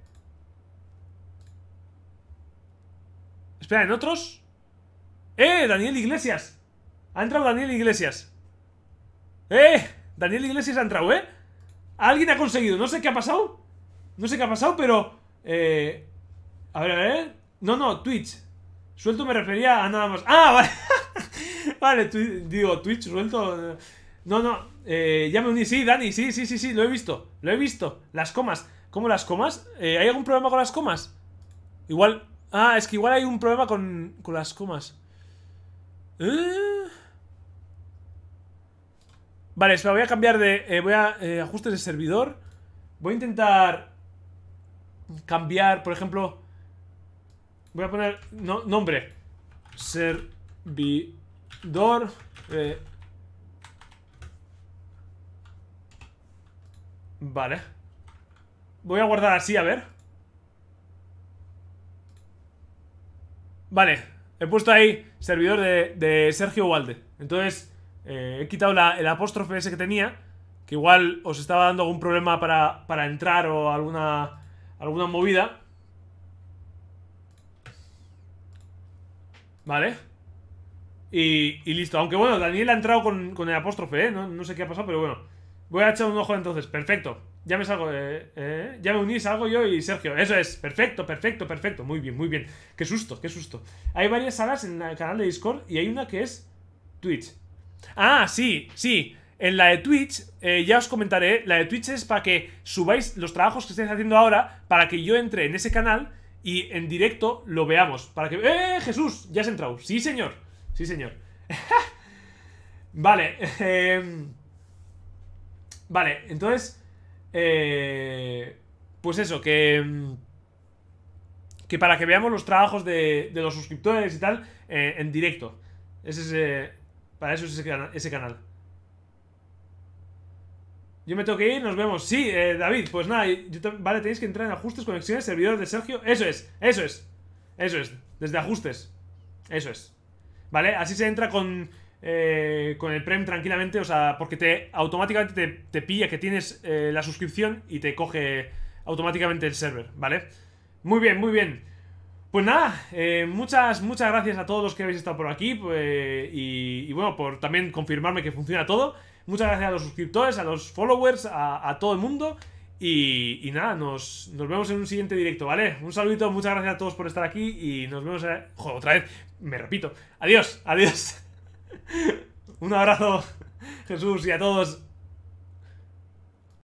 Espera, ¿en otros? ¡Eh! Daniel Iglesias. Ha entrado Daniel Iglesias. ¡Eh! Daniel Iglesias ha entrado, ¿eh? Alguien ha conseguido. No sé qué ha pasado. No sé qué ha pasado, pero... Eh... A ver, a ver. ¿eh? No, no, Twitch. Suelto me refería a nada más. ¡Ah, vale! vale, digo, Twitch, suelto. Eh. No, no, eh, ya me uní. Sí, Dani, sí, sí, sí, sí, lo he visto. Lo he visto. Las comas. ¿Cómo las comas? ¿Hay algún problema con las comas? Igual. Ah, es que igual hay un problema con, con las comas. Eh. Vale, lo voy a cambiar de... Eh, voy a... Eh, ajustes de servidor. Voy a intentar... Cambiar, por ejemplo... Voy a poner... nombre. Servidor... Vale. Voy a guardar así, a ver. Vale. He puesto ahí servidor de, Sergio Walde. Entonces, eh, he quitado el apóstrofe ese que tenía, que igual os estaba dando algún problema para, entrar o alguna, alguna movida. Vale. Y, listo. Aunque bueno, Daniel ha entrado con, el apóstrofe, ¿eh? No, no sé qué ha pasado, pero bueno. Voy a echar un ojo entonces. Perfecto. Ya me salgo de. Eh, ya me unís salgo yo y Sergio. Eso es. Perfecto, perfecto, perfecto. Muy bien, muy bien. Qué susto, qué susto. Hay varias salas en el canal de Discord y hay una que es Twitch. Ah, sí, sí. En la de Twitch, eh, ya os comentaré, la de Twitch es para que subáis los trabajos que estáis haciendo ahora, para que yo entre en ese canal y en directo lo veamos. Para que... ¡Eh, Jesús! Ya has entrado. Sí, señor. Sí, señor. vale. Em, vale, entonces... Eh, pues eso, que. Mm, que para que veamos los trabajos de, los suscriptores y tal eh, en directo. Es para eso es ese, canal. Yo me tengo que ir, nos vemos. Sí, eh, David, pues nada, vale, tenéis que entrar en ajustes, conexiones, servidor de Sergio. Eso es, eso es, eso es, desde ajustes. Eso es. ¿Vale? Así se entra con eh, con el Prem tranquilamente, o sea, porque te automáticamente te, pilla que tienes eh, la suscripción y te coge automáticamente el server, ¿vale? Muy bien, muy bien. Pues nada, eh, muchas, muchas gracias a todos los que habéis estado por aquí pues, y, bueno, por también confirmarme que funciona todo. Muchas gracias a los suscriptores, a los followers, a, todo el mundo. Y, nada, nos, vemos en un siguiente directo, ¿vale? Un saludito, muchas gracias a todos por estar aquí y nos vemos... A... otra vez, me repito. Adiós, adiós. Un abrazo, Jesús, y a todos.